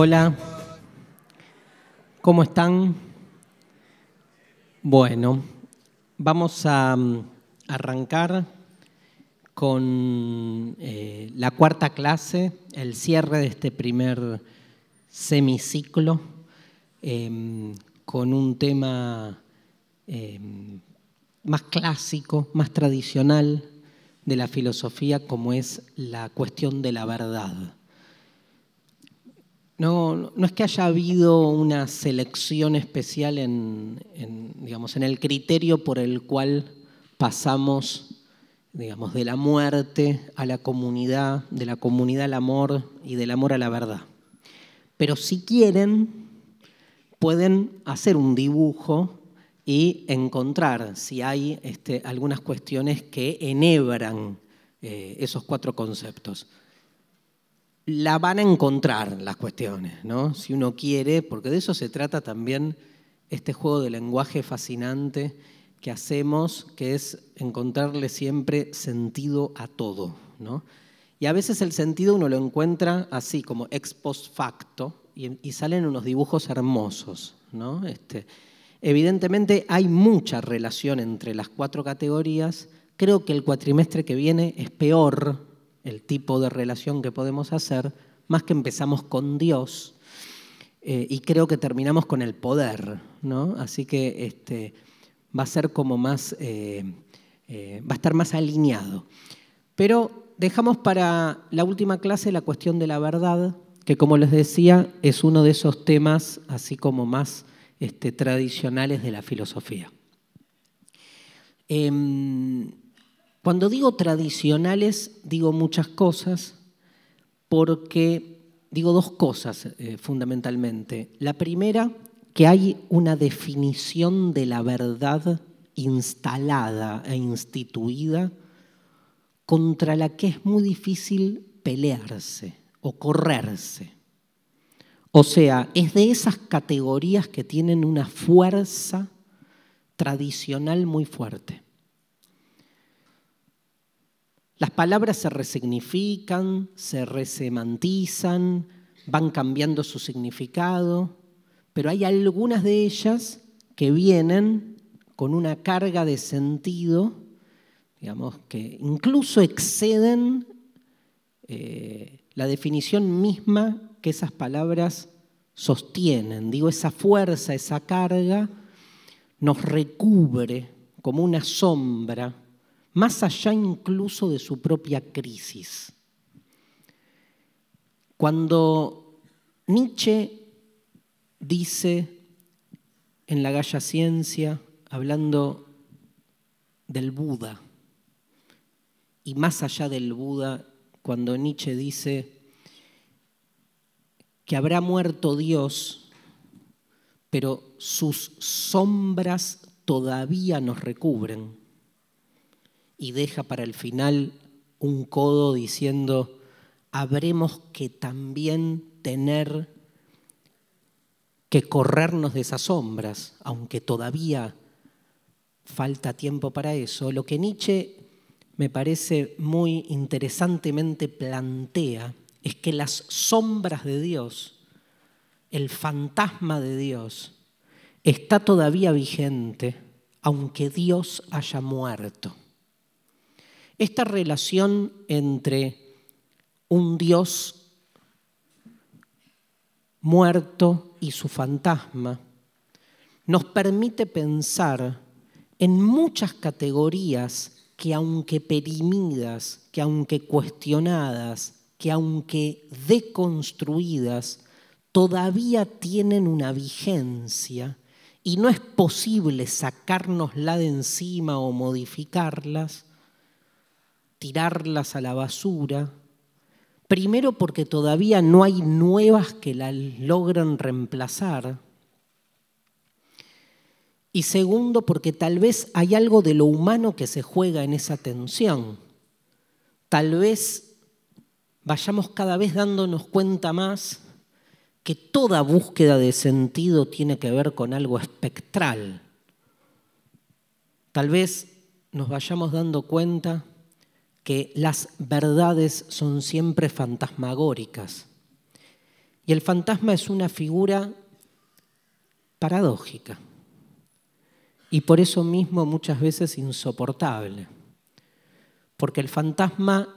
Hola, ¿cómo están? Bueno, vamos a mm, arrancar con eh, la cuarta clase, el cierre de este primer semiciclo, em, con un tema em, más clásico, más tradicional de la filosofía, como es la cuestión de la verdad. No, no es que haya habido una selección especial en, digamos, en el criterio por el cual pasamos digamos, de la muerte a la comunidad, de la comunidad al amor y del amor a la verdad. Pero si quieren, pueden hacer un dibujo y encontrar si hay este, algunas cuestiones que enhebran eh, esos cuatro conceptos la van a encontrar las cuestiones, Si uno quiere, porque de eso se trata también este juego de lenguaje fascinante que hacemos, que es encontrarle siempre sentido a todo, Y a veces el sentido uno lo encuentra así, como ex post facto, y, salen unos dibujos hermosos, este, evidentemente hay mucha relación entre las cuatro categorías. Creo que el cuatrimestre que viene es peor el tipo de relación que podemos hacer, más que empezamos con Dios eh, y creo que terminamos con el poder, ¿no? Así que este, va a ser como más, eh, eh, va a estar más alineado. Pero dejamos para la última clase la cuestión de la verdad, que como les decía, es uno de esos temas así como más este, tradicionales de la filosofía. Em, cuando digo tradicionales, digo muchas cosas, porque digo dos cosas eh, fundamentalmente. La primera, que hay una definición de la verdad instalada e instituida contra la que es muy difícil pelearse o correrse. O sea, es de esas categorías que tienen una fuerza tradicional muy fuerte. Las palabras se resignifican, se resemantizan, van cambiando su significado, pero hay algunas de ellas que vienen con una carga de sentido, digamos, que incluso exceden eh, la definición misma que esas palabras sostienen. Digo, esa fuerza, esa carga nos recubre como una sombra más allá incluso de su propia crisis. Cuando Nietzsche dice en la Galla Ciencia, hablando del Buda, y más allá del Buda, cuando Nietzsche dice que habrá muerto Dios, pero sus sombras todavía nos recubren y deja para el final un codo diciendo, habremos que también tener que corrernos de esas sombras, aunque todavía falta tiempo para eso, lo que Nietzsche me parece muy interesantemente plantea es que las sombras de Dios, el fantasma de Dios, está todavía vigente, aunque Dios haya muerto. Esta relación entre un Dios muerto y su fantasma nos permite pensar en muchas categorías que aunque perimidas, que aunque cuestionadas, que aunque deconstruidas, todavía tienen una vigencia y no es posible sacárnosla de encima o modificarlas, tirarlas a la basura, primero porque todavía no hay nuevas que las logran reemplazar, y segundo porque tal vez hay algo de lo humano que se juega en esa tensión. Tal vez vayamos cada vez dándonos cuenta más que toda búsqueda de sentido tiene que ver con algo espectral. Tal vez nos vayamos dando cuenta que las verdades son siempre fantasmagóricas. Y el fantasma es una figura paradójica y por eso mismo muchas veces insoportable, porque el fantasma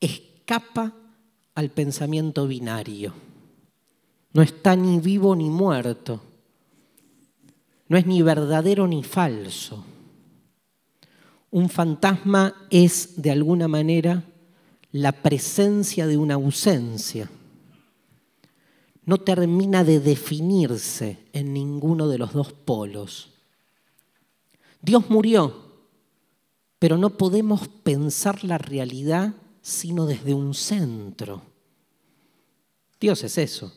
escapa al pensamiento binario. No está ni vivo ni muerto, no es ni verdadero ni falso un fantasma es de alguna manera la presencia de una ausencia. No termina de definirse en ninguno de los dos polos. Dios murió, pero no podemos pensar la realidad sino desde un centro. Dios es eso,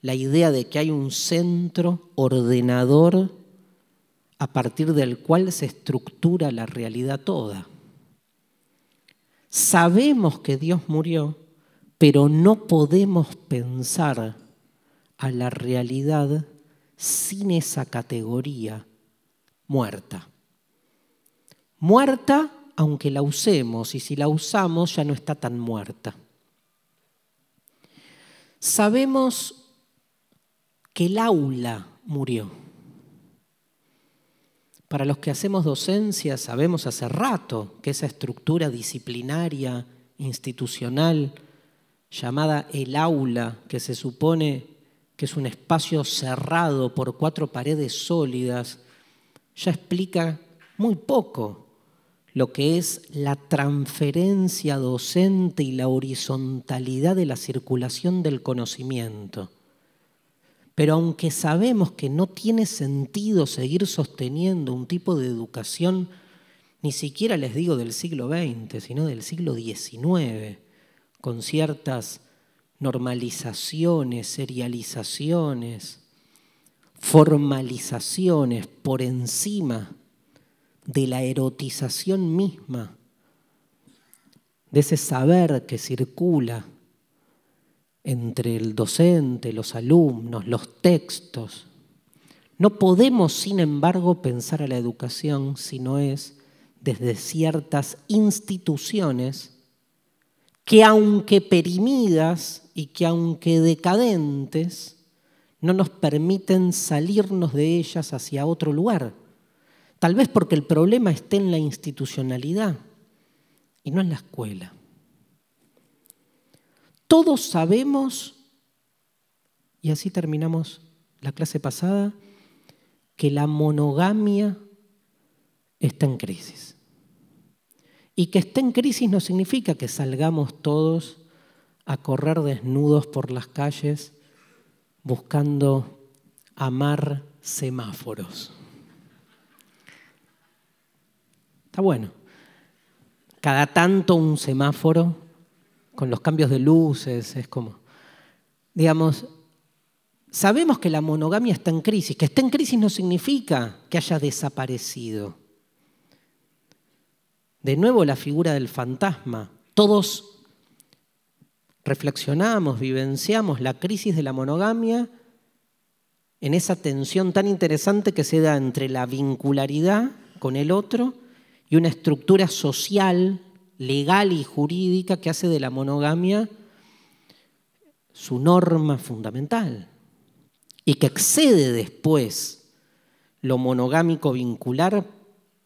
la idea de que hay un centro ordenador a partir del cual se estructura la realidad toda. Sabemos que Dios murió, pero no podemos pensar a la realidad sin esa categoría muerta. Muerta aunque la usemos y si la usamos ya no está tan muerta. Sabemos que el aula murió para los que hacemos docencia sabemos hace rato que esa estructura disciplinaria, institucional, llamada el aula, que se supone que es un espacio cerrado por cuatro paredes sólidas, ya explica muy poco lo que es la transferencia docente y la horizontalidad de la circulación del conocimiento. Pero aunque sabemos que no tiene sentido seguir sosteniendo un tipo de educación, ni siquiera les digo del siglo XX, sino del siglo XIX, con ciertas normalizaciones, serializaciones, formalizaciones por encima de la erotización misma, de ese saber que circula entre el docente, los alumnos, los textos. No podemos, sin embargo, pensar a la educación si no es desde ciertas instituciones que aunque perimidas y que aunque decadentes, no nos permiten salirnos de ellas hacia otro lugar. Tal vez porque el problema esté en la institucionalidad y no en la escuela todos sabemos, y así terminamos la clase pasada, que la monogamia está en crisis. Y que esté en crisis no significa que salgamos todos a correr desnudos por las calles buscando amar semáforos. Está bueno. Cada tanto un semáforo con los cambios de luces, es como, digamos, sabemos que la monogamia está en crisis, que está en crisis no significa que haya desaparecido. De nuevo la figura del fantasma. Todos reflexionamos, vivenciamos la crisis de la monogamia en esa tensión tan interesante que se da entre la vincularidad con el otro y una estructura social legal y jurídica que hace de la monogamia su norma fundamental y que excede después lo monogámico vincular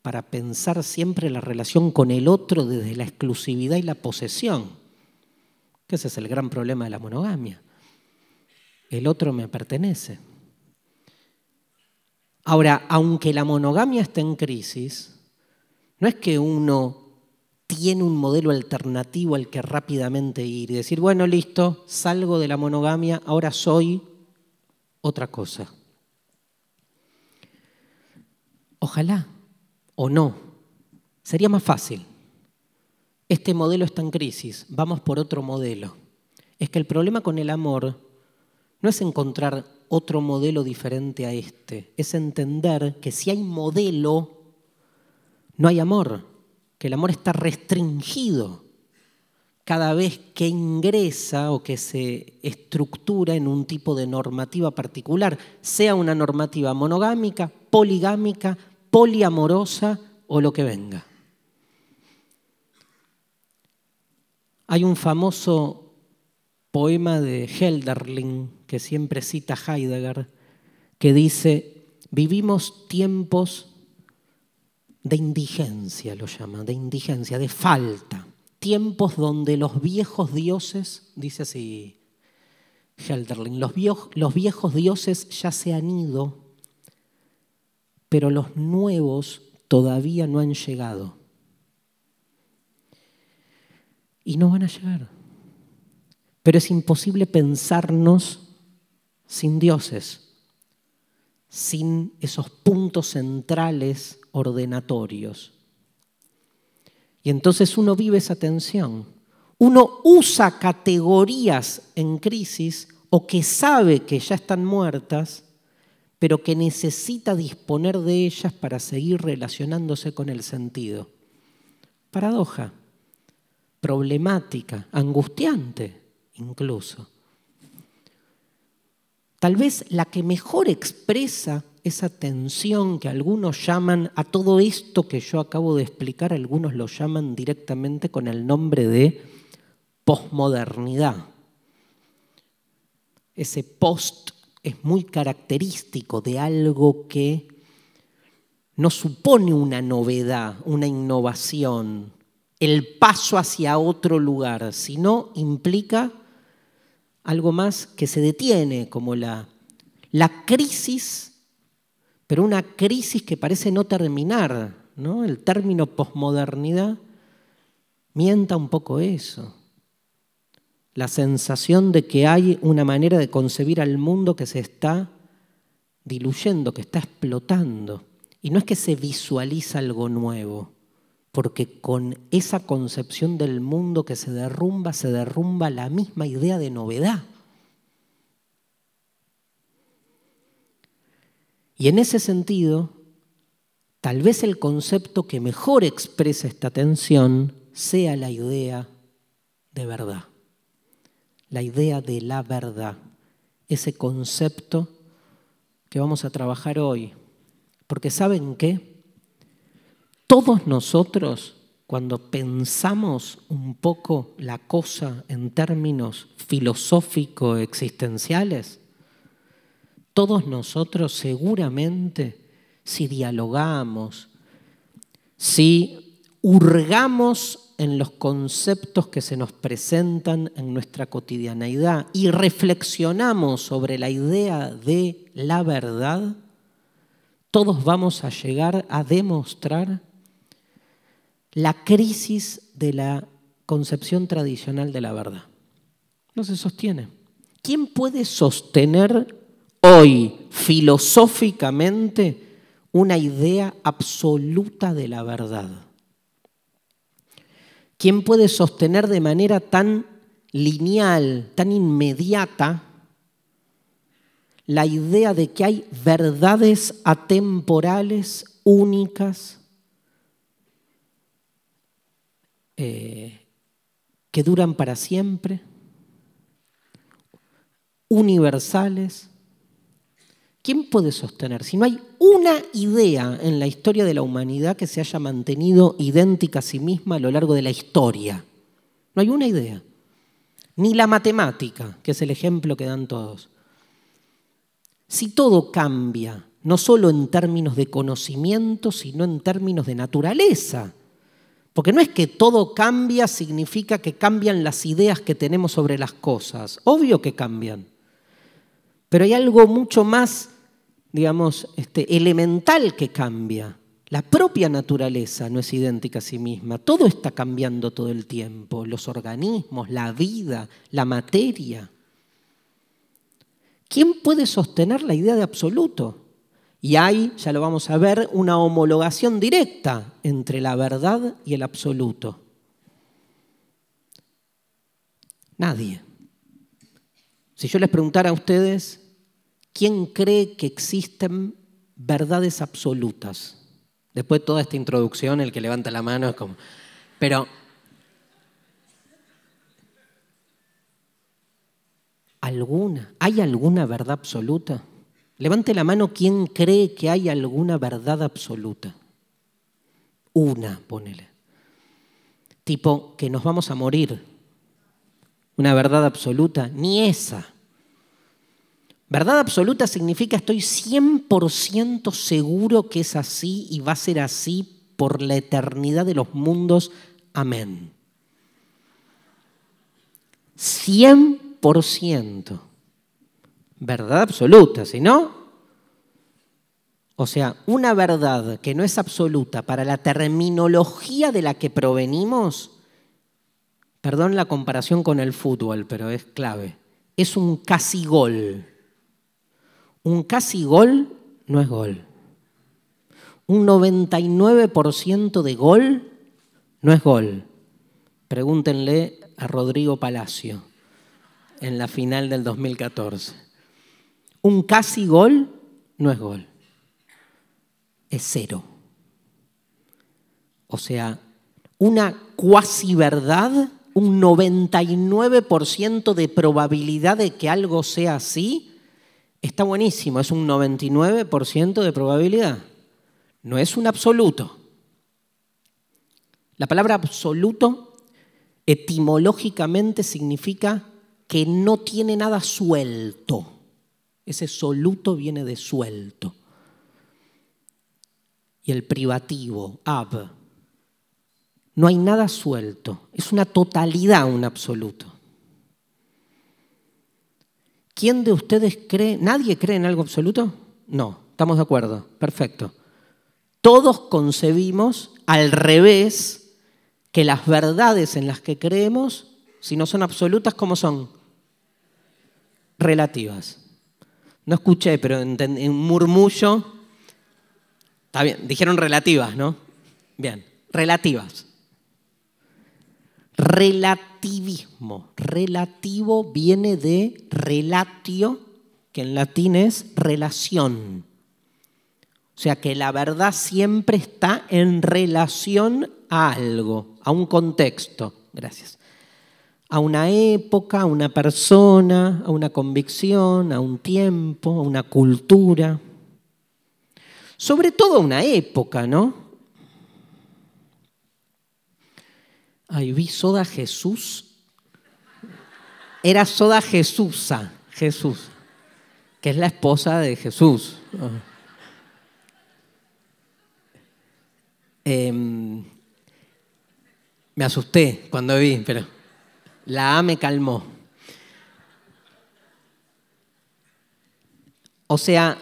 para pensar siempre la relación con el otro desde la exclusividad y la posesión, que ese es el gran problema de la monogamia. El otro me pertenece. Ahora, aunque la monogamia esté en crisis, no es que uno tiene un modelo alternativo al que rápidamente ir y decir, bueno, listo, salgo de la monogamia, ahora soy otra cosa. Ojalá, o no, sería más fácil. Este modelo está en crisis, vamos por otro modelo. Es que el problema con el amor no es encontrar otro modelo diferente a este, es entender que si hay modelo, no hay amor el amor está restringido cada vez que ingresa o que se estructura en un tipo de normativa particular, sea una normativa monogámica, poligámica, poliamorosa o lo que venga. Hay un famoso poema de Helderling que siempre cita Heidegger, que dice, vivimos tiempos de indigencia, lo llama, de indigencia, de falta. Tiempos donde los viejos dioses, dice así Helderling, los viejos dioses ya se han ido, pero los nuevos todavía no han llegado. Y no van a llegar. Pero es imposible pensarnos sin dioses sin esos puntos centrales ordenatorios. Y entonces uno vive esa tensión. Uno usa categorías en crisis o que sabe que ya están muertas, pero que necesita disponer de ellas para seguir relacionándose con el sentido. Paradoja, problemática, angustiante incluso tal vez la que mejor expresa esa tensión que algunos llaman, a todo esto que yo acabo de explicar, algunos lo llaman directamente con el nombre de posmodernidad. Ese post es muy característico de algo que no supone una novedad, una innovación, el paso hacia otro lugar, sino implica algo más que se detiene, como la, crisis, pero una crisis que parece no terminar. ¿no? El término posmodernidad mienta un poco eso. La sensación de que hay una manera de concebir al mundo que se está diluyendo, que está explotando. Y no es que se visualiza algo nuevo, porque con esa concepción del mundo que se derrumba, se derrumba la misma idea de novedad. Y en ese sentido, tal vez el concepto que mejor expresa esta tensión sea la idea de verdad, la idea de la verdad, ese concepto que vamos a trabajar hoy. Porque ¿saben qué? todos nosotros, cuando pensamos un poco la cosa en términos filosófico-existenciales, todos nosotros seguramente, si dialogamos, si hurgamos en los conceptos que se nos presentan en nuestra cotidianeidad y reflexionamos sobre la idea de la verdad, todos vamos a llegar a demostrar la crisis de la concepción tradicional de la verdad. No se sostiene. ¿Quién puede sostener hoy filosóficamente una idea absoluta de la verdad? ¿Quién puede sostener de manera tan lineal, tan inmediata, la idea de que hay verdades atemporales únicas Eh, que duran para siempre, universales. ¿Quién puede sostener? Si no hay una idea en la historia de la humanidad que se haya mantenido idéntica a sí misma a lo largo de la historia. No hay una idea. Ni la matemática, que es el ejemplo que dan todos. Si todo cambia, no solo en términos de conocimiento, sino en términos de naturaleza, porque no es que todo cambia, significa que cambian las ideas que tenemos sobre las cosas. Obvio que cambian. Pero hay algo mucho más, digamos, este, elemental que cambia. La propia naturaleza no es idéntica a sí misma. Todo está cambiando todo el tiempo. Los organismos, la vida, la materia. ¿Quién puede sostener la idea de absoluto? Y hay, ya lo vamos a ver, una homologación directa entre la verdad y el absoluto. Nadie. Si yo les preguntara a ustedes, ¿quién cree que existen verdades absolutas? Después de toda esta introducción, el que levanta la mano es como... Pero... ¿Alguna? ¿Hay alguna verdad absoluta? Levante la mano quien cree que hay alguna verdad absoluta. Una, ponele. Tipo, que nos vamos a morir. Una verdad absoluta, ni esa. Verdad absoluta significa estoy 100% seguro que es así y va a ser así por la eternidad de los mundos. Amén. 100% verdad absoluta, si no... O sea, una verdad que no es absoluta para la terminología de la que provenimos, perdón la comparación con el fútbol, pero es clave, es un casi gol. Un casi gol no es gol. Un 99% de gol no es gol. Pregúntenle a Rodrigo Palacio en la final del 2014 un casi gol no es gol, es cero. O sea, una cuasi verdad, un 99% de probabilidad de que algo sea así, está buenísimo, es un 99% de probabilidad. No es un absoluto. La palabra absoluto etimológicamente significa que no tiene nada suelto. Ese soluto viene de suelto. Y el privativo, ab. No hay nada suelto. Es una totalidad, un absoluto. ¿Quién de ustedes cree? ¿Nadie cree en algo absoluto? No, estamos de acuerdo. Perfecto. Todos concebimos al revés que las verdades en las que creemos, si no son absolutas, ¿cómo son? Relativas. No escuché, pero en un murmullo. Está bien, dijeron relativas, ¿no? Bien, relativas. Relativismo. Relativo viene de relatio, que en latín es relación. O sea que la verdad siempre está en relación a algo, a un contexto. Gracias a una época, a una persona, a una convicción, a un tiempo, a una cultura. Sobre todo a una época, ¿no? Ay, vi soda Jesús. Era soda Jesusa, Jesús, que es la esposa de Jesús. Ah. Em, me asusté cuando vi, pero la A me calmó. O sea,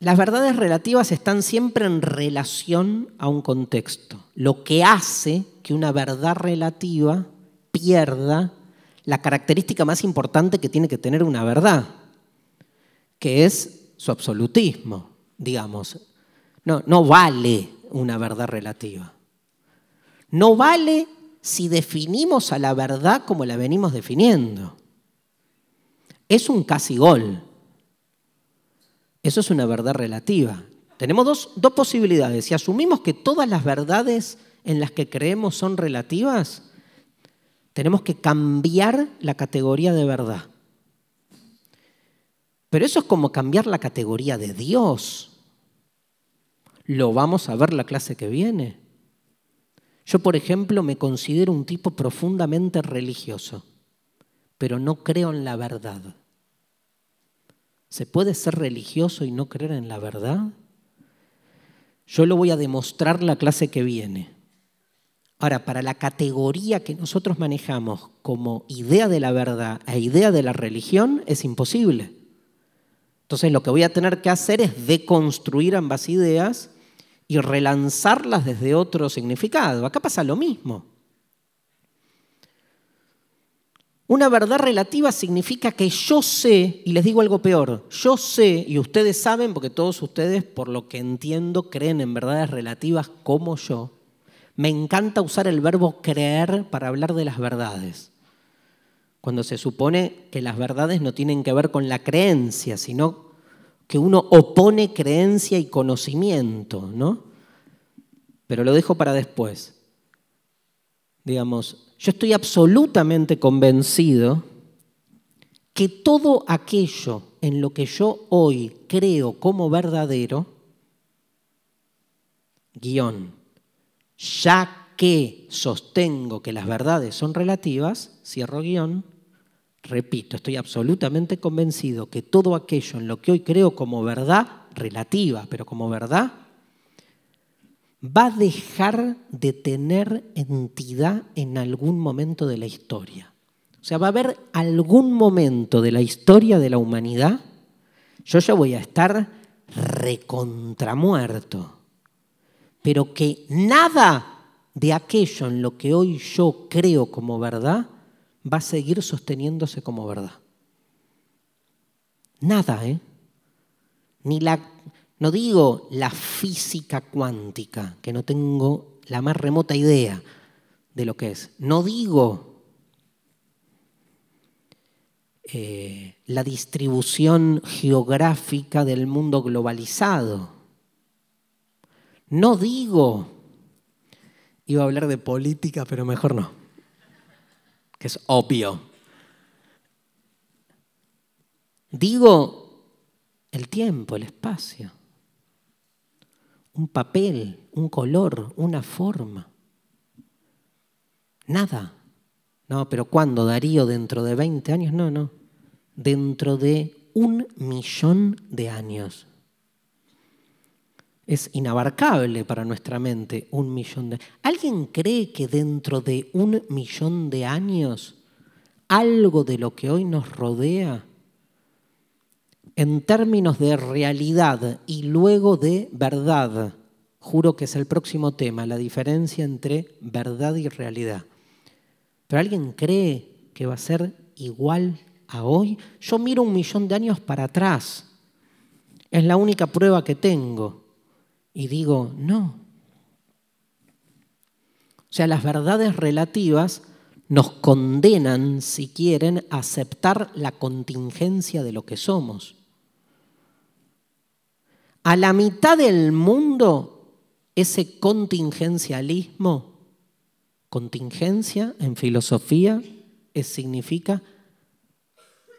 las verdades relativas están siempre en relación a un contexto, lo que hace que una verdad relativa pierda la característica más importante que tiene que tener una verdad, que es su absolutismo, digamos. No, no vale una verdad relativa. No vale si definimos a la verdad como la venimos definiendo. Es un casi gol. Eso es una verdad relativa. Tenemos dos, posibilidades. Si asumimos que todas las verdades en las que creemos son relativas, tenemos que cambiar la categoría de verdad. Pero eso es como cambiar la categoría de Dios. Lo vamos a ver la clase que viene. Yo, por ejemplo, me considero un tipo profundamente religioso, pero no creo en la verdad. ¿Se puede ser religioso y no creer en la verdad? Yo lo voy a demostrar la clase que viene. Ahora, para la categoría que nosotros manejamos como idea de la verdad e idea de la religión es imposible. Entonces lo que voy a tener que hacer es deconstruir ambas ideas y relanzarlas desde otro significado. Acá pasa lo mismo. Una verdad relativa significa que yo sé, y les digo algo peor, yo sé, y ustedes saben, porque todos ustedes, por lo que entiendo, creen en verdades relativas como yo. Me encanta usar el verbo creer para hablar de las verdades, cuando se supone que las verdades no tienen que ver con la creencia, sino que uno opone creencia y conocimiento, ¿no? Pero lo dejo para después. Digamos, yo estoy absolutamente convencido que todo aquello en lo que yo hoy creo como verdadero, guión, ya que sostengo que las verdades son relativas, cierro guión, repito, estoy absolutamente convencido que todo aquello en lo que hoy creo como verdad, relativa, pero como verdad, va a dejar de tener entidad en algún momento de la historia. O sea, va a haber algún momento de la historia de la humanidad, yo ya voy a estar recontramuerto, pero que nada de aquello en lo que hoy yo creo como verdad va a seguir sosteniéndose como verdad. Nada, ¿eh? Ni la, no digo la física cuántica, que no tengo la más remota idea de lo que es. No digo eh, la distribución geográfica del mundo globalizado. No digo, iba a hablar de política, pero mejor no que es obvio. Digo el tiempo, el espacio, un papel, un color, una forma. Nada. No, pero ¿cuándo, Darío? ¿Dentro de 20 años? No, no. Dentro de un millón de años es inabarcable para nuestra mente un millón de... ¿Alguien cree que dentro de un millón de años algo de lo que hoy nos rodea, en términos de realidad y luego de verdad, juro que es el próximo tema, la diferencia entre verdad y realidad. Pero alguien cree que va a ser igual a hoy. Yo miro un millón de años para atrás. Es la única prueba que tengo y digo, no. O sea, las verdades relativas nos condenan, si quieren, a aceptar la contingencia de lo que somos. A la mitad del mundo, ese contingencialismo, contingencia en filosofía significa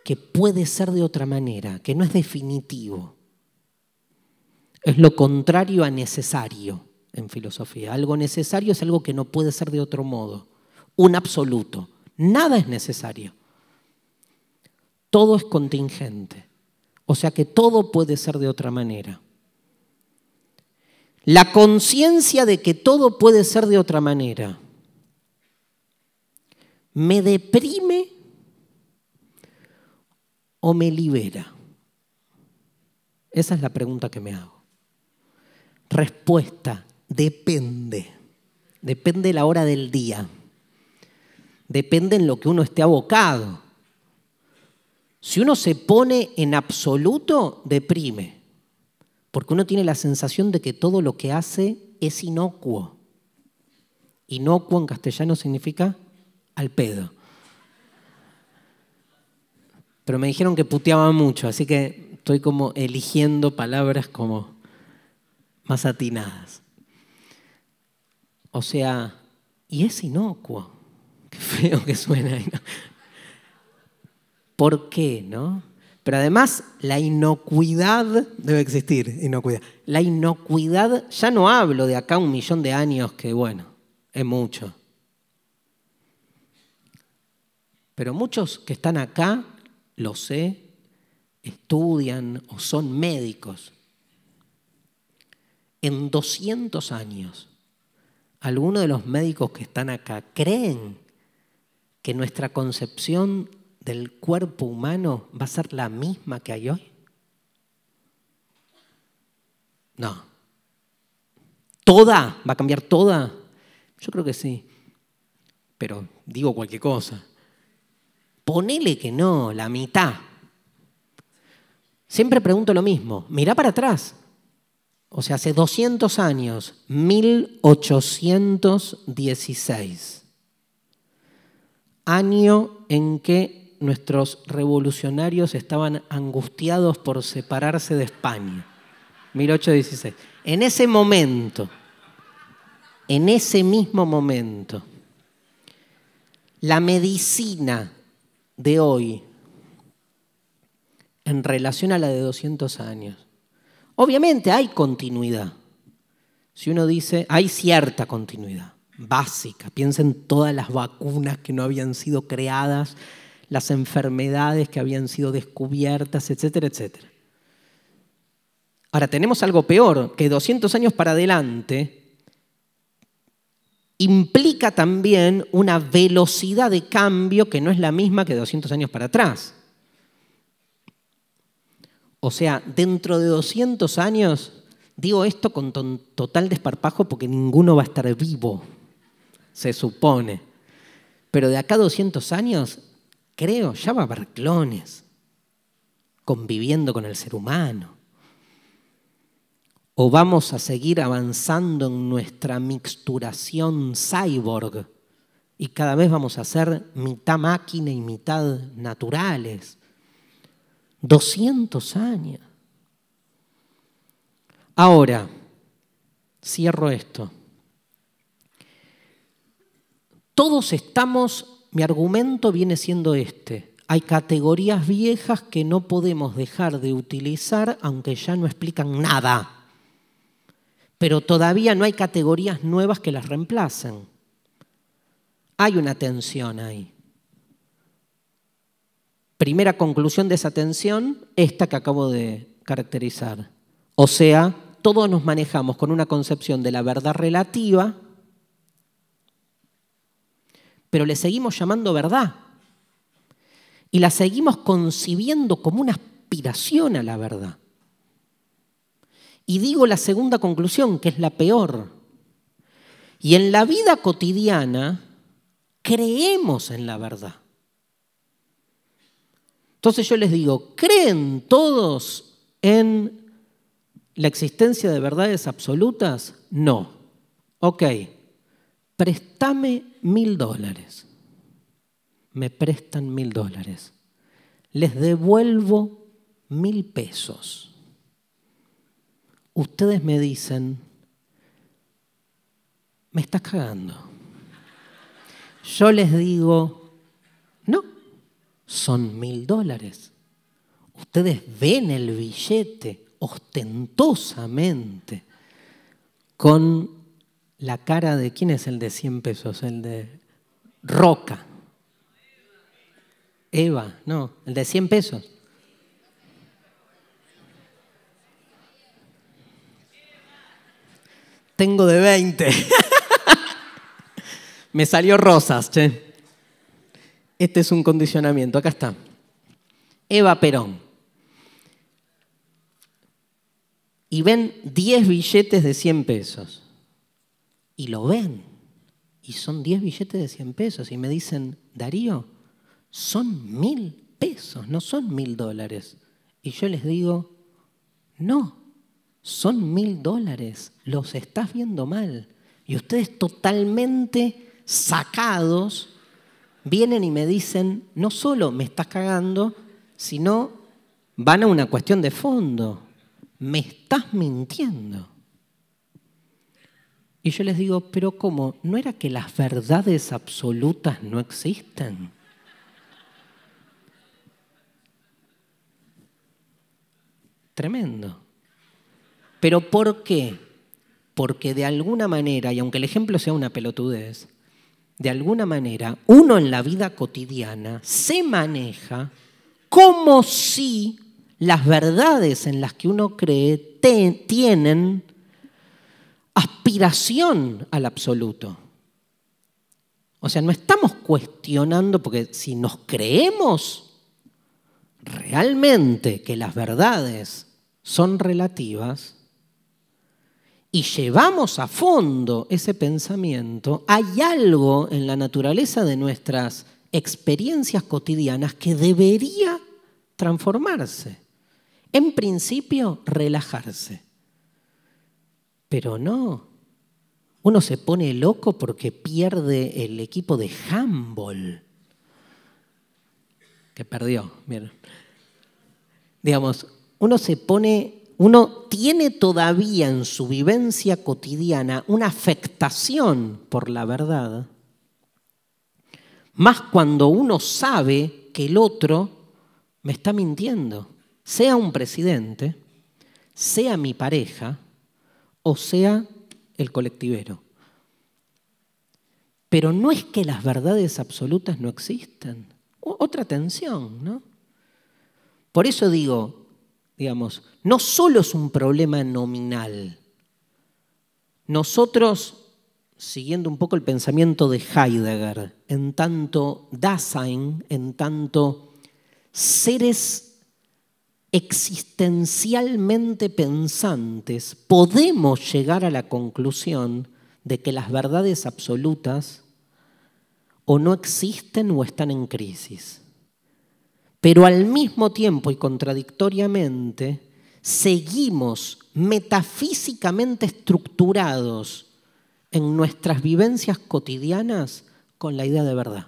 que puede ser de otra manera, que no es definitivo. Es lo contrario a necesario en filosofía. Algo necesario es algo que no puede ser de otro modo. Un absoluto. Nada es necesario. Todo es contingente. O sea que todo puede ser de otra manera. La conciencia de que todo puede ser de otra manera me deprime o me libera. Esa es la pregunta que me hago. Respuesta, depende. Depende la hora del día. Depende en lo que uno esté abocado. Si uno se pone en absoluto, deprime. Porque uno tiene la sensación de que todo lo que hace es inocuo. Inocuo en castellano significa al pedo. Pero me dijeron que puteaba mucho, así que estoy como eligiendo palabras como más atinadas. O sea, y es inocuo. Qué feo que suena. ¿Por qué, no? Pero además, la inocuidad debe existir, inocuidad. La inocuidad, ya no hablo de acá un millón de años, que bueno, es mucho. Pero muchos que están acá, lo sé, estudian o son médicos en 200 años, algunos de los médicos que están acá creen que nuestra concepción del cuerpo humano va a ser la misma que hay hoy? No. ¿Toda? ¿Va a cambiar toda? Yo creo que sí. Pero digo cualquier cosa. Ponele que no, la mitad. Siempre pregunto lo mismo. Mirá para atrás o sea, hace 200 años, 1816, año en que nuestros revolucionarios estaban angustiados por separarse de España. 1816. En ese momento, en ese mismo momento, la medicina de hoy, en relación a la de 200 años, Obviamente hay continuidad. Si uno dice, hay cierta continuidad básica. piensen en todas las vacunas que no habían sido creadas, las enfermedades que habían sido descubiertas, etcétera, etcétera. Ahora, tenemos algo peor, que 200 años para adelante implica también una velocidad de cambio que no es la misma que 200 años para atrás. O sea, dentro de 200 años, digo esto con total desparpajo porque ninguno va a estar vivo, se supone. Pero de acá a 200 años, creo, ya va a haber clones conviviendo con el ser humano. O vamos a seguir avanzando en nuestra mixturación cyborg y cada vez vamos a ser mitad máquina y mitad naturales. 200 años. Ahora, cierro esto. Todos estamos, mi argumento viene siendo este. Hay categorías viejas que no podemos dejar de utilizar aunque ya no explican nada. Pero todavía no hay categorías nuevas que las reemplacen. Hay una tensión ahí primera conclusión de esa tensión, esta que acabo de caracterizar. O sea, todos nos manejamos con una concepción de la verdad relativa, pero le seguimos llamando verdad. Y la seguimos concibiendo como una aspiración a la verdad. Y digo la segunda conclusión, que es la peor. Y en la vida cotidiana creemos en la verdad. Entonces yo les digo, ¿creen todos en la existencia de verdades absolutas? No. Ok, préstame mil dólares. Me prestan mil dólares. Les devuelvo mil pesos. Ustedes me dicen, me estás cagando. Yo les digo, no son mil dólares. Ustedes ven el billete ostentosamente con la cara de, ¿quién es el de 100 pesos? El de Roca. Eva, no, el de 100 pesos. Tengo de 20. Me salió rosas, che. Este es un condicionamiento, acá está. Eva Perón. Y ven 10 billetes de 100 pesos. Y lo ven. Y son 10 billetes de 100 pesos. Y me dicen, Darío, son mil pesos, no son mil dólares. Y yo les digo, no, son mil dólares, los estás viendo mal. Y ustedes totalmente sacados vienen y me dicen, no solo me estás cagando, sino van a una cuestión de fondo. Me estás mintiendo. Y yo les digo, pero ¿cómo? ¿No era que las verdades absolutas no existen? Tremendo. ¿Pero por qué? Porque de alguna manera, y aunque el ejemplo sea una pelotudez, de alguna manera, uno en la vida cotidiana se maneja como si las verdades en las que uno cree tienen aspiración al absoluto. O sea, no estamos cuestionando, porque si nos creemos realmente que las verdades son relativas, y llevamos a fondo ese pensamiento, hay algo en la naturaleza de nuestras experiencias cotidianas que debería transformarse. En principio, relajarse. Pero no. Uno se pone loco porque pierde el equipo de handball. Que perdió, miren. Digamos, uno se pone uno tiene todavía en su vivencia cotidiana una afectación por la verdad, más cuando uno sabe que el otro me está mintiendo, sea un presidente, sea mi pareja o sea el colectivero. Pero no es que las verdades absolutas no existan. Otra tensión, ¿no? Por eso digo, digamos, no solo es un problema nominal. Nosotros, siguiendo un poco el pensamiento de Heidegger, en tanto Dasein, en tanto seres existencialmente pensantes, podemos llegar a la conclusión de que las verdades absolutas o no existen o están en crisis pero al mismo tiempo y contradictoriamente seguimos metafísicamente estructurados en nuestras vivencias cotidianas con la idea de verdad.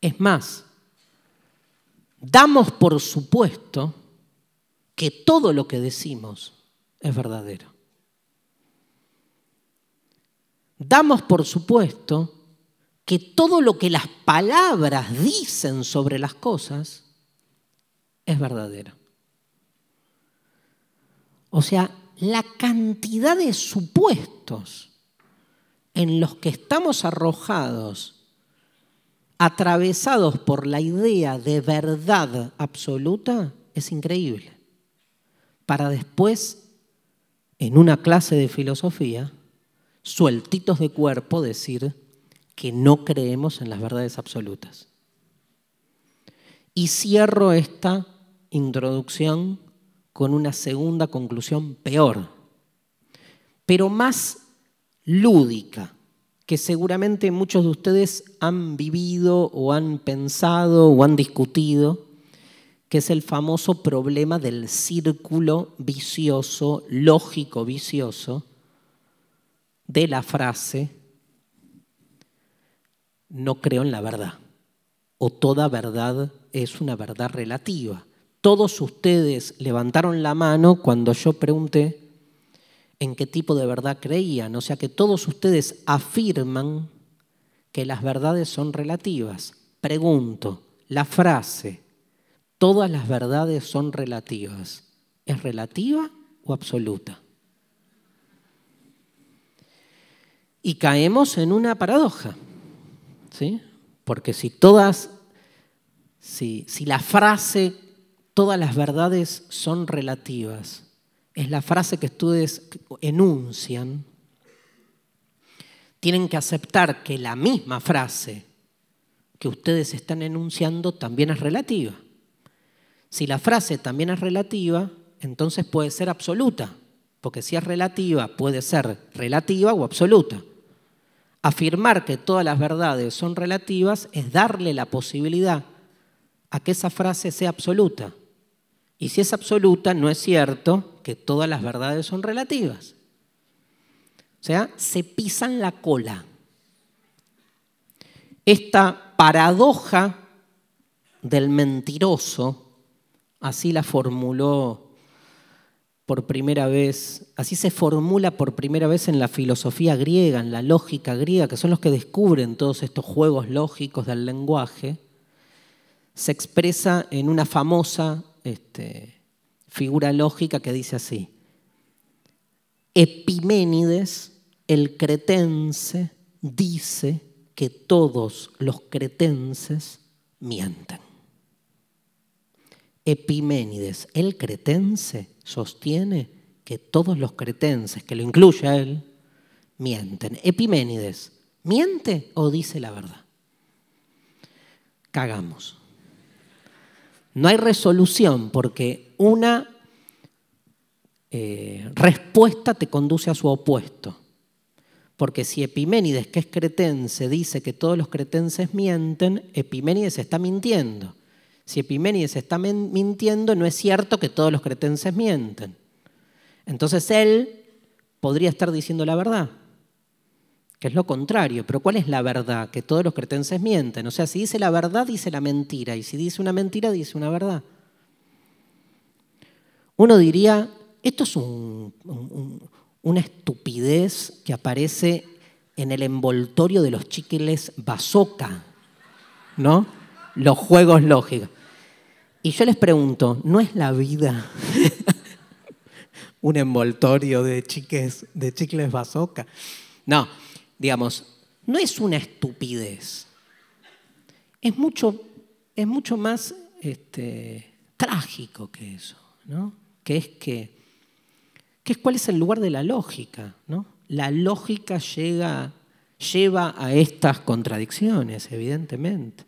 Es más, damos por supuesto que todo lo que decimos es verdadero. Damos por supuesto que todo lo que las palabras dicen sobre las cosas es verdadero. O sea, la cantidad de supuestos en los que estamos arrojados, atravesados por la idea de verdad absoluta, es increíble. Para después, en una clase de filosofía, sueltitos de cuerpo, decir, que no creemos en las verdades absolutas. Y cierro esta introducción con una segunda conclusión peor, pero más lúdica, que seguramente muchos de ustedes han vivido o han pensado o han discutido, que es el famoso problema del círculo vicioso, lógico vicioso, de la frase no creo en la verdad, o toda verdad es una verdad relativa. Todos ustedes levantaron la mano cuando yo pregunté en qué tipo de verdad creían, o sea que todos ustedes afirman que las verdades son relativas. Pregunto, la frase, todas las verdades son relativas, ¿es relativa o absoluta? Y caemos en una paradoja. ¿sí? Porque si todas, si, si la frase, todas las verdades son relativas, es la frase que ustedes enuncian, tienen que aceptar que la misma frase que ustedes están enunciando también es relativa. Si la frase también es relativa, entonces puede ser absoluta, porque si es relativa puede ser relativa o absoluta. Afirmar que todas las verdades son relativas es darle la posibilidad a que esa frase sea absoluta. Y si es absoluta, no es cierto que todas las verdades son relativas. O sea, se pisan la cola. Esta paradoja del mentiroso, así la formuló por primera vez, así se formula por primera vez en la filosofía griega, en la lógica griega, que son los que descubren todos estos juegos lógicos del lenguaje, se expresa en una famosa este, figura lógica que dice así, Epiménides, el cretense, dice que todos los cretenses mienten. Epiménides, el cretense, sostiene que todos los cretenses, que lo incluye a él, mienten. Epiménides, ¿miente o dice la verdad? Cagamos. No hay resolución porque una eh, respuesta te conduce a su opuesto. Porque si Epiménides, que es cretense, dice que todos los cretenses mienten, Epiménides está mintiendo. Si Epimenides está mintiendo, no es cierto que todos los cretenses mienten. Entonces él podría estar diciendo la verdad, que es lo contrario. Pero ¿cuál es la verdad? Que todos los cretenses mienten. O sea, si dice la verdad, dice la mentira. Y si dice una mentira, dice una verdad. Uno diría, esto es una estupidez que aparece en el envoltorio de los chiquiles bazoca, ¿no? los juegos lógicos. Y yo les pregunto, ¿no es la vida un envoltorio de, chiques, de chicles bazooka? No, digamos, no es una estupidez. Es mucho, más este, trágico que eso, ¿no? Que es que, es cuál es el lugar de la lógica, ¿no? La lógica llega, lleva a estas contradicciones, evidentemente.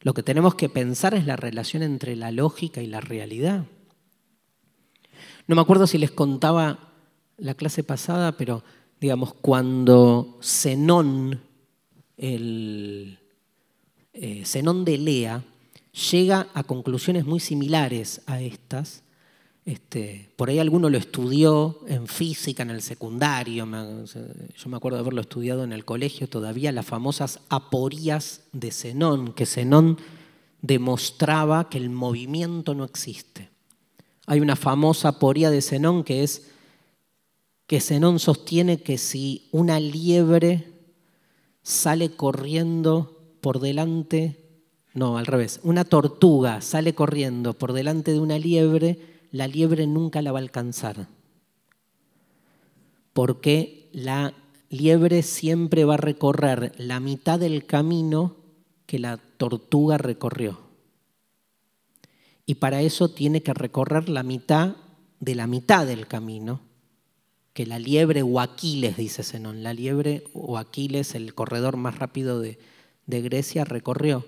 Lo que tenemos que pensar es la relación entre la lógica y la realidad. No me acuerdo si les contaba la clase pasada, pero digamos, cuando Zenón, el, eh, Zenón de Lea, llega a conclusiones muy similares a estas, este, por ahí alguno lo estudió en física, en el secundario, yo me acuerdo de haberlo estudiado en el colegio todavía, las famosas aporías de Zenón, que Zenón demostraba que el movimiento no existe. Hay una famosa aporía de Zenón que es que Zenón sostiene que si una liebre sale corriendo por delante, no, al revés, una tortuga sale corriendo por delante de una liebre, la liebre nunca la va a alcanzar, porque la liebre siempre va a recorrer la mitad del camino que la tortuga recorrió. Y para eso tiene que recorrer la mitad de la mitad del camino que la liebre o Aquiles, dice Zenón, la liebre o Aquiles, el corredor más rápido de, de Grecia, recorrió.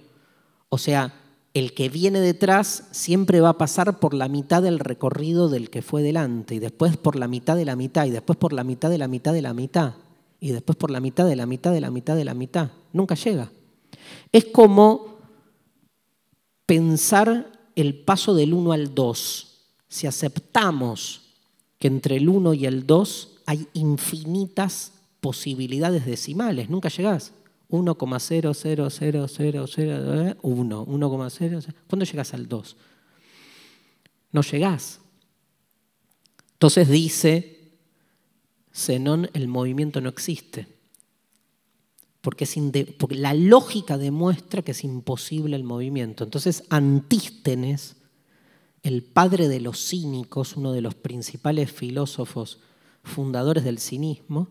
O sea, el que viene detrás siempre va a pasar por la mitad del recorrido del que fue delante, y después por la mitad de la mitad, y después por la mitad de la mitad de la mitad, y después por la mitad de la mitad de la mitad de la mitad. Nunca llega. Es como pensar el paso del 1 al 2. Si aceptamos que entre el 1 y el 2 hay infinitas posibilidades decimales, nunca llegás. 1,0000001, cero, ¿Cuándo llegas al 2? No llegás. Entonces dice Zenón, el movimiento no existe. Porque, porque la lógica demuestra que es imposible el movimiento. Entonces Antístenes, el padre de los cínicos, uno de los principales filósofos fundadores del cinismo,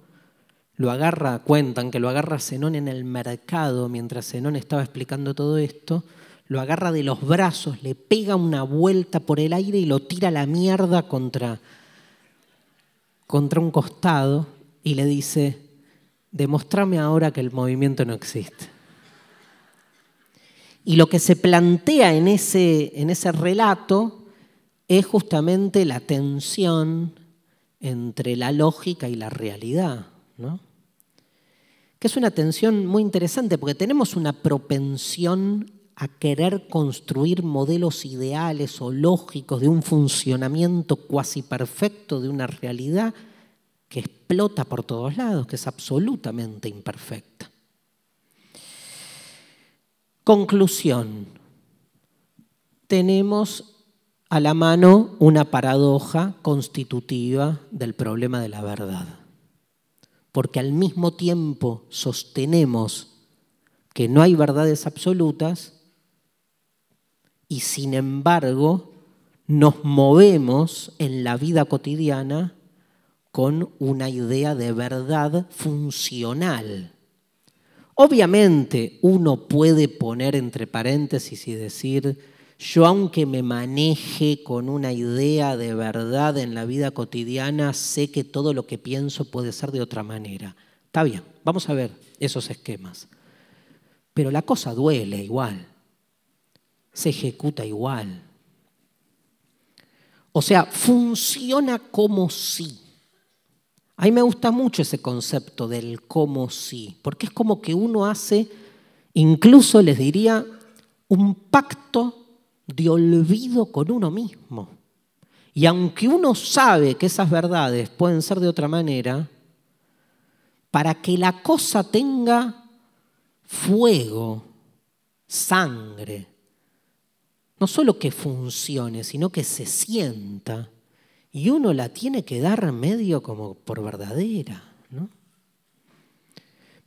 lo agarra, cuentan que lo agarra Zenón en el mercado mientras Zenón estaba explicando todo esto, lo agarra de los brazos, le pega una vuelta por el aire y lo tira a la mierda contra, contra un costado y le dice, demostrame ahora que el movimiento no existe. Y lo que se plantea en ese, en ese relato es justamente la tensión entre la lógica y la realidad. ¿no? que es una tensión muy interesante porque tenemos una propensión a querer construir modelos ideales o lógicos de un funcionamiento cuasi perfecto de una realidad que explota por todos lados, que es absolutamente imperfecta. Conclusión. Tenemos a la mano una paradoja constitutiva del problema de la verdad porque al mismo tiempo sostenemos que no hay verdades absolutas y sin embargo nos movemos en la vida cotidiana con una idea de verdad funcional. Obviamente uno puede poner entre paréntesis y decir, yo aunque me maneje con una idea de verdad en la vida cotidiana, sé que todo lo que pienso puede ser de otra manera. Está bien, vamos a ver esos esquemas. Pero la cosa duele igual, se ejecuta igual. O sea, funciona como si. A mí me gusta mucho ese concepto del como si, porque es como que uno hace, incluso les diría, un pacto de olvido con uno mismo. Y aunque uno sabe que esas verdades pueden ser de otra manera, para que la cosa tenga fuego, sangre, no solo que funcione, sino que se sienta, y uno la tiene que dar medio como por verdadera.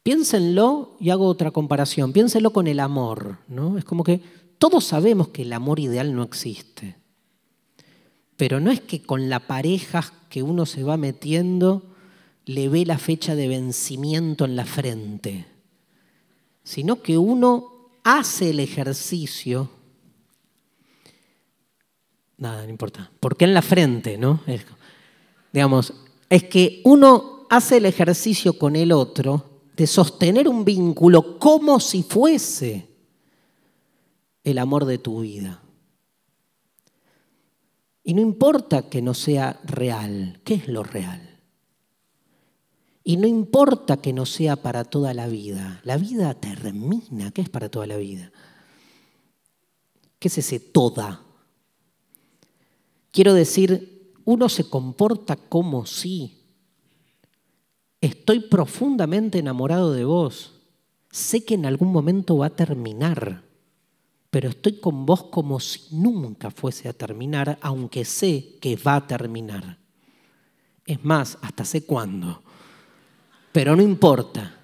Piénsenlo, y hago otra comparación, piénsenlo con el amor, ¿no? Es como que todos sabemos que el amor ideal no existe, pero no es que con la pareja que uno se va metiendo le ve la fecha de vencimiento en la frente, sino que uno hace el ejercicio. Nada, no importa. Porque en la frente, ¿no? digamos, es que uno hace el ejercicio con el otro de sostener un vínculo como si fuese el amor de tu vida. Y no importa que no sea real, ¿qué es lo real? Y no importa que no sea para toda la vida, la vida termina, ¿qué es para toda la vida? ¿Qué es ese toda? Quiero decir, uno se comporta como si. Estoy profundamente enamorado de vos. Sé que en algún momento va a terminar pero estoy con vos como si nunca fuese a terminar, aunque sé que va a terminar. Es más, hasta sé cuándo, pero no importa.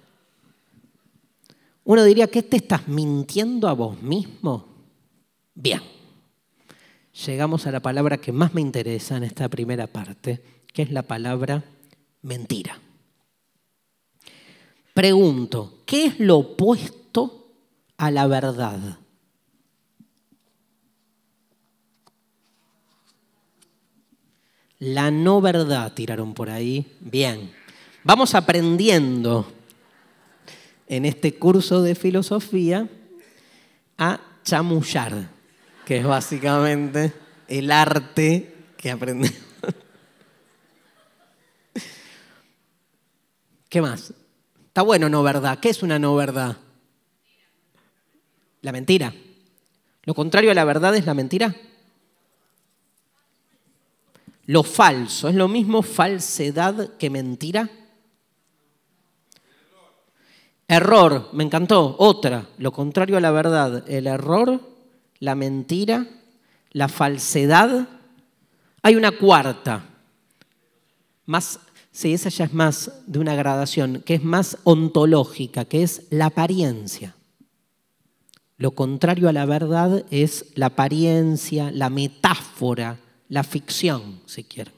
Uno diría, que te estás mintiendo a vos mismo? Bien, llegamos a la palabra que más me interesa en esta primera parte, que es la palabra mentira. Pregunto, ¿qué es lo opuesto a la verdad? La no verdad tiraron por ahí. Bien, vamos aprendiendo en este curso de filosofía a chamullar, que es básicamente el arte que aprendemos. ¿Qué más? Está bueno no verdad. ¿Qué es una no verdad? La mentira. Lo contrario a la verdad es la mentira. Lo falso, ¿es lo mismo falsedad que mentira? Error, me encantó, otra, lo contrario a la verdad, el error, la mentira, la falsedad. Hay una cuarta, más, sí, esa ya es más de una gradación, que es más ontológica, que es la apariencia. Lo contrario a la verdad es la apariencia, la metáfora, la ficción, si quieren.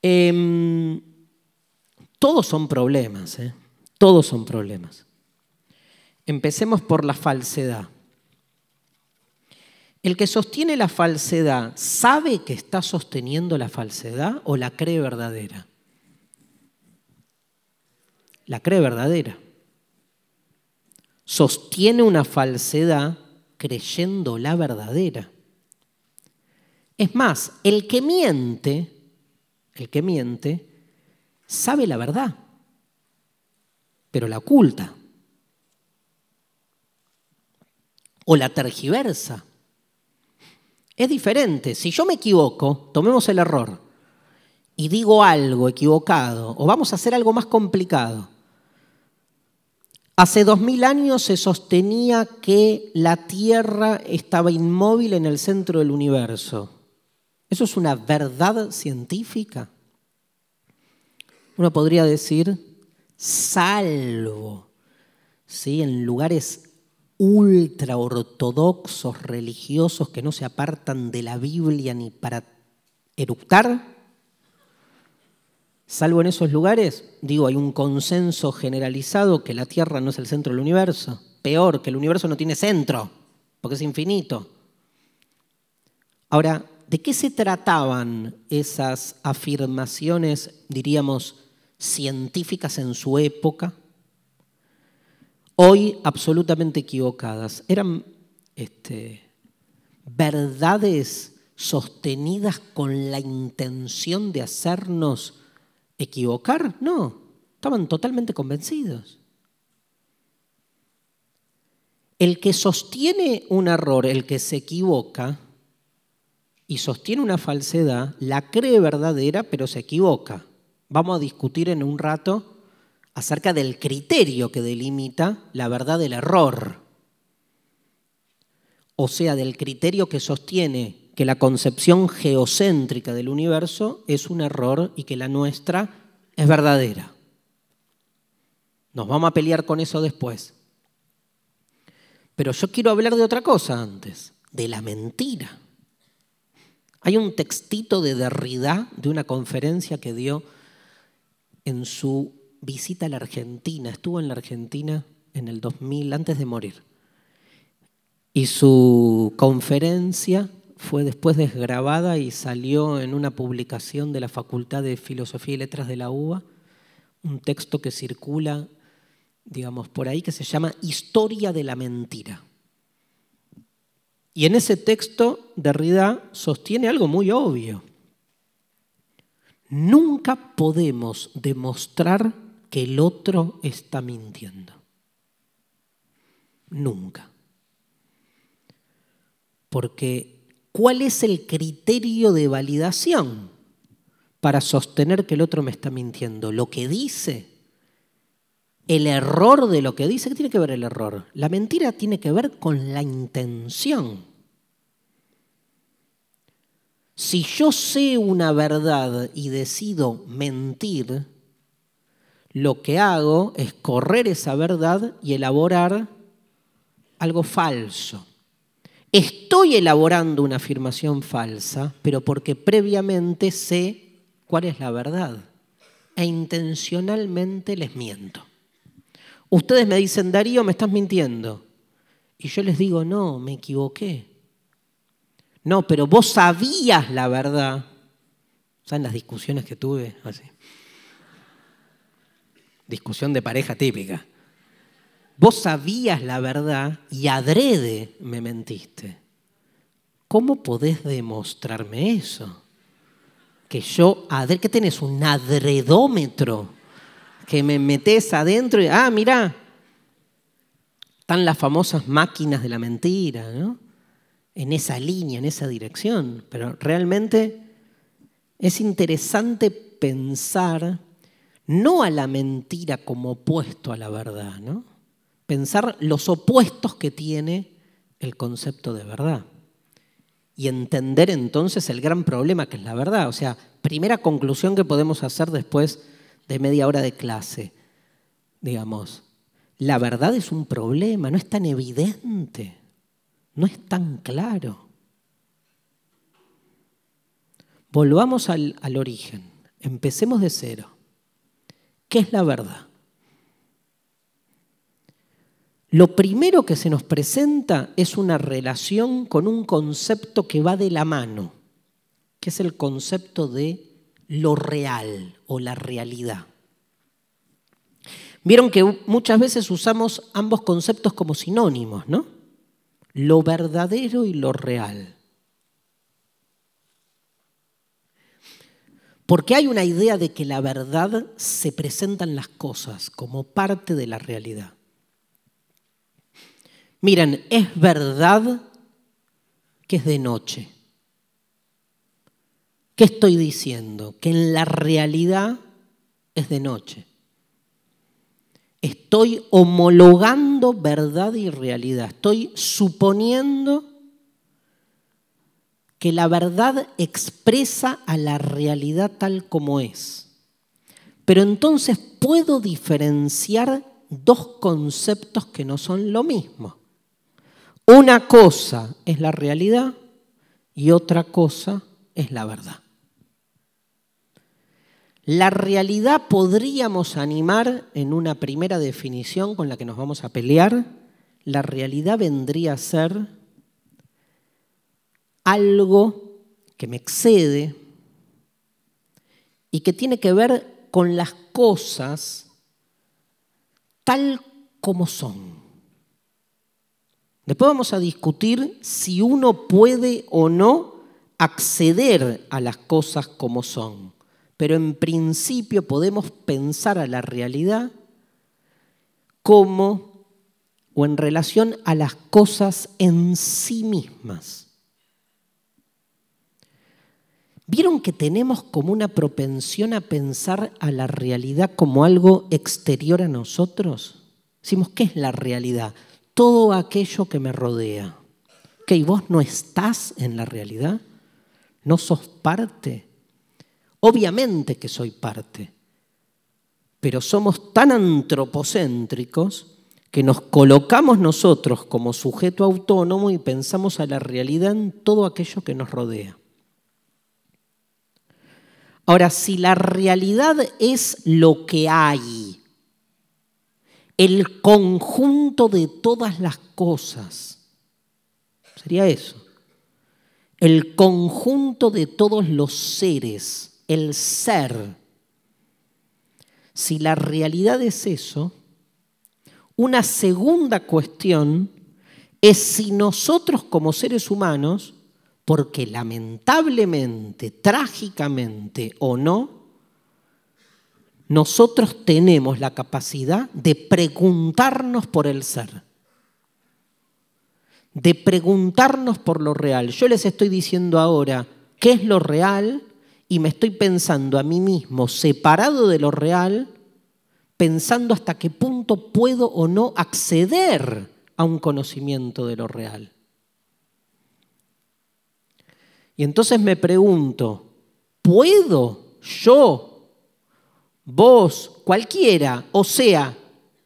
Em, todos son problemas, ¿eh? todos son problemas. Empecemos por la falsedad. El que sostiene la falsedad, ¿sabe que está sosteniendo la falsedad o la cree verdadera? La cree verdadera. Sostiene una falsedad creyendo la verdadera. Es más, el que miente, el que miente, sabe la verdad, pero la oculta. O la tergiversa. Es diferente. Si yo me equivoco, tomemos el error, y digo algo equivocado, o vamos a hacer algo más complicado. Hace dos mil años se sostenía que la Tierra estaba inmóvil en el centro del universo. Eso es una verdad científica. Uno podría decir, salvo, ¿sí? en lugares ultra ortodoxos, religiosos, que no se apartan de la Biblia ni para eructar, salvo en esos lugares, digo, hay un consenso generalizado que la Tierra no es el centro del universo. Peor, que el universo no tiene centro, porque es infinito. Ahora, ¿de qué se trataban esas afirmaciones, diríamos, científicas en su época? Hoy absolutamente equivocadas. Eran este, verdades sostenidas con la intención de hacernos equivocar. No, estaban totalmente convencidos. El que sostiene un error, el que se equivoca, y sostiene una falsedad, la cree verdadera, pero se equivoca. Vamos a discutir en un rato acerca del criterio que delimita la verdad del error, o sea, del criterio que sostiene que la concepción geocéntrica del universo es un error y que la nuestra es verdadera. Nos vamos a pelear con eso después. Pero yo quiero hablar de otra cosa antes, de la mentira. Hay un textito de Derrida de una conferencia que dio en su visita a la Argentina. Estuvo en la Argentina en el 2000, antes de morir. Y su conferencia fue después desgrabada y salió en una publicación de la Facultad de Filosofía y Letras de la UBA, un texto que circula, digamos, por ahí que se llama Historia de la Mentira. Y en ese texto Derrida sostiene algo muy obvio. Nunca podemos demostrar que el otro está mintiendo. Nunca. Porque ¿cuál es el criterio de validación para sostener que el otro me está mintiendo? ¿Lo que dice? el error de lo que dice. ¿Qué tiene que ver el error? La mentira tiene que ver con la intención. Si yo sé una verdad y decido mentir, lo que hago es correr esa verdad y elaborar algo falso. Estoy elaborando una afirmación falsa, pero porque previamente sé cuál es la verdad e intencionalmente les miento. Ustedes me dicen, Darío, me estás mintiendo. Y yo les digo, no, me equivoqué. No, pero vos sabías la verdad. ¿Saben las discusiones que tuve? Así. Ah, Discusión de pareja típica. Vos sabías la verdad y adrede me mentiste. ¿Cómo podés demostrarme eso? Que yo, adrede, que tenés un adredómetro que me metes adentro y, ah, mirá, están las famosas máquinas de la mentira, ¿no? En esa línea, en esa dirección. Pero realmente es interesante pensar no a la mentira como opuesto a la verdad, ¿no? Pensar los opuestos que tiene el concepto de verdad. Y entender entonces el gran problema que es la verdad. O sea, primera conclusión que podemos hacer después de media hora de clase, digamos. La verdad es un problema, no es tan evidente, no es tan claro. Volvamos al, al origen, empecemos de cero. ¿Qué es la verdad? Lo primero que se nos presenta es una relación con un concepto que va de la mano, que es el concepto de lo real o la realidad. Vieron que muchas veces usamos ambos conceptos como sinónimos, ¿no? Lo verdadero y lo real. Porque hay una idea de que la verdad se presentan las cosas como parte de la realidad. Miren, es verdad que es de noche. ¿Qué estoy diciendo? Que en la realidad es de noche. Estoy homologando verdad y realidad. Estoy suponiendo que la verdad expresa a la realidad tal como es. Pero entonces puedo diferenciar dos conceptos que no son lo mismo. Una cosa es la realidad y otra cosa es la verdad. La realidad podríamos animar en una primera definición con la que nos vamos a pelear. La realidad vendría a ser algo que me excede y que tiene que ver con las cosas tal como son. Después vamos a discutir si uno puede o no acceder a las cosas como son pero en principio podemos pensar a la realidad como o en relación a las cosas en sí mismas. ¿Vieron que tenemos como una propensión a pensar a la realidad como algo exterior a nosotros? Decimos, ¿qué es la realidad? Todo aquello que me rodea. ¿Y vos no estás en la realidad? ¿No sos parte? Obviamente que soy parte, pero somos tan antropocéntricos que nos colocamos nosotros como sujeto autónomo y pensamos a la realidad en todo aquello que nos rodea. Ahora, si la realidad es lo que hay, el conjunto de todas las cosas, sería eso, el conjunto de todos los seres, el ser. Si la realidad es eso, una segunda cuestión es si nosotros como seres humanos, porque lamentablemente, trágicamente o no, nosotros tenemos la capacidad de preguntarnos por el ser, de preguntarnos por lo real. Yo les estoy diciendo ahora qué es lo real y me estoy pensando a mí mismo separado de lo real, pensando hasta qué punto puedo o no acceder a un conocimiento de lo real. Y entonces me pregunto, ¿puedo yo, vos, cualquiera, o sea,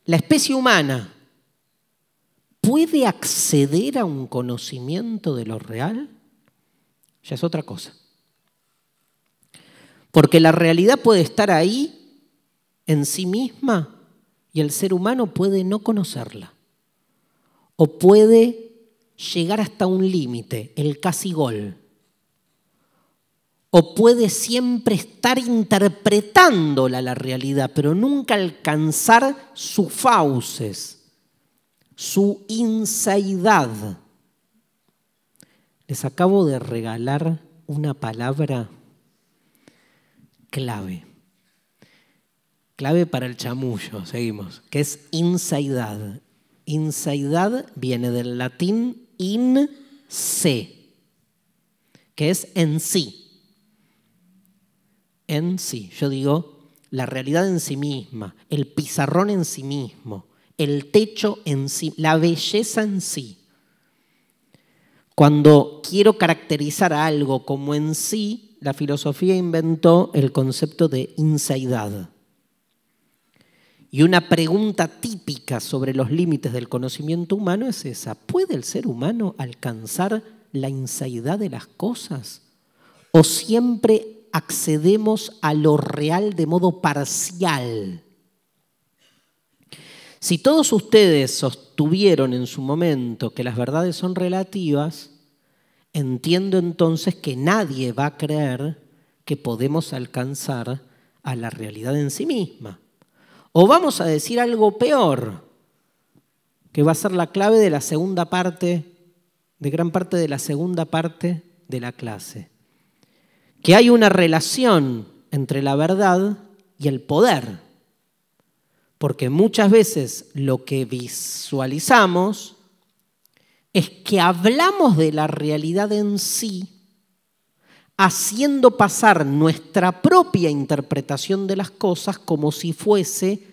la especie humana, puede acceder a un conocimiento de lo real? Ya es otra cosa. Porque la realidad puede estar ahí en sí misma y el ser humano puede no conocerla. O puede llegar hasta un límite, el casi gol. O puede siempre estar interpretándola la realidad, pero nunca alcanzar sus fauces, su insaidad. Les acabo de regalar una palabra clave. Clave para el chamullo, seguimos, que es insaidad. Insaidad viene del latín in se, que es en sí. En sí, yo digo la realidad en sí misma, el pizarrón en sí mismo, el techo en sí, la belleza en sí. Cuando quiero caracterizar algo como en sí, la filosofía inventó el concepto de insaidad. Y una pregunta típica sobre los límites del conocimiento humano es esa. ¿Puede el ser humano alcanzar la insaidad de las cosas? ¿O siempre accedemos a lo real de modo parcial? Si todos ustedes sostuvieron en su momento que las verdades son relativas, Entiendo entonces que nadie va a creer que podemos alcanzar a la realidad en sí misma. O vamos a decir algo peor, que va a ser la clave de la segunda parte, de gran parte de la segunda parte de la clase. Que hay una relación entre la verdad y el poder. Porque muchas veces lo que visualizamos es que hablamos de la realidad en sí haciendo pasar nuestra propia interpretación de las cosas como si fuese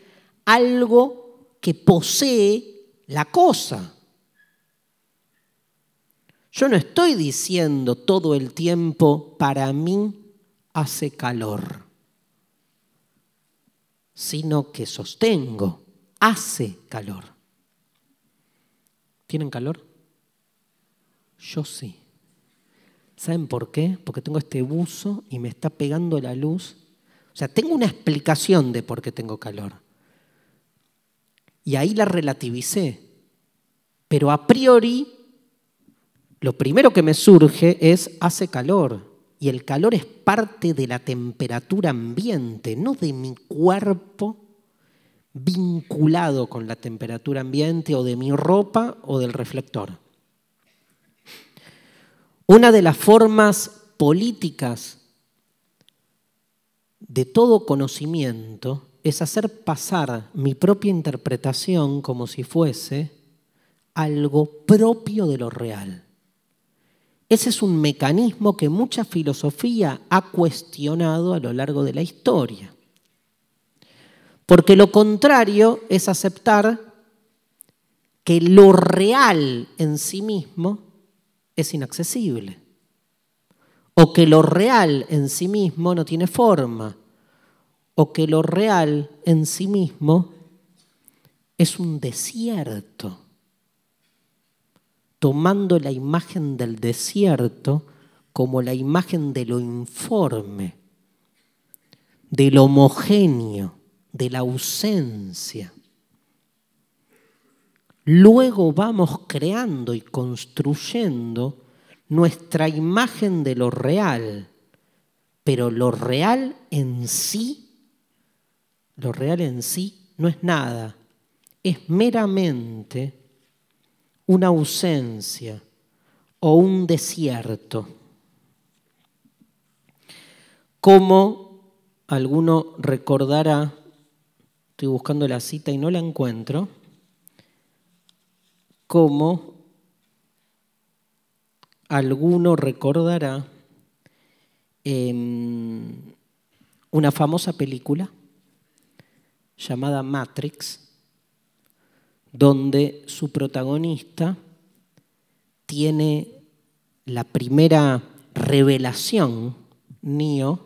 algo que posee la cosa. Yo no estoy diciendo todo el tiempo, para mí hace calor, sino que sostengo, hace calor. ¿Tienen calor? Yo sí. ¿Saben por qué? Porque tengo este buzo y me está pegando la luz. O sea, tengo una explicación de por qué tengo calor. Y ahí la relativicé. Pero a priori, lo primero que me surge es hace calor. Y el calor es parte de la temperatura ambiente, no de mi cuerpo vinculado con la temperatura ambiente o de mi ropa o del reflector. Una de las formas políticas de todo conocimiento es hacer pasar mi propia interpretación como si fuese algo propio de lo real. Ese es un mecanismo que mucha filosofía ha cuestionado a lo largo de la historia. Porque lo contrario es aceptar que lo real en sí mismo es inaccesible. O que lo real en sí mismo no tiene forma. O que lo real en sí mismo es un desierto. Tomando la imagen del desierto como la imagen de lo informe, del homogéneo, de la ausencia. Luego vamos creando y construyendo nuestra imagen de lo real, pero lo real en sí, lo real en sí no es nada, es meramente una ausencia o un desierto. Como alguno recordará, estoy buscando la cita y no la encuentro, como alguno recordará una famosa película llamada Matrix, donde su protagonista tiene la primera revelación, Neo,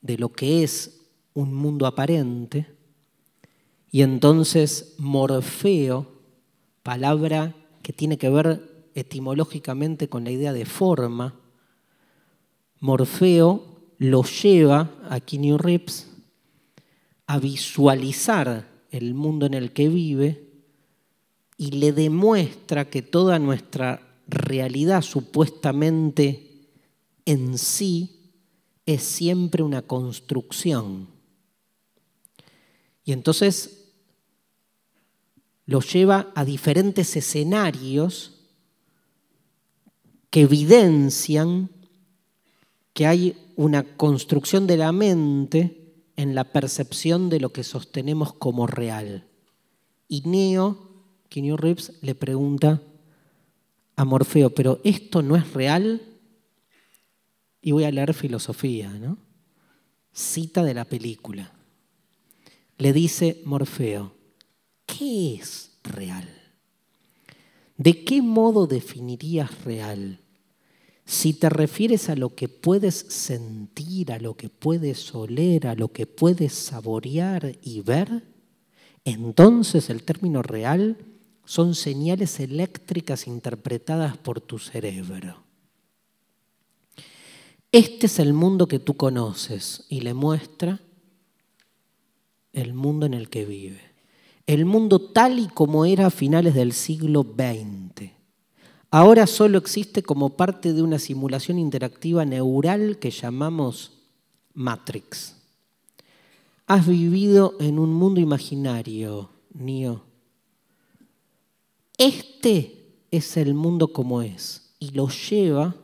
de lo que es un mundo aparente, y entonces Morfeo palabra que tiene que ver etimológicamente con la idea de forma, Morfeo lo lleva a new Rips a visualizar el mundo en el que vive y le demuestra que toda nuestra realidad supuestamente en sí es siempre una construcción. Y entonces lo lleva a diferentes escenarios que evidencian que hay una construcción de la mente en la percepción de lo que sostenemos como real. Y Neo, Keanu Reeves, le pregunta a Morfeo, pero esto no es real. Y voy a leer filosofía, ¿no? Cita de la película. Le dice Morfeo, ¿Qué es real? ¿De qué modo definirías real? Si te refieres a lo que puedes sentir, a lo que puedes oler, a lo que puedes saborear y ver, entonces el término real son señales eléctricas interpretadas por tu cerebro. Este es el mundo que tú conoces y le muestra el mundo en el que vive el mundo tal y como era a finales del siglo XX. Ahora solo existe como parte de una simulación interactiva neural que llamamos Matrix. Has vivido en un mundo imaginario, Neo. Este es el mundo como es y lo lleva.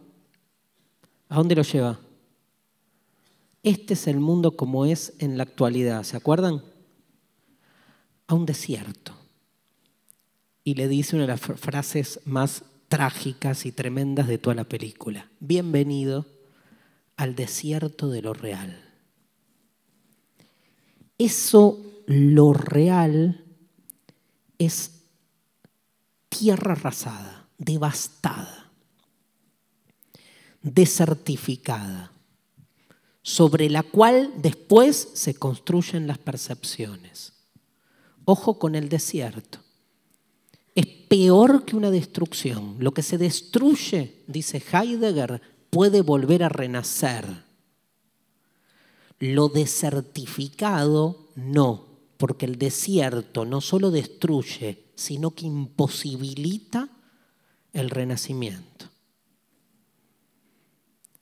¿A dónde lo lleva? Este es el mundo como es en la actualidad, ¿se acuerdan? a un desierto. Y le dice una de las frases más trágicas y tremendas de toda la película. Bienvenido al desierto de lo real. Eso lo real es tierra arrasada, devastada, desertificada, sobre la cual después se construyen las percepciones. Ojo con el desierto. Es peor que una destrucción. Lo que se destruye, dice Heidegger, puede volver a renacer. Lo desertificado no, porque el desierto no solo destruye, sino que imposibilita el renacimiento.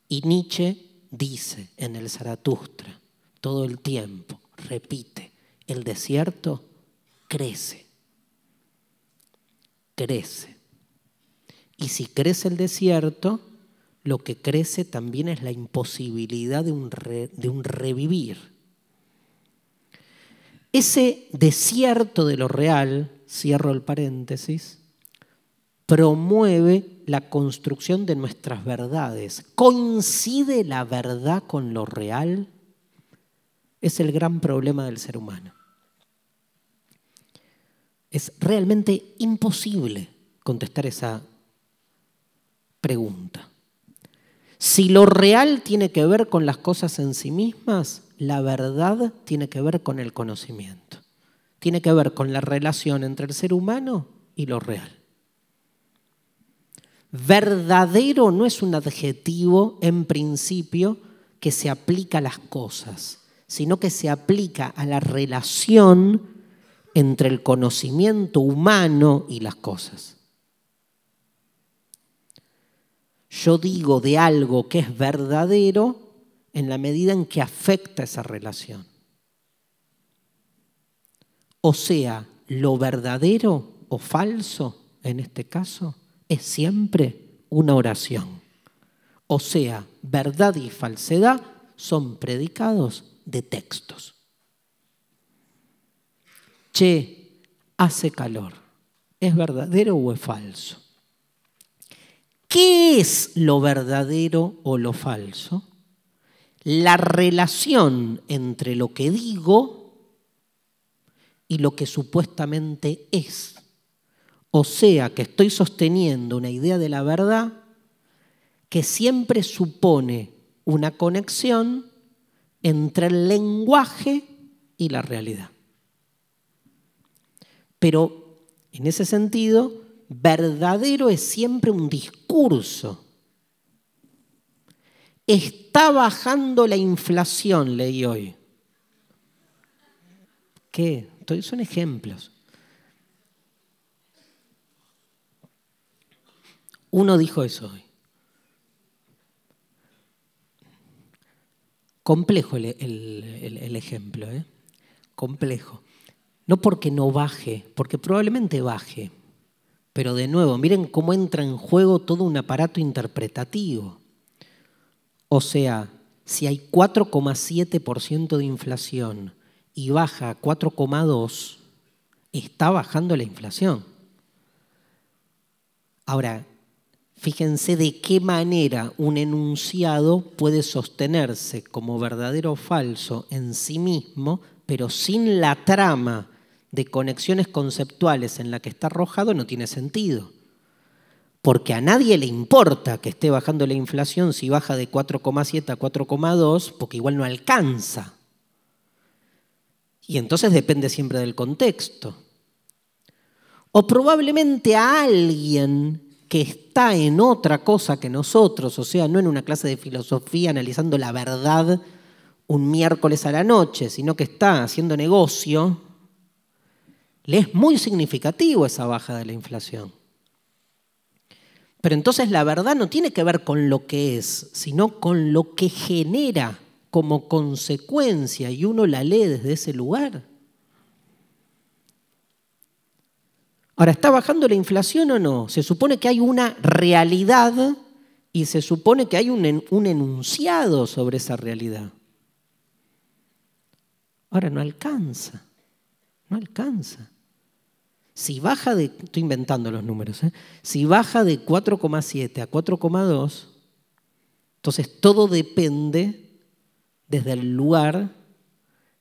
Y Nietzsche dice en el Zaratustra todo el tiempo, repite, el desierto crece, crece. Y si crece el desierto, lo que crece también es la imposibilidad de un, de un revivir. Ese desierto de lo real, cierro el paréntesis, promueve la construcción de nuestras verdades. ¿Coincide la verdad con lo real? Es el gran problema del ser humano. Es realmente imposible contestar esa pregunta. Si lo real tiene que ver con las cosas en sí mismas, la verdad tiene que ver con el conocimiento. Tiene que ver con la relación entre el ser humano y lo real. Verdadero no es un adjetivo en principio que se aplica a las cosas, sino que se aplica a la relación entre el conocimiento humano y las cosas. Yo digo de algo que es verdadero en la medida en que afecta esa relación. O sea, lo verdadero o falso, en este caso, es siempre una oración. O sea, verdad y falsedad son predicados de textos che, hace calor. ¿Es verdadero o es falso? ¿Qué es lo verdadero o lo falso? La relación entre lo que digo y lo que supuestamente es. O sea, que estoy sosteniendo una idea de la verdad que siempre supone una conexión entre el lenguaje y la realidad. Pero en ese sentido, verdadero es siempre un discurso. Está bajando la inflación, leí hoy. ¿Qué? Son ejemplos. Uno dijo eso hoy. Complejo el, ejemplo, ¿eh? Complejo. No porque no baje, porque probablemente baje. Pero de nuevo, miren cómo entra en juego todo un aparato interpretativo. O sea, si hay 4,7% de inflación y baja 4,2%, está bajando la inflación. Ahora, fíjense de qué manera un enunciado puede sostenerse como verdadero o falso en sí mismo, pero sin la trama de conexiones conceptuales en la que está arrojado no tiene sentido. Porque a nadie le importa que esté bajando la inflación si baja de 4,7 a 4,2, porque igual no alcanza. Y entonces depende siempre del contexto. O probablemente a alguien que está en otra cosa que nosotros, o sea, no en una clase de filosofía analizando la verdad un miércoles a la noche, sino que está haciendo negocio, le es muy significativo esa baja de la inflación. Pero entonces la verdad no tiene que ver con lo que es, sino con lo que genera como consecuencia y uno la lee desde ese lugar. Ahora, ¿está bajando la inflación o no? Se supone que hay una realidad y se supone que hay un, un enunciado sobre esa realidad. Ahora no alcanza, no alcanza. Si baja de, inventando los números, ¿eh? si baja de 4,7 a 4,2, entonces todo depende desde el lugar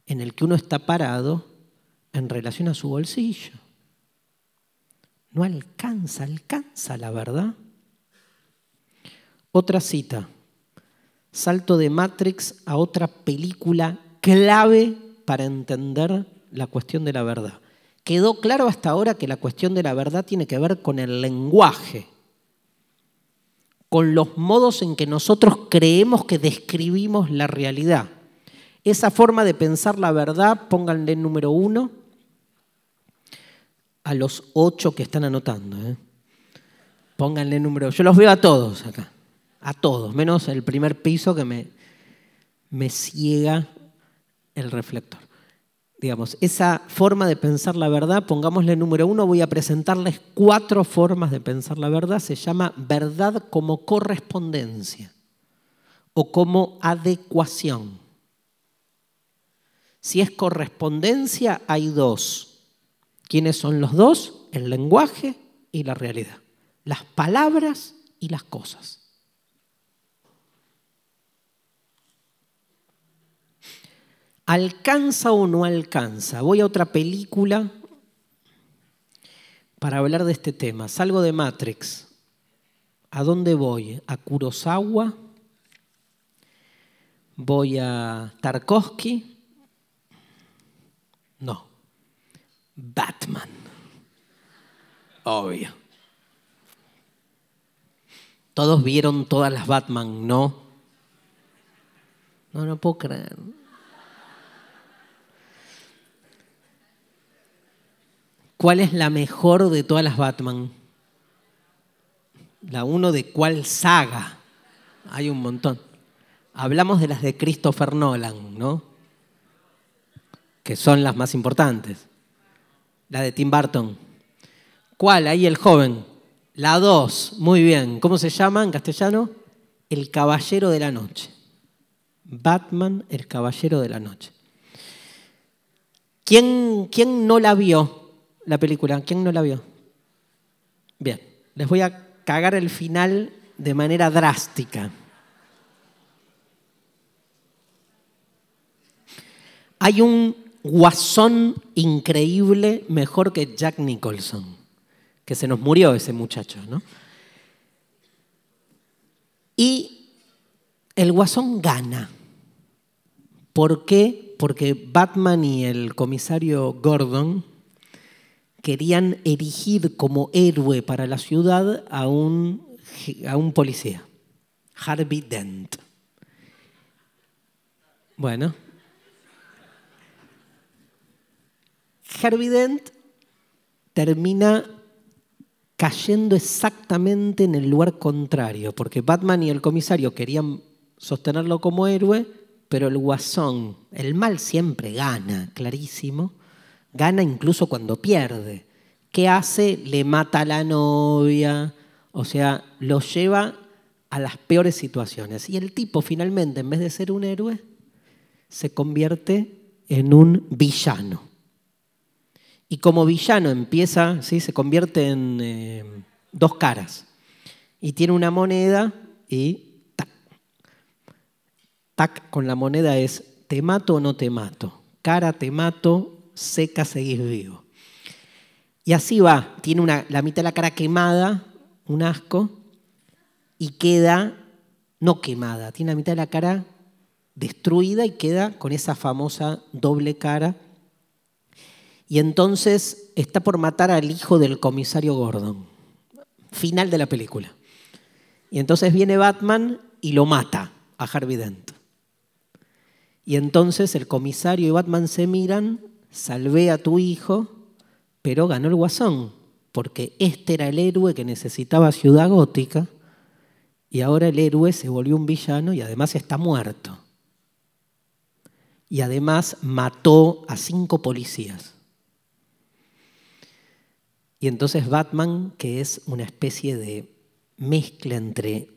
en el que uno está parado en relación a su bolsillo. No alcanza, alcanza la verdad. Otra cita, salto de Matrix a otra película clave para entender la cuestión de la verdad. Quedó claro hasta ahora que la cuestión de la verdad tiene que ver con el lenguaje, con los modos en que nosotros creemos que describimos la realidad. Esa forma de pensar la verdad, pónganle número uno a los ocho que están anotando. ¿eh? Pónganle número. Yo los veo a todos acá. A todos, menos el primer piso que me, me ciega el reflector digamos, esa forma de pensar la verdad, pongámosle número uno, voy a presentarles cuatro formas de pensar la verdad, se llama verdad como correspondencia o como adecuación. Si es correspondencia, hay dos. ¿Quiénes son los dos? El lenguaje y la realidad. Las palabras y las cosas. ¿Alcanza o no alcanza? Voy a otra película para hablar de este tema. Salgo de Matrix. ¿A dónde voy? ¿A Kurosawa? ¿Voy a Tarkovsky? No. Batman. Obvio. Todos vieron todas las Batman, ¿no? No, no puedo creer. ¿Cuál es la mejor de todas las Batman? La uno de cuál saga. Hay un montón. Hablamos de las de Christopher Nolan, ¿no? Que son las más importantes. La de Tim Burton. ¿Cuál? Ahí el joven. La dos. Muy bien. ¿Cómo se llama en castellano? El Caballero de la Noche. Batman, el Caballero de la Noche. ¿Quién, quién no la vio? la película. ¿Quién no la vio? Bien, les voy a cagar el final de manera drástica. Hay un guasón increíble mejor que Jack Nicholson, que se nos murió ese muchacho, ¿no? Y el guasón gana. ¿Por qué? Porque Batman y el comisario Gordon querían erigir como héroe para la ciudad a un, policía, Harvey Dent. Bueno. Harvey Dent termina cayendo exactamente en el lugar contrario, porque Batman y el comisario querían sostenerlo como héroe, pero el guasón, el mal siempre gana, clarísimo gana incluso cuando pierde. ¿Qué hace? Le mata a la novia, o sea, lo lleva a las peores situaciones. Y el tipo finalmente, en vez de ser un héroe, se convierte en un villano. Y como villano empieza, ¿sí? se convierte en eh, dos caras. Y tiene una moneda y tac. Tac con la moneda es, ¿te mato o no te mato? Cara, te mato, seca seguir vivo. Y así va, tiene una, la mitad de la cara quemada, un asco, y queda no quemada, tiene la mitad de la cara destruida y queda con esa famosa doble cara. Y entonces está por matar al hijo del comisario Gordon. Final de la película. Y entonces viene Batman y lo mata a Harvey Dent. Y entonces el comisario y Batman se miran salvé a tu hijo, pero ganó el guasón, porque este era el héroe que necesitaba Ciudad Gótica, y ahora el héroe se volvió un villano y además está muerto. Y además mató a cinco policías. Y entonces Batman, que es una especie de mezcla entre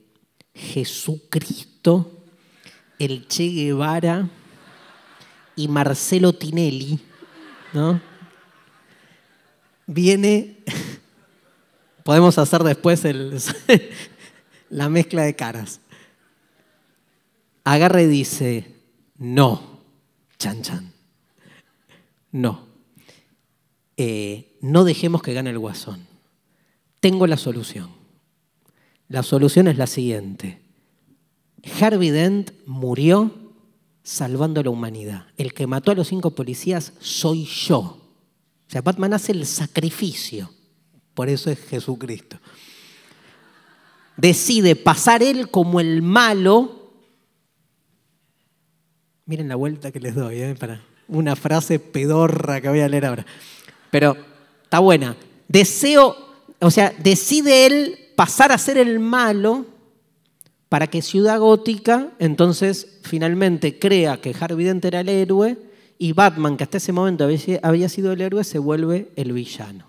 Jesucristo, el Che Guevara y Marcelo Tinelli, ¿no? Viene, podemos hacer después la mezcla de caras. Agarre dice, no, chan chan, no, eh, no dejemos que gane el guasón. Tengo la solución. La solución es la siguiente. Harvey Dent murió salvando a la humanidad. El que mató a los cinco policías soy yo. O sea, Batman hace el sacrificio. Por eso es Jesucristo. Decide pasar él como el malo. Miren la vuelta que les doy, ¿eh? para una frase pedorra que voy a leer ahora. Pero está buena. Deseo, o sea, decide él pasar a ser el malo para que Ciudad Gótica entonces finalmente crea que Harvey Dent era el héroe y Batman, que hasta ese momento había sido el héroe, se vuelve el villano.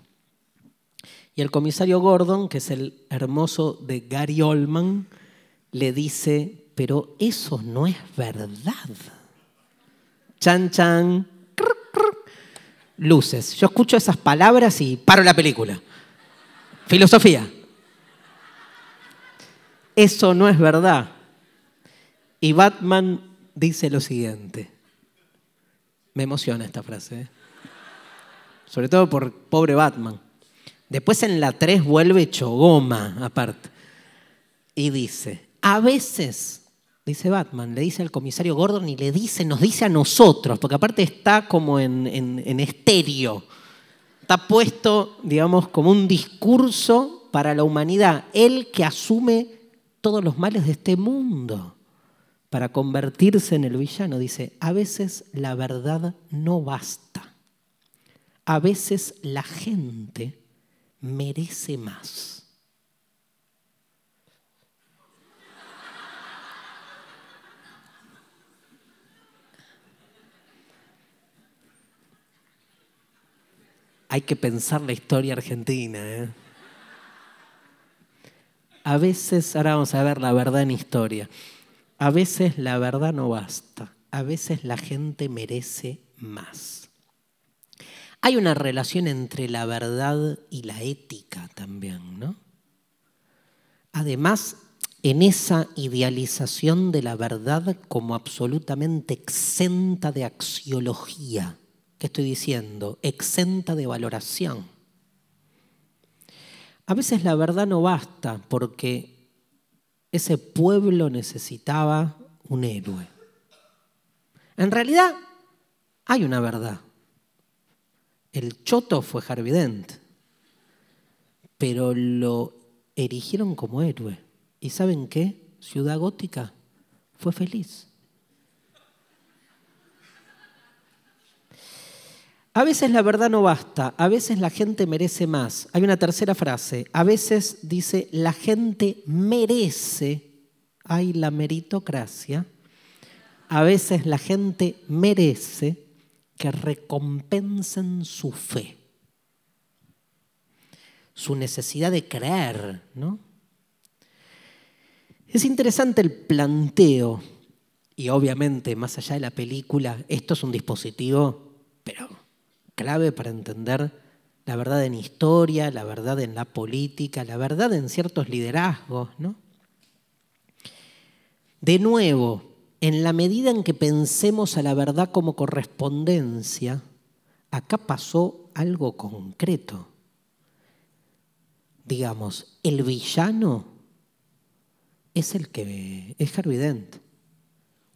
Y el comisario Gordon, que es el hermoso de Gary Oldman, le dice, pero eso no es verdad. Chan, chan, luces. Yo escucho esas palabras y paro la película. Filosofía eso no es verdad. Y Batman dice lo siguiente. Me emociona esta frase. ¿eh? Sobre todo por pobre Batman. Después en la 3 vuelve Chogoma. aparte. Y dice, a veces, dice Batman, le dice al comisario Gordon y le dice, nos dice a nosotros, porque aparte está como en, en, en estéreo. Está puesto, digamos, como un discurso para la humanidad. Él que asume todos los males de este mundo para convertirse en el villano. Dice, a veces la verdad no basta. A veces la gente merece más. Hay que pensar la historia argentina. ¿eh? A veces, ahora vamos a ver la verdad en historia, a veces la verdad no basta, a veces la gente merece más. Hay una relación entre la verdad y la ética también, ¿no? Además, en esa idealización de la verdad como absolutamente exenta de axiología, ¿qué estoy diciendo? Exenta de valoración a veces la verdad no basta porque ese pueblo necesitaba un héroe. En realidad hay una verdad. El choto fue Harvident, pero lo erigieron como héroe. ¿Y saben qué? Ciudad Gótica fue feliz. A veces la verdad no basta, a veces la gente merece más. Hay una tercera frase, a veces dice la gente merece, hay la meritocracia, a veces la gente merece que recompensen su fe, su necesidad de creer, ¿no? Es interesante el planteo, y obviamente más allá de la película, esto es un dispositivo, pero clave para entender la verdad en historia, la verdad en la política, la verdad en ciertos liderazgos. ¿no? De nuevo, en la medida en que pensemos a la verdad como correspondencia, acá pasó algo concreto. Digamos, el villano es el que es Harvey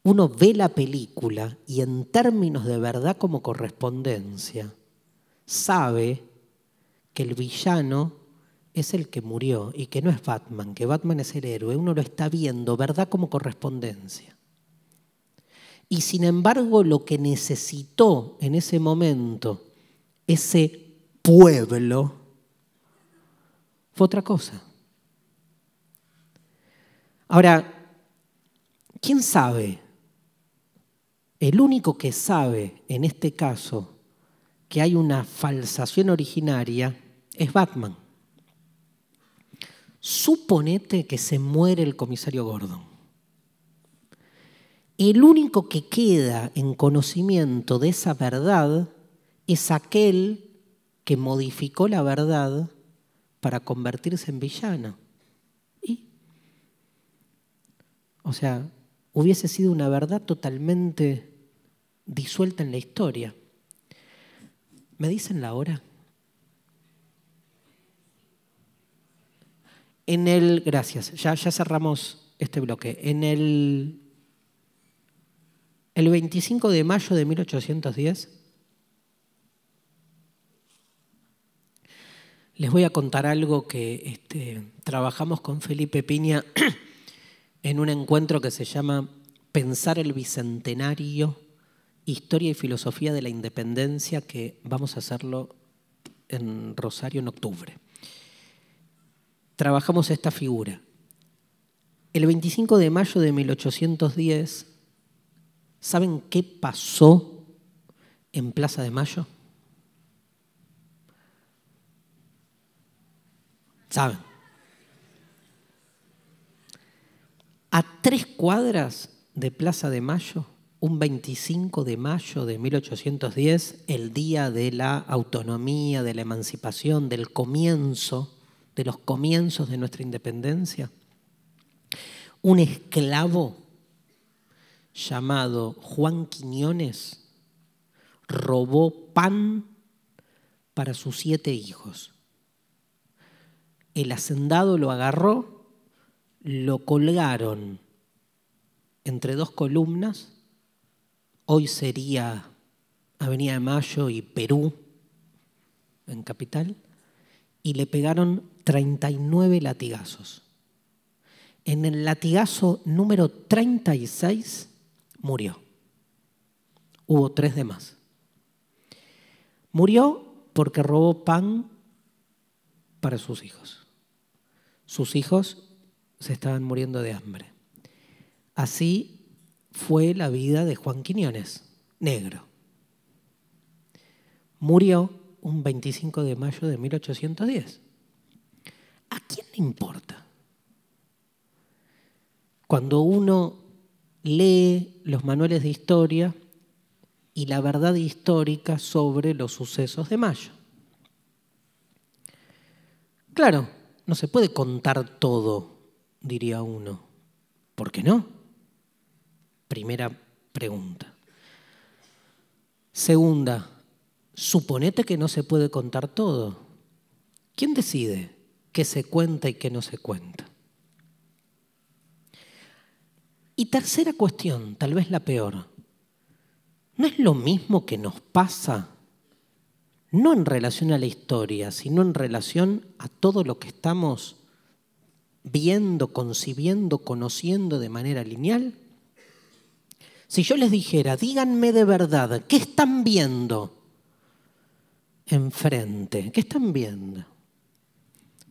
uno ve la película y en términos de verdad como correspondencia, sabe que el villano es el que murió y que no es Batman, que Batman es el héroe, uno lo está viendo, verdad como correspondencia. Y sin embargo lo que necesitó en ese momento ese pueblo fue otra cosa. Ahora, ¿quién sabe el único que sabe en este caso que hay una falsación originaria es Batman. Suponete que se muere el comisario Gordon. El único que queda en conocimiento de esa verdad es aquel que modificó la verdad para convertirse en villano. ¿Y? O sea, hubiese sido una verdad totalmente disuelta en la historia. ¿Me dicen la hora? En el, gracias, ya, ya cerramos este bloque. En el, el 25 de mayo de 1810, Les voy a contar algo que este, trabajamos con Felipe Piña en un encuentro que se llama Pensar el Bicentenario Historia y Filosofía de la Independencia, que vamos a hacerlo en Rosario en octubre. Trabajamos esta figura. El 25 de mayo de 1810, ¿saben qué pasó en Plaza de Mayo? ¿Saben? A tres cuadras de Plaza de Mayo un 25 de mayo de 1810, el día de la autonomía, de la emancipación, del comienzo, de los comienzos de nuestra independencia, un esclavo llamado Juan Quiñones robó pan para sus siete hijos. El hacendado lo agarró, lo colgaron entre dos columnas Hoy sería Avenida de Mayo y Perú, en Capital, y le pegaron 39 latigazos. En el latigazo número 36 murió. Hubo tres de más. Murió porque robó pan para sus hijos. Sus hijos se estaban muriendo de hambre. Así fue la vida de Juan Quiñones, negro. Murió un 25 de mayo de 1810. ¿A quién le importa? Cuando uno lee los manuales de historia y la verdad histórica sobre los sucesos de mayo. Claro, no se puede contar todo, diría uno. ¿Por qué no? Primera pregunta. Segunda, suponete que no se puede contar todo. ¿Quién decide qué se cuenta y qué no se cuenta? Y tercera cuestión, tal vez la peor. ¿No es lo mismo que nos pasa? No en relación a la historia, sino en relación a todo lo que estamos viendo, concibiendo, conociendo de manera lineal. Si yo les dijera, díganme de verdad, ¿qué están viendo enfrente? ¿Qué están viendo?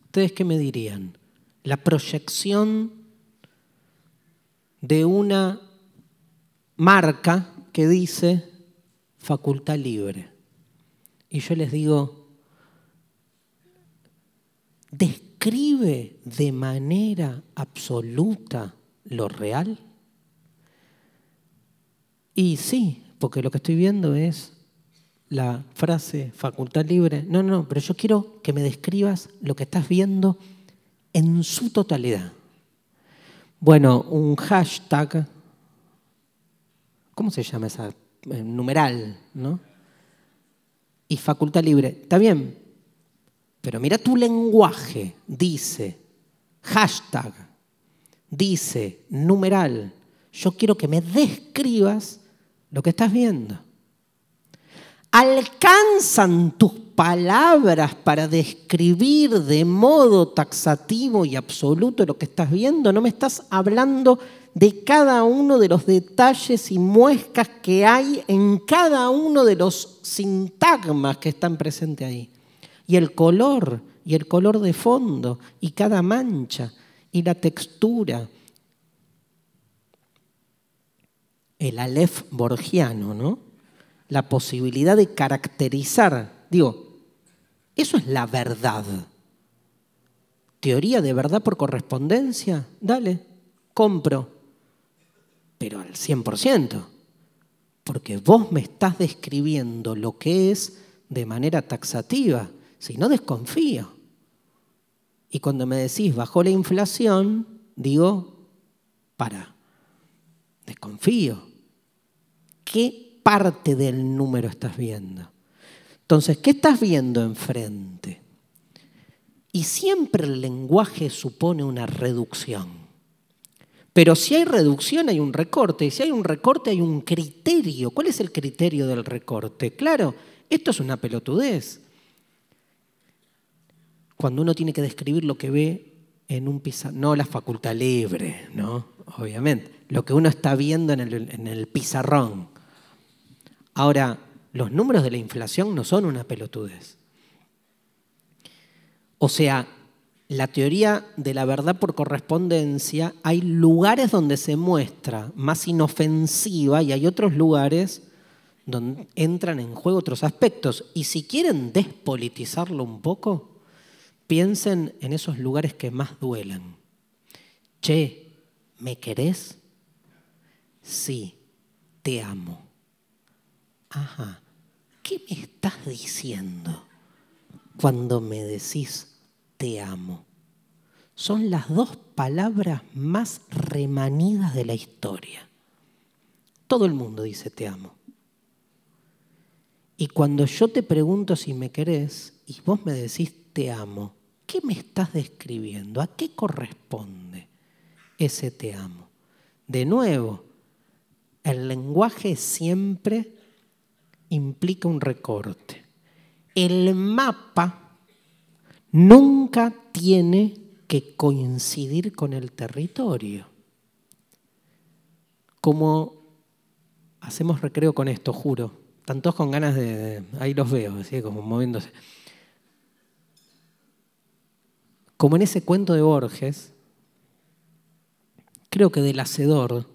¿Ustedes qué me dirían? La proyección de una marca que dice facultad libre. Y yo les digo, describe de manera absoluta lo real. Y sí, porque lo que estoy viendo es la frase facultad libre. No, no, pero yo quiero que me describas lo que estás viendo en su totalidad. Bueno, un hashtag, ¿cómo se llama esa? Numeral, ¿no? Y facultad libre. Está bien, pero mira tu lenguaje, dice, hashtag, dice, numeral. Yo quiero que me describas lo que estás viendo. ¿Alcanzan tus palabras para describir de modo taxativo y absoluto lo que estás viendo? No me estás hablando de cada uno de los detalles y muescas que hay en cada uno de los sintagmas que están presentes ahí. Y el color, y el color de fondo, y cada mancha, y la textura, el Aleph borgiano, ¿no? La posibilidad de caracterizar, digo, eso es la verdad. Teoría de verdad por correspondencia, dale, compro, pero al 100%, porque vos me estás describiendo lo que es de manera taxativa, si no desconfío. Y cuando me decís bajó la inflación, digo, para, desconfío qué parte del número estás viendo. Entonces, ¿qué estás viendo enfrente? Y siempre el lenguaje supone una reducción. Pero si hay reducción hay un recorte, y si hay un recorte hay un criterio. ¿Cuál es el criterio del recorte? Claro, esto es una pelotudez. Cuando uno tiene que describir lo que ve en un pizarrón, no la facultad libre, ¿no? Obviamente, lo que uno está viendo en el, en el pizarrón. Ahora, los números de la inflación no son una pelotudez. O sea, la teoría de la verdad por correspondencia, hay lugares donde se muestra más inofensiva y hay otros lugares donde entran en juego otros aspectos. Y si quieren despolitizarlo un poco, piensen en esos lugares que más duelan. Che, ¿me querés? Sí, te amo. Ajá, ¿qué me estás diciendo cuando me decís te amo? Son las dos palabras más remanidas de la historia. Todo el mundo dice te amo. Y cuando yo te pregunto si me querés y vos me decís te amo, ¿qué me estás describiendo? ¿A qué corresponde ese te amo? De nuevo, el lenguaje siempre implica un recorte. El mapa nunca tiene que coincidir con el territorio. Como hacemos recreo con esto, juro. Tantos con ganas de... Ahí los veo, así como moviéndose. Como en ese cuento de Borges, creo que del hacedor,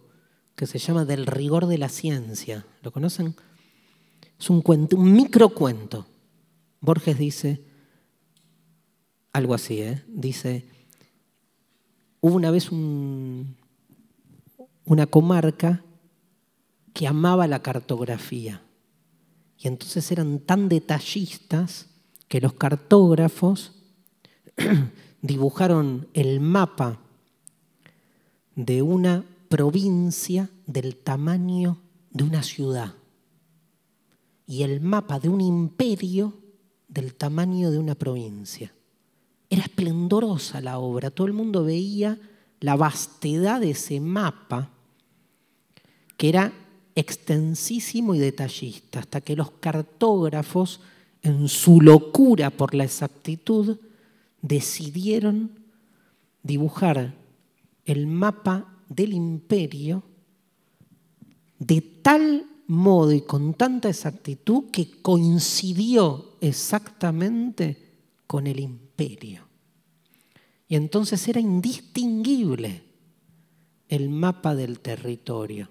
que se llama Del rigor de la ciencia. ¿Lo conocen? Es un cuento, un microcuento. Borges dice algo así, ¿eh? Dice, hubo una vez una comarca que amaba la cartografía. Y entonces eran tan detallistas que los cartógrafos dibujaron el mapa de una provincia del tamaño de una ciudad y el mapa de un imperio del tamaño de una provincia. Era esplendorosa la obra, todo el mundo veía la vastedad de ese mapa, que era extensísimo y detallista, hasta que los cartógrafos, en su locura por la exactitud, decidieron dibujar el mapa del imperio de tal modo y con tanta exactitud que coincidió exactamente con el imperio. Y entonces era indistinguible el mapa del territorio.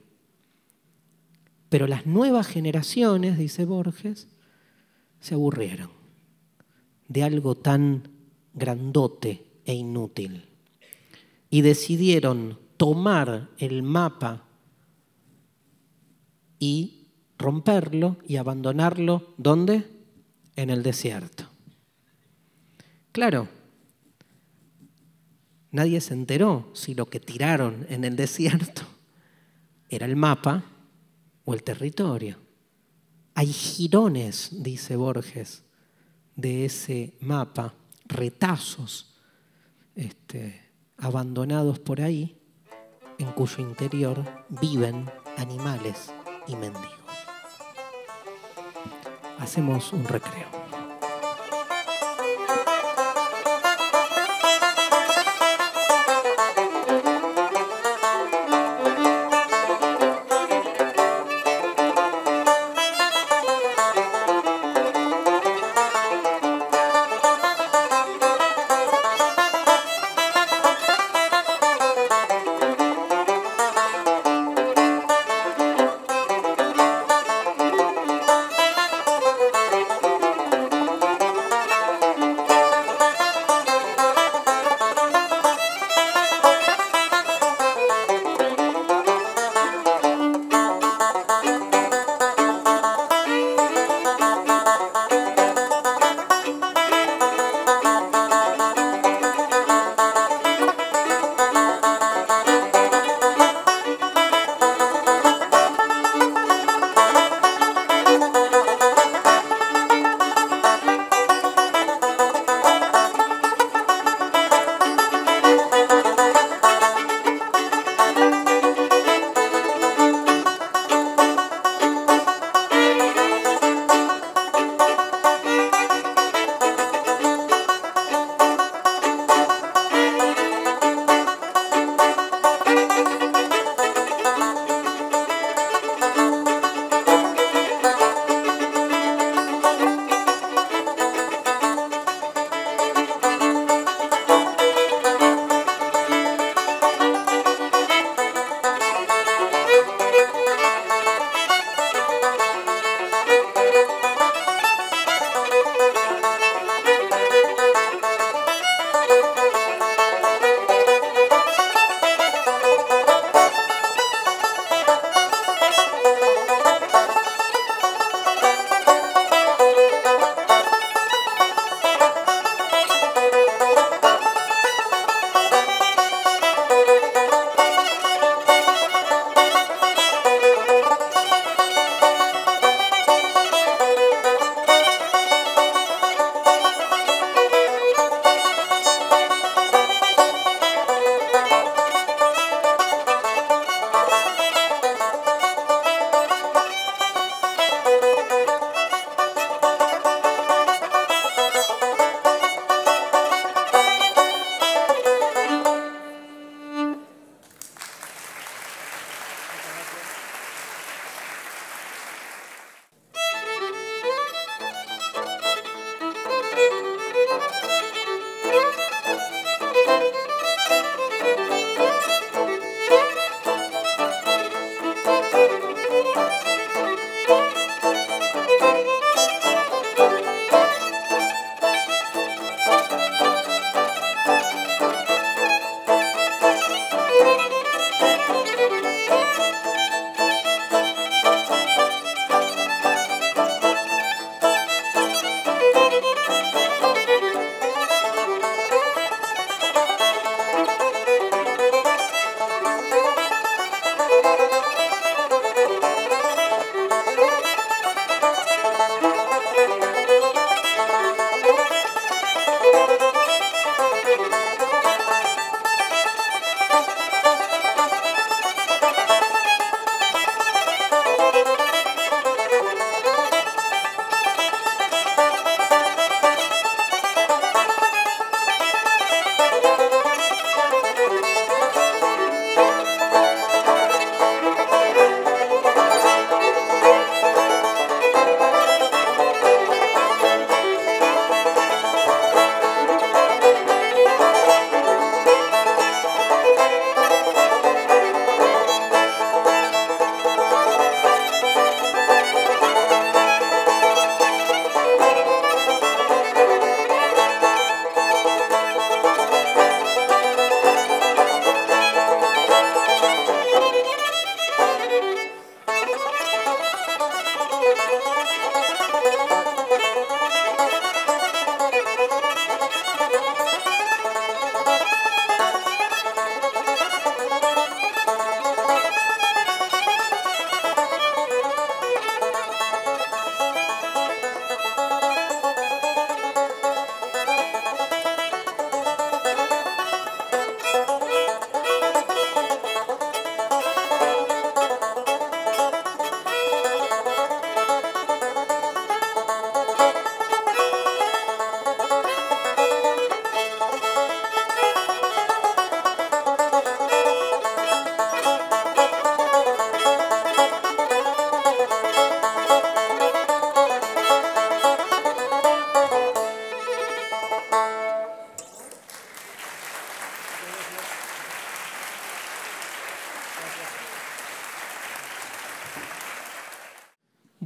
Pero las nuevas generaciones, dice Borges, se aburrieron de algo tan grandote e inútil y decidieron tomar el mapa y romperlo y abandonarlo, ¿dónde? En el desierto. Claro, nadie se enteró si lo que tiraron en el desierto era el mapa o el territorio. Hay jirones, dice Borges, de ese mapa, retazos este, abandonados por ahí, en cuyo interior viven animales y mendigos. Hacemos un recreo.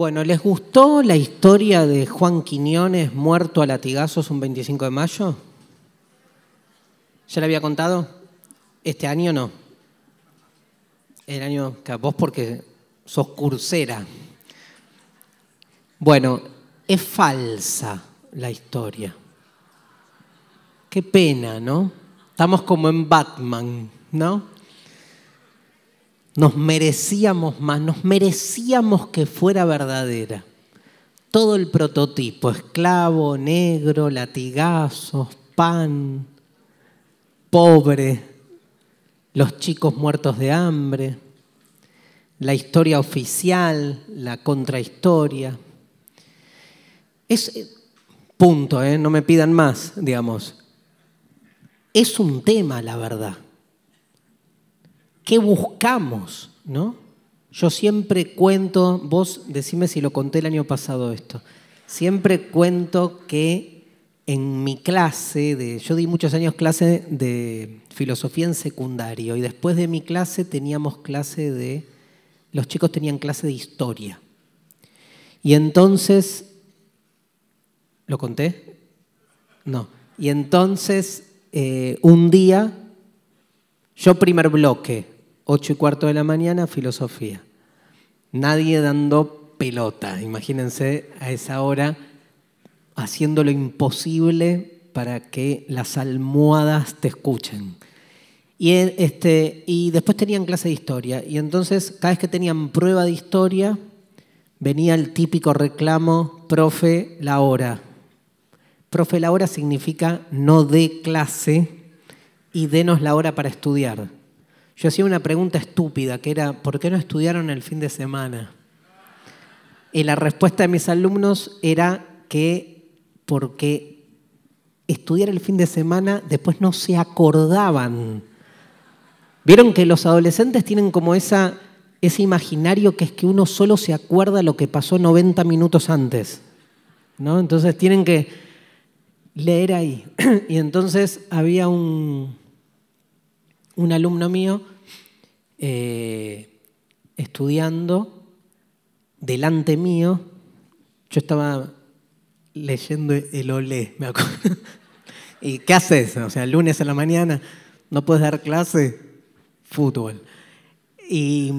Bueno, ¿les gustó la historia de Juan Quiñones muerto a latigazos un 25 de mayo? ¿Ya la había contado? ¿Este año no? El año que vos porque sos cursera. Bueno, es falsa la historia. Qué pena, ¿no? Estamos como en Batman, ¿no? Nos merecíamos más, nos merecíamos que fuera verdadera. Todo el prototipo, esclavo, negro, latigazos, pan, pobre, los chicos muertos de hambre, la historia oficial, la contrahistoria. Es, eh, punto, eh, no me pidan más, digamos. Es un tema, la verdad qué buscamos, ¿no? Yo siempre cuento, vos decime si lo conté el año pasado esto, siempre cuento que en mi clase, de, yo di muchos años clase de filosofía en secundario y después de mi clase teníamos clase de, los chicos tenían clase de historia. Y entonces, ¿lo conté? No. Y entonces, eh, un día yo primer bloque, ocho y cuarto de la mañana, filosofía. Nadie dando pelota, imagínense a esa hora haciendo lo imposible para que las almohadas te escuchen. Y, este, y después tenían clase de historia. Y entonces, cada vez que tenían prueba de historia, venía el típico reclamo, profe, la hora. Profe, la hora significa no de clase y denos la hora para estudiar. Yo hacía una pregunta estúpida que era, ¿por qué no estudiaron el fin de semana? Y la respuesta de mis alumnos era que porque estudiar el fin de semana después no se acordaban. Vieron que los adolescentes tienen como esa, ese imaginario que es que uno solo se acuerda lo que pasó 90 minutos antes. ¿no? Entonces tienen que leer ahí. Y entonces había un, un alumno mío eh, estudiando delante mío. Yo estaba leyendo el Olé, me acuerdo. ¿Y qué haces? O sea, lunes en la mañana no puedes dar clase, fútbol. Y,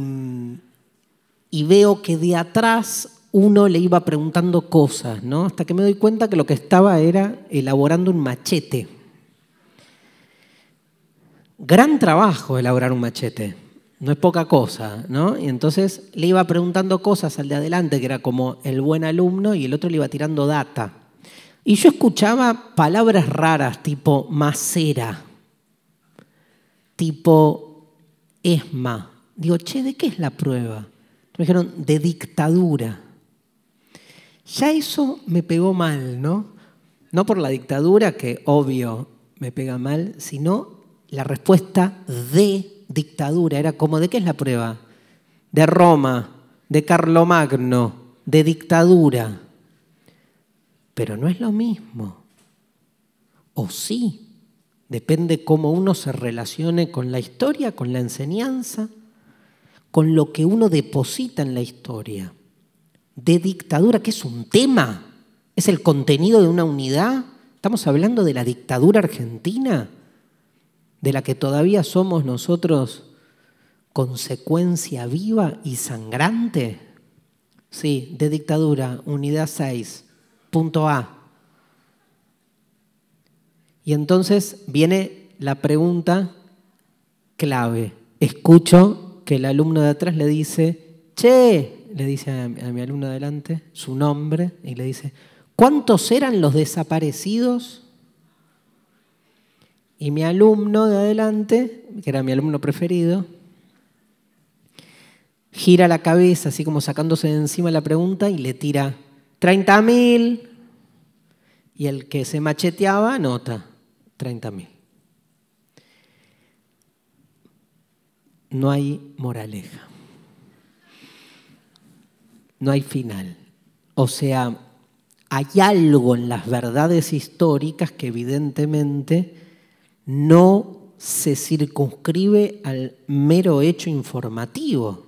y veo que de atrás uno le iba preguntando cosas, ¿no? Hasta que me doy cuenta que lo que estaba era elaborando un machete gran trabajo elaborar un machete, no es poca cosa, ¿no? Y entonces le iba preguntando cosas al de adelante, que era como el buen alumno, y el otro le iba tirando data. Y yo escuchaba palabras raras, tipo macera, tipo esma. Digo, che, ¿de qué es la prueba? Me dijeron, de dictadura. Ya eso me pegó mal, ¿no? No por la dictadura, que obvio me pega mal, sino la respuesta de dictadura era como, ¿de qué es la prueba? De Roma, de Carlomagno, de dictadura. Pero no es lo mismo. O sí, depende cómo uno se relacione con la historia, con la enseñanza, con lo que uno deposita en la historia. De dictadura, que es un tema, es el contenido de una unidad. Estamos hablando de la dictadura argentina de la que todavía somos nosotros consecuencia viva y sangrante? Sí, de dictadura, unidad 6, punto A. Y entonces viene la pregunta clave. Escucho que el alumno de atrás le dice, che, le dice a, mi alumno adelante su nombre y le dice, ¿cuántos eran los desaparecidos y mi alumno de adelante, que era mi alumno preferido, gira la cabeza, así como sacándose de encima la pregunta, y le tira 30.000. Y el que se macheteaba anota 30.000. No hay moraleja. No hay final. O sea, hay algo en las verdades históricas que evidentemente no se circunscribe al mero hecho informativo.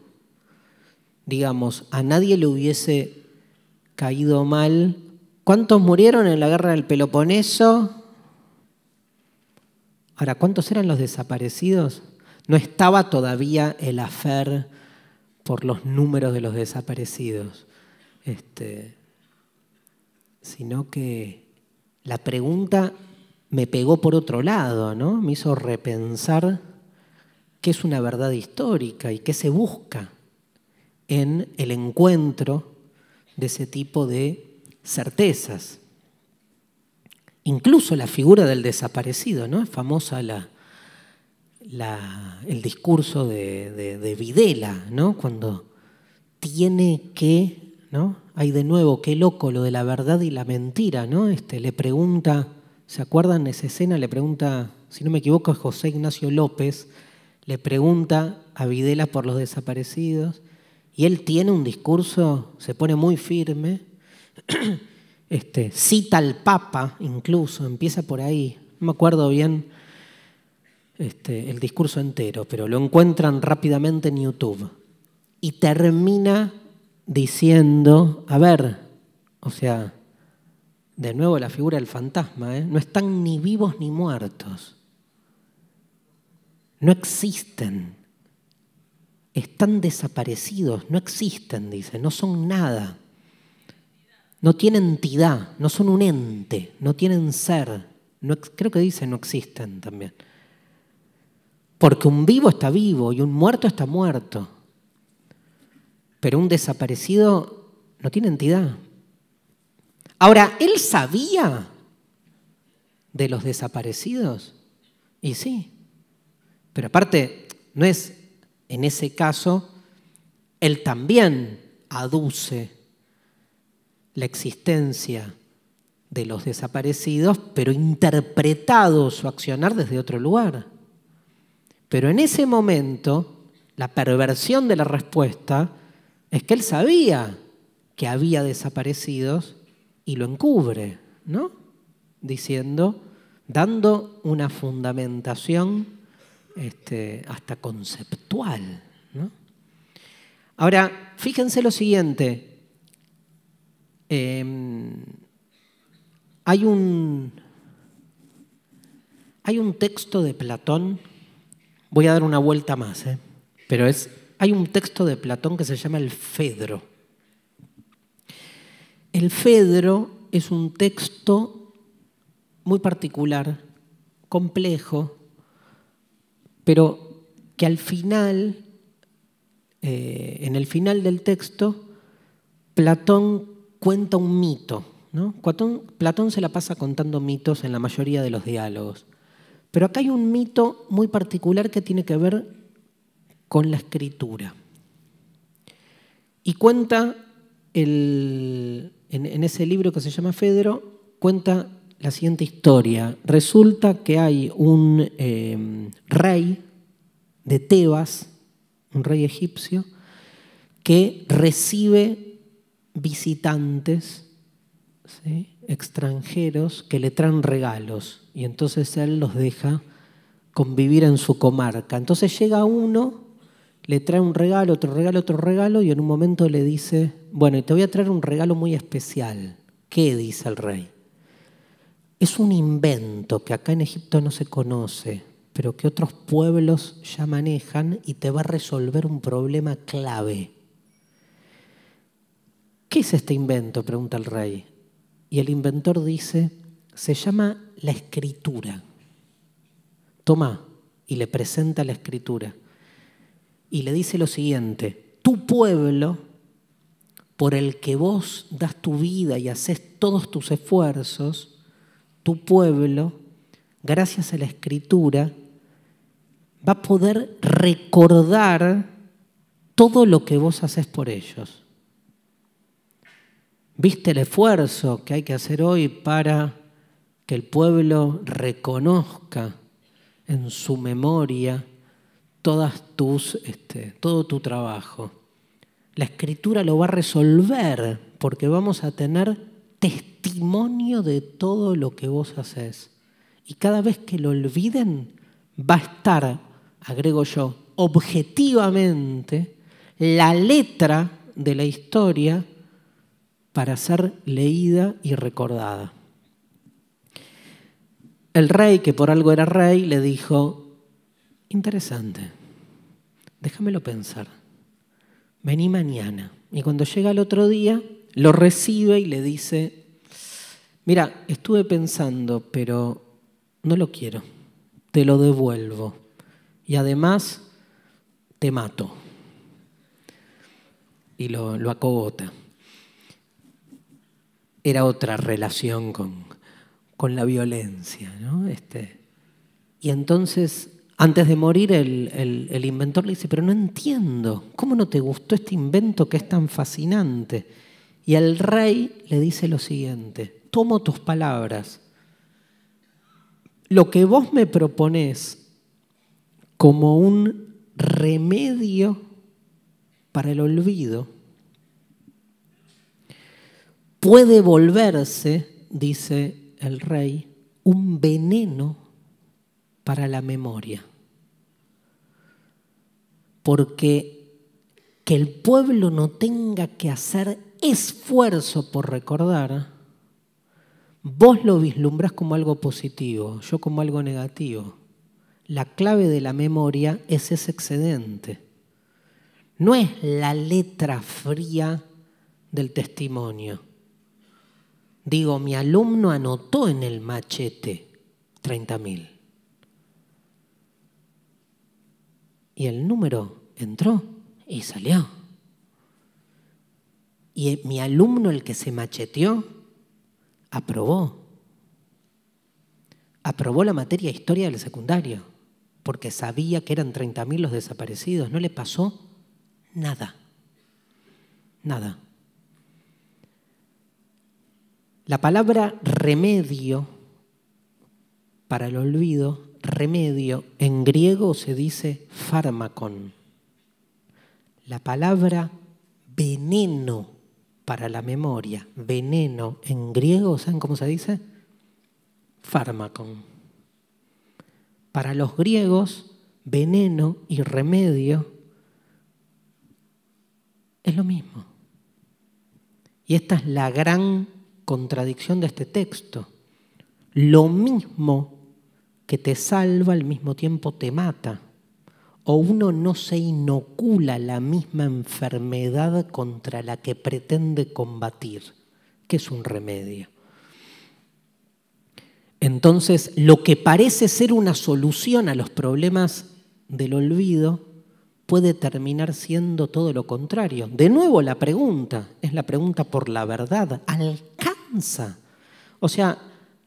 Digamos, a nadie le hubiese caído mal. ¿Cuántos murieron en la guerra del Peloponeso? Ahora, ¿cuántos eran los desaparecidos? No estaba todavía el afer por los números de los desaparecidos, este, sino que la pregunta me pegó por otro lado, ¿no? Me hizo repensar qué es una verdad histórica y qué se busca en el encuentro de ese tipo de certezas. Incluso la figura del desaparecido, ¿no? Es famosa el discurso de, Videla, ¿no? Cuando tiene que, ¿no? Hay de nuevo, qué loco lo de la verdad y la mentira, ¿no? Este, le pregunta ¿Se acuerdan de esa escena? Le pregunta, si no me equivoco, es José Ignacio López, le pregunta a Videla por los desaparecidos y él tiene un discurso, se pone muy firme, este, cita al Papa incluso, empieza por ahí, no me acuerdo bien este, el discurso entero, pero lo encuentran rápidamente en YouTube y termina diciendo, a ver, o sea, de nuevo la figura del fantasma, ¿eh? no están ni vivos ni muertos. No existen. Están desaparecidos, no existen, dice, no son nada. No tienen entidad, no son un ente, no tienen ser. No, creo que dice no existen también. Porque un vivo está vivo y un muerto está muerto. Pero un desaparecido no tiene entidad, Ahora, él sabía de los desaparecidos. Y sí. Pero aparte, no es en ese caso, él también aduce la existencia de los desaparecidos, pero interpretado su accionar desde otro lugar. Pero en ese momento, la perversión de la respuesta es que él sabía que había desaparecidos y lo encubre, ¿no? Diciendo, dando una fundamentación este, hasta conceptual. ¿no? Ahora, fíjense lo siguiente. Em, hay, un, hay un texto de Platón, voy a dar una vuelta más, ¿eh? pero es, hay un texto de Platón que se llama el Fedro. El Fedro es un texto muy particular, complejo, pero que al final, eh, en el final del texto, Platón cuenta un mito. ¿no? Platón, Platón se la pasa contando mitos en la mayoría de los diálogos. Pero acá hay un mito muy particular que tiene que ver con la escritura. Y cuenta el, en, ese libro que se llama Fedro, cuenta la siguiente historia. Resulta que hay un eh, rey de Tebas, un rey egipcio, que recibe visitantes extranjeros que le traen regalos y entonces él los deja convivir en su comarca. Entonces llega uno le trae un regalo, otro regalo, otro regalo, y en un momento le dice, bueno, te voy a traer un regalo muy especial. ¿Qué dice el rey? Es un invento que acá en Egipto no se conoce, pero que otros pueblos ya manejan y te va a resolver un problema clave. ¿Qué es este invento? pregunta el rey. Y el inventor dice, se llama la escritura. Toma y le presenta la escritura y le dice lo siguiente, tu pueblo, por el que vos das tu vida y haces todos tus esfuerzos, tu pueblo, gracias a la escritura, va a poder recordar todo lo que vos haces por ellos. ¿Viste el esfuerzo que hay que hacer hoy para que el pueblo reconozca en su memoria? tus, este, todo tu trabajo. La escritura lo va a resolver porque vamos a tener testimonio de todo lo que vos haces. Y cada vez que lo olviden, va a estar, agrego yo, objetivamente, la letra de la historia para ser leída y recordada. El rey, que por algo era rey, le dijo, interesante, déjamelo pensar, vení mañana. Y cuando llega el otro día, lo recibe y le dice, mira, estuve pensando, pero no lo quiero, te lo devuelvo. Y además, te mato. Y lo, acogota. Era otra relación con, con la violencia, Este, y entonces antes de morir el, inventor le dice, pero no entiendo, ¿cómo no te gustó este invento que es tan fascinante? Y el rey le dice lo siguiente, tomo tus palabras, lo que vos me propones como un remedio para el olvido puede volverse, dice el rey, un veneno para la memoria. Porque que el pueblo no tenga que hacer esfuerzo por recordar, vos lo vislumbras como algo positivo, yo como algo negativo. La clave de la memoria es ese excedente. No es la letra fría del testimonio. Digo, mi alumno anotó en el machete 30.000. Y el número entró y salió. Y mi alumno, el que se macheteó, aprobó. Aprobó la materia de historia del secundario, porque sabía que eran 30.000 los desaparecidos. No le pasó nada. Nada. La palabra remedio para el olvido remedio en griego se dice fármacon. La palabra veneno para la memoria, veneno en griego, ¿saben cómo se dice? Fármacon. Para los griegos, veneno y remedio es lo mismo. Y esta es la gran contradicción de este texto. Lo mismo que te salva al mismo tiempo te mata. O uno no se inocula la misma enfermedad contra la que pretende combatir, que es un remedio. Entonces, lo que parece ser una solución a los problemas del olvido puede terminar siendo todo lo contrario. De nuevo la pregunta, es la pregunta por la verdad, alcanza. O sea,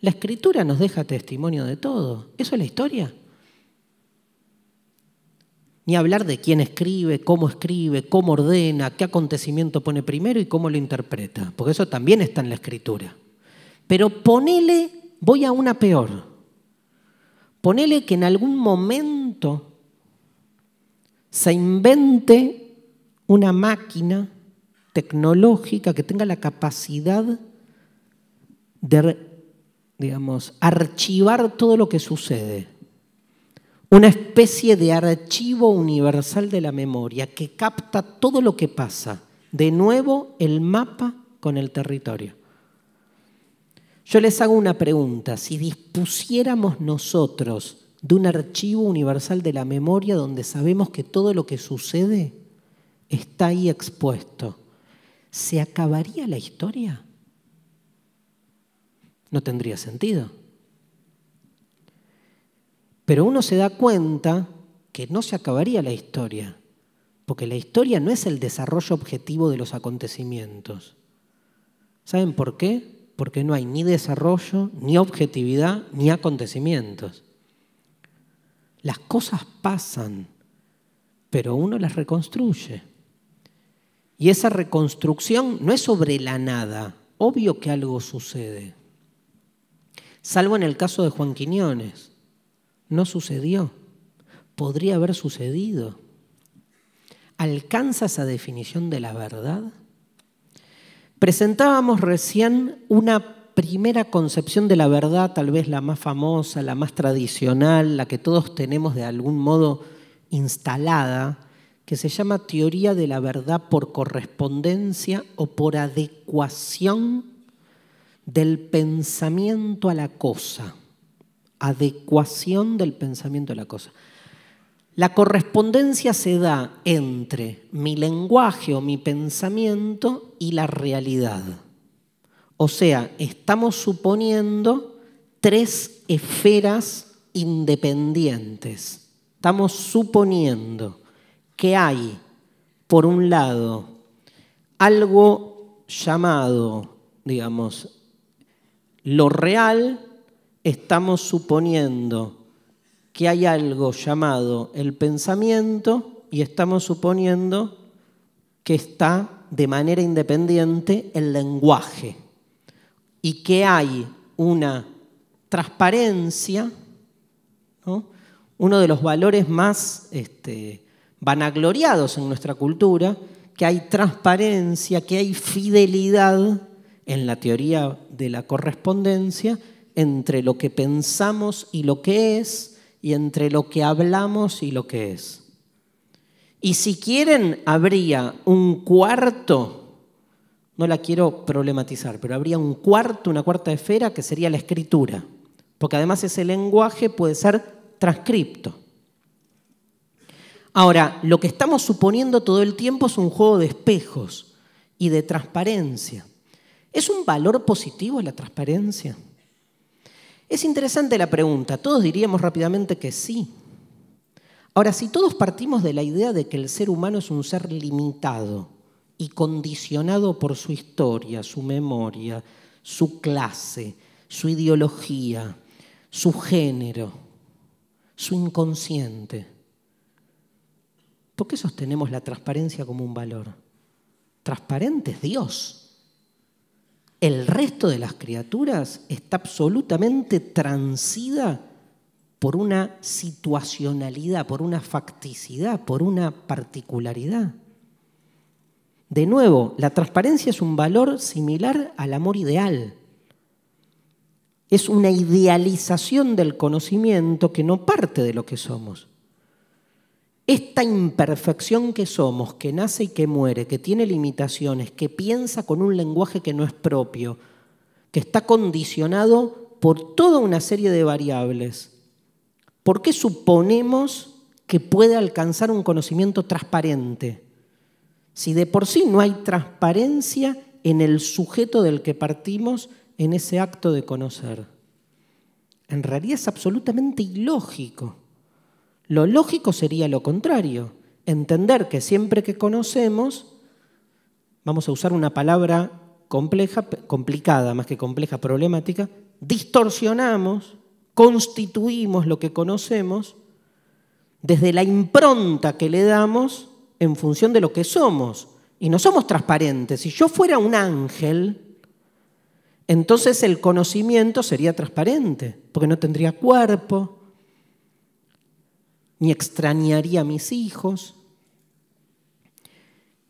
la escritura nos deja testimonio de todo. ¿Eso es la historia? Ni hablar de quién escribe, cómo escribe, cómo ordena, qué acontecimiento pone primero y cómo lo interpreta, porque eso también está en la escritura. Pero ponele, voy a una peor, ponele que en algún momento se invente una máquina tecnológica que tenga la capacidad de digamos, archivar todo lo que sucede. Una especie de archivo universal de la memoria que capta todo lo que pasa. De nuevo, el mapa con el territorio. Yo les hago una pregunta. Si dispusiéramos nosotros de un archivo universal de la memoria donde sabemos que todo lo que sucede está ahí expuesto, ¿se acabaría la historia? no tendría sentido. Pero uno se da cuenta que no se acabaría la historia, porque la historia no es el desarrollo objetivo de los acontecimientos. ¿Saben por qué? Porque no hay ni desarrollo, ni objetividad, ni acontecimientos. Las cosas pasan, pero uno las reconstruye. Y esa reconstrucción no es sobre la nada, obvio que algo sucede salvo en el caso de Juan Quiñones. No sucedió. Podría haber sucedido. ¿Alcanza esa definición de la verdad? Presentábamos recién una primera concepción de la verdad, tal vez la más famosa, la más tradicional, la que todos tenemos de algún modo instalada, que se llama teoría de la verdad por correspondencia o por adecuación del pensamiento a la cosa, adecuación del pensamiento a la cosa. La correspondencia se da entre mi lenguaje o mi pensamiento y la realidad. O sea, estamos suponiendo tres esferas independientes. Estamos suponiendo que hay, por un lado, algo llamado, digamos, lo real, estamos suponiendo que hay algo llamado el pensamiento y estamos suponiendo que está de manera independiente el lenguaje y que hay una transparencia, uno de los valores más este, vanagloriados en nuestra cultura, que hay transparencia, que hay fidelidad en la teoría de la correspondencia entre lo que pensamos y lo que es, y entre lo que hablamos y lo que es. Y si quieren, habría un cuarto, no la quiero problematizar, pero habría un cuarto, una cuarta esfera que sería la escritura, porque además ese lenguaje puede ser transcripto. Ahora, lo que estamos suponiendo todo el tiempo es un juego de espejos y de transparencia. ¿Es un valor positivo la transparencia? Es interesante la pregunta. Todos diríamos rápidamente que sí. Ahora, si todos partimos de la idea de que el ser humano es un ser limitado y condicionado por su historia, su memoria, su clase, su ideología, su género, su inconsciente, ¿por qué sostenemos la transparencia como un valor? Transparente es Dios el resto de las criaturas está absolutamente transida por una situacionalidad, por una facticidad, por una particularidad. De nuevo, la transparencia es un valor similar al amor ideal. Es una idealización del conocimiento que no parte de lo que somos esta imperfección que somos, que nace y que muere, que tiene limitaciones, que piensa con un lenguaje que no es propio, que está condicionado por toda una serie de variables, ¿por qué suponemos que puede alcanzar un conocimiento transparente? Si de por sí no hay transparencia en el sujeto del que partimos en ese acto de conocer. En realidad es absolutamente ilógico. Lo lógico sería lo contrario, entender que siempre que conocemos, vamos a usar una palabra compleja, complicada más que compleja, problemática, distorsionamos, constituimos lo que conocemos desde la impronta que le damos en función de lo que somos. Y no somos transparentes. Si yo fuera un ángel, entonces el conocimiento sería transparente, porque no tendría cuerpo, ni extrañaría a mis hijos,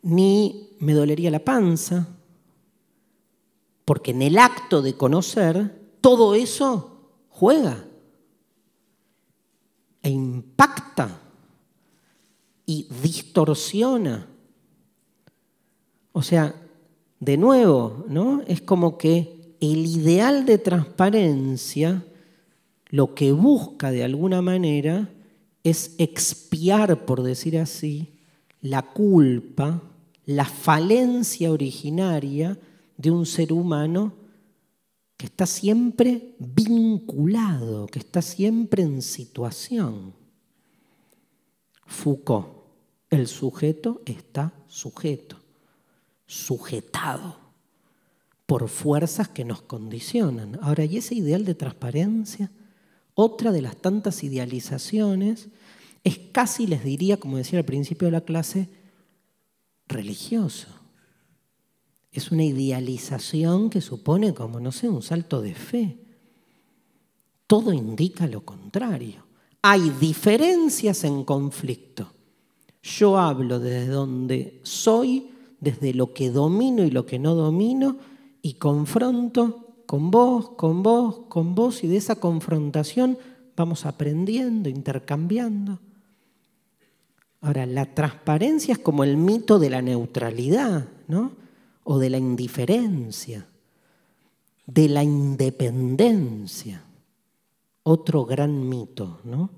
ni me dolería la panza, porque en el acto de conocer, todo eso juega e impacta y distorsiona. O sea, de nuevo, ¿no? Es como que el ideal de transparencia lo que busca de alguna manera es expiar, por decir así, la culpa, la falencia originaria de un ser humano que está siempre vinculado, que está siempre en situación. Foucault, el sujeto está sujeto, sujetado por fuerzas que nos condicionan. Ahora, ¿y ese ideal de transparencia? Otra de las tantas idealizaciones es casi, les diría, como decía al principio de la clase, religioso. Es una idealización que supone como, no sé, un salto de fe. Todo indica lo contrario. Hay diferencias en conflicto. Yo hablo desde donde soy, desde lo que domino y lo que no domino, y confronto con vos, con vos, con vos, y de esa confrontación vamos aprendiendo, intercambiando. Ahora, la transparencia es como el mito de la neutralidad, ¿no? O de la indiferencia, de la independencia. Otro gran mito, ¿no?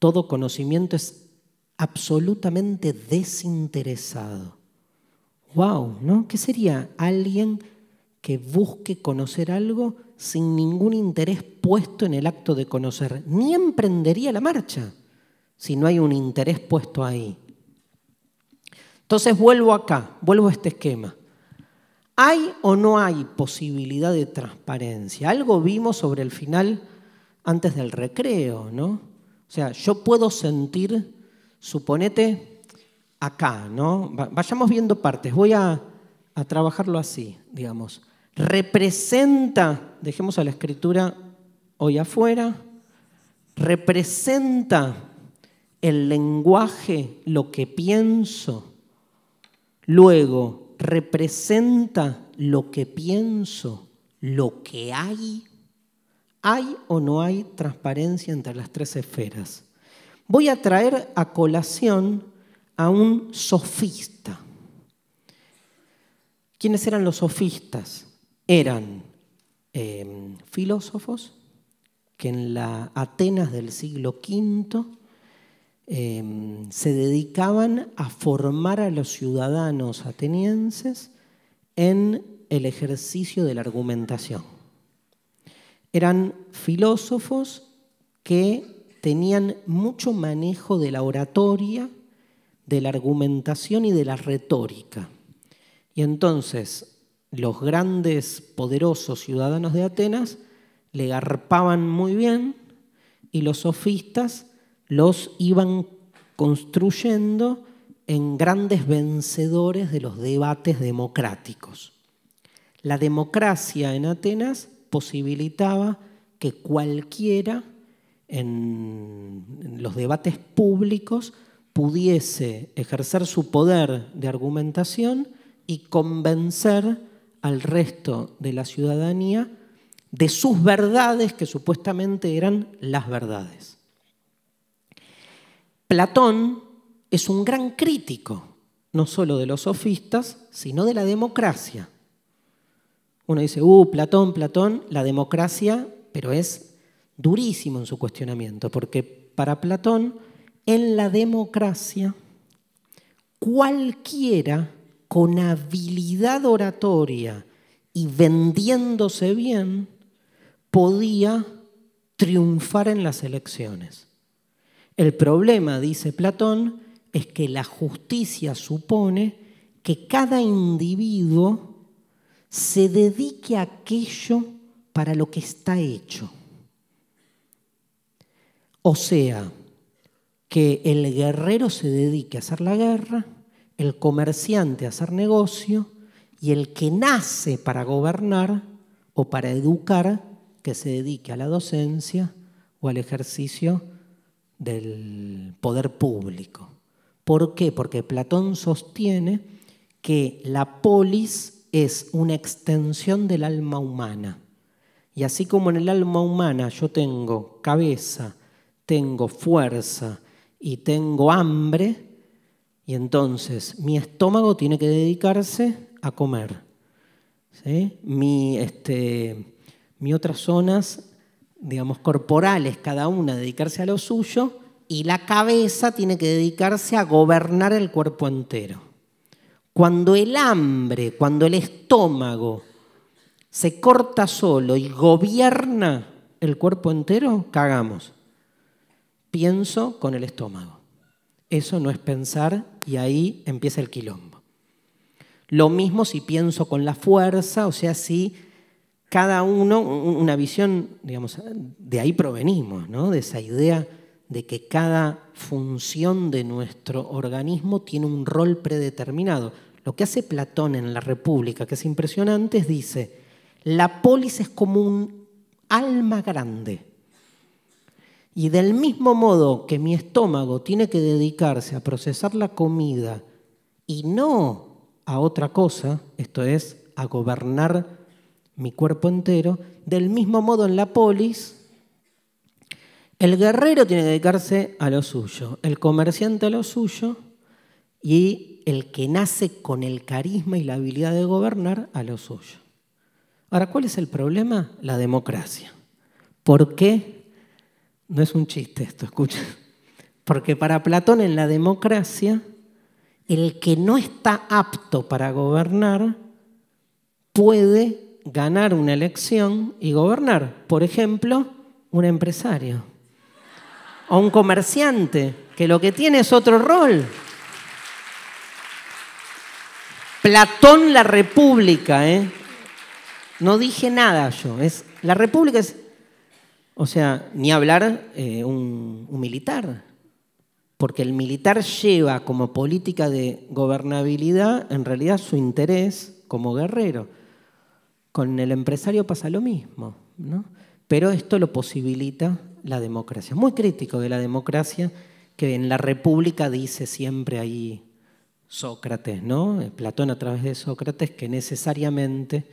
Todo conocimiento es absolutamente desinteresado. ¡Wow! ¿no? ¿Qué sería alguien que busque conocer algo sin ningún interés puesto en el acto de conocer, ni emprendería la marcha si no hay un interés puesto ahí. Entonces vuelvo acá, vuelvo a este esquema. ¿Hay o no hay posibilidad de transparencia? Algo vimos sobre el final antes del recreo, ¿no? O sea, yo puedo sentir, suponete, acá, ¿no? Vayamos viendo partes. Voy a, a trabajarlo así, digamos. Representa, dejemos a la escritura hoy afuera, representa el lenguaje, lo que pienso. Luego, representa lo que pienso, lo que hay. ¿Hay o no hay transparencia entre las tres esferas? Voy a traer a colación a un sofista. ¿Quiénes eran los sofistas? Eran em, filósofos que en la Atenas del siglo V em, se dedicaban a formar a los ciudadanos atenienses en el ejercicio de la argumentación. Eran filósofos que tenían mucho manejo de la oratoria, de la argumentación y de la retórica. Y entonces los grandes, poderosos ciudadanos de Atenas le garpaban muy bien y los sofistas los iban construyendo en grandes vencedores de los debates democráticos. La democracia en Atenas posibilitaba que cualquiera en los debates públicos pudiese ejercer su poder de argumentación y convencer al resto de la ciudadanía de sus verdades que supuestamente eran las verdades. Platón es un gran crítico, no solo de los sofistas, sino de la democracia. Uno dice, uh, Platón, Platón, la democracia, pero es durísimo en su cuestionamiento, porque para Platón, en la democracia, cualquiera con habilidad oratoria y vendiéndose bien, podía triunfar en las elecciones. El problema, dice Platón, es que la justicia supone que cada individuo se dedique a aquello para lo que está hecho. O sea, que el guerrero se dedique a hacer la guerra, el comerciante a hacer negocio y el que nace para gobernar o para educar que se dedique a la docencia o al ejercicio del poder público. ¿Por qué? Porque Platón sostiene que la polis es una extensión del alma humana. Y así como en el alma humana yo tengo cabeza, tengo fuerza y tengo hambre, y entonces mi estómago tiene que dedicarse a comer. Mi, este, mi otras zonas, digamos, corporales, cada una dedicarse a lo suyo, y la cabeza tiene que dedicarse a gobernar el cuerpo entero. Cuando el hambre, cuando el estómago se corta solo y gobierna el cuerpo entero, cagamos. Pienso con el estómago. Eso no es pensar y ahí empieza el quilombo. Lo mismo si pienso con la fuerza, o sea, si cada uno, una visión, digamos, de ahí provenimos, ¿no? De esa idea de que cada función de nuestro organismo tiene un rol predeterminado. Lo que hace Platón en la República, que es impresionante, es dice, la polis es como un alma grande y del mismo modo que mi estómago tiene que dedicarse a procesar la comida y no a otra cosa, esto es, a gobernar mi cuerpo entero, del mismo modo en la polis, el guerrero tiene que dedicarse a lo suyo, el comerciante a lo suyo y el que nace con el carisma y la habilidad de gobernar a lo suyo. Ahora, ¿cuál es el problema? La democracia. ¿Por qué no es un chiste esto, escucha. Porque para Platón en la democracia, el que no está apto para gobernar puede ganar una elección y gobernar. Por ejemplo, un empresario o un comerciante, que lo que tiene es otro rol. Platón la República, ¿eh? No dije nada yo. Es, la República es o sea, ni hablar eh, un, militar, porque el militar lleva como política de gobernabilidad en realidad su interés como guerrero. Con el empresario pasa lo mismo, ¿no? pero esto lo posibilita la democracia. Muy crítico de la democracia que en la República dice siempre ahí Sócrates, ¿no? Platón a través de Sócrates, que necesariamente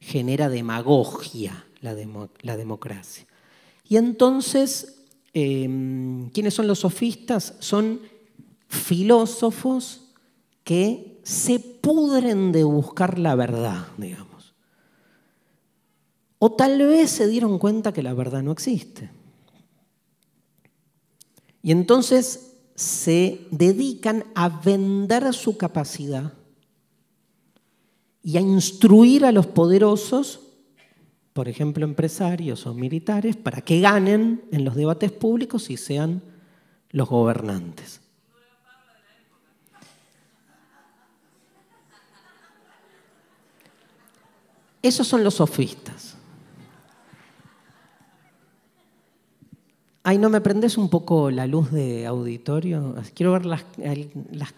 genera demagogia la democracia. Y entonces, em, ¿quiénes son los sofistas? Son filósofos que se pudren de buscar la verdad, digamos. O tal vez se dieron cuenta que la verdad no existe. Y entonces se dedican a vender su capacidad y a instruir a los poderosos por ejemplo, empresarios o militares para que ganen en los debates públicos y sean los gobernantes. Esos son los sofistas. Ay, ¿no me prendes un poco la luz de auditorio? Quiero ver las,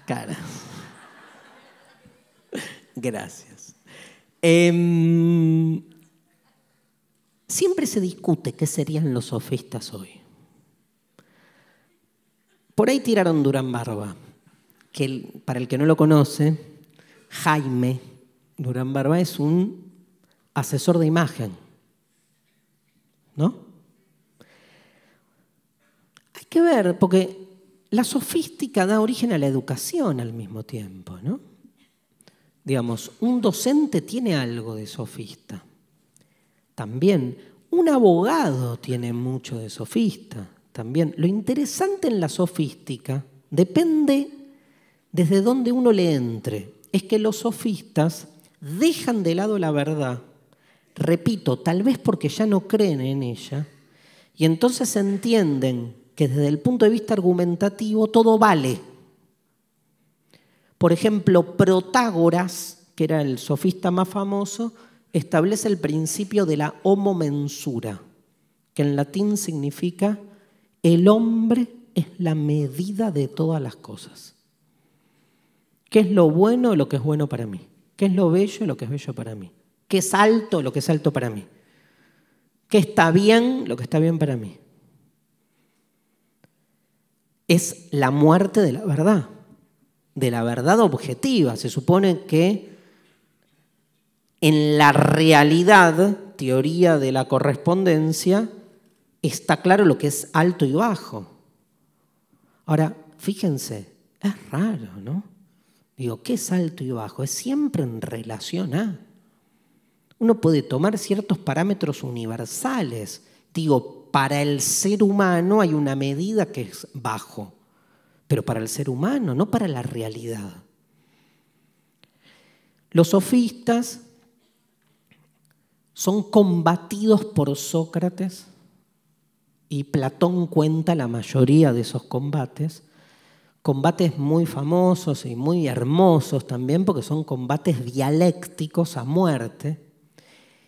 caras. Gracias. Eh, Siempre se discute qué serían los sofistas hoy. Por ahí tiraron Durán Barba, que para el que no lo conoce, Jaime Durán Barba es un asesor de imagen. ¿No? Hay que ver, porque la sofística da origen a la educación al mismo tiempo, ¿no? Digamos, un docente tiene algo de sofista también un abogado tiene mucho de sofista. También lo interesante en la sofística depende desde dónde uno le entre. Es que los sofistas dejan de lado la verdad, repito, tal vez porque ya no creen en ella, y entonces entienden que desde el punto de vista argumentativo todo vale. Por ejemplo, Protágoras, que era el sofista más famoso, establece el principio de la homomensura, que en latín significa el hombre es la medida de todas las cosas. ¿Qué es lo bueno lo que es bueno para mí? ¿Qué es lo bello lo que es bello para mí? ¿Qué es alto lo que es alto para mí? ¿Qué está bien lo que está bien para mí? Es la muerte de la verdad, de la verdad objetiva. Se supone que en la realidad, teoría de la correspondencia, está claro lo que es alto y bajo. Ahora, fíjense, es raro, ¿no? Digo, ¿qué es alto y bajo? Es siempre en relación a. Uno puede tomar ciertos parámetros universales. Digo, para el ser humano hay una medida que es bajo, pero para el ser humano, no para la realidad. Los sofistas son combatidos por Sócrates y Platón cuenta la mayoría de esos combates, combates muy famosos y muy hermosos también porque son combates dialécticos a muerte.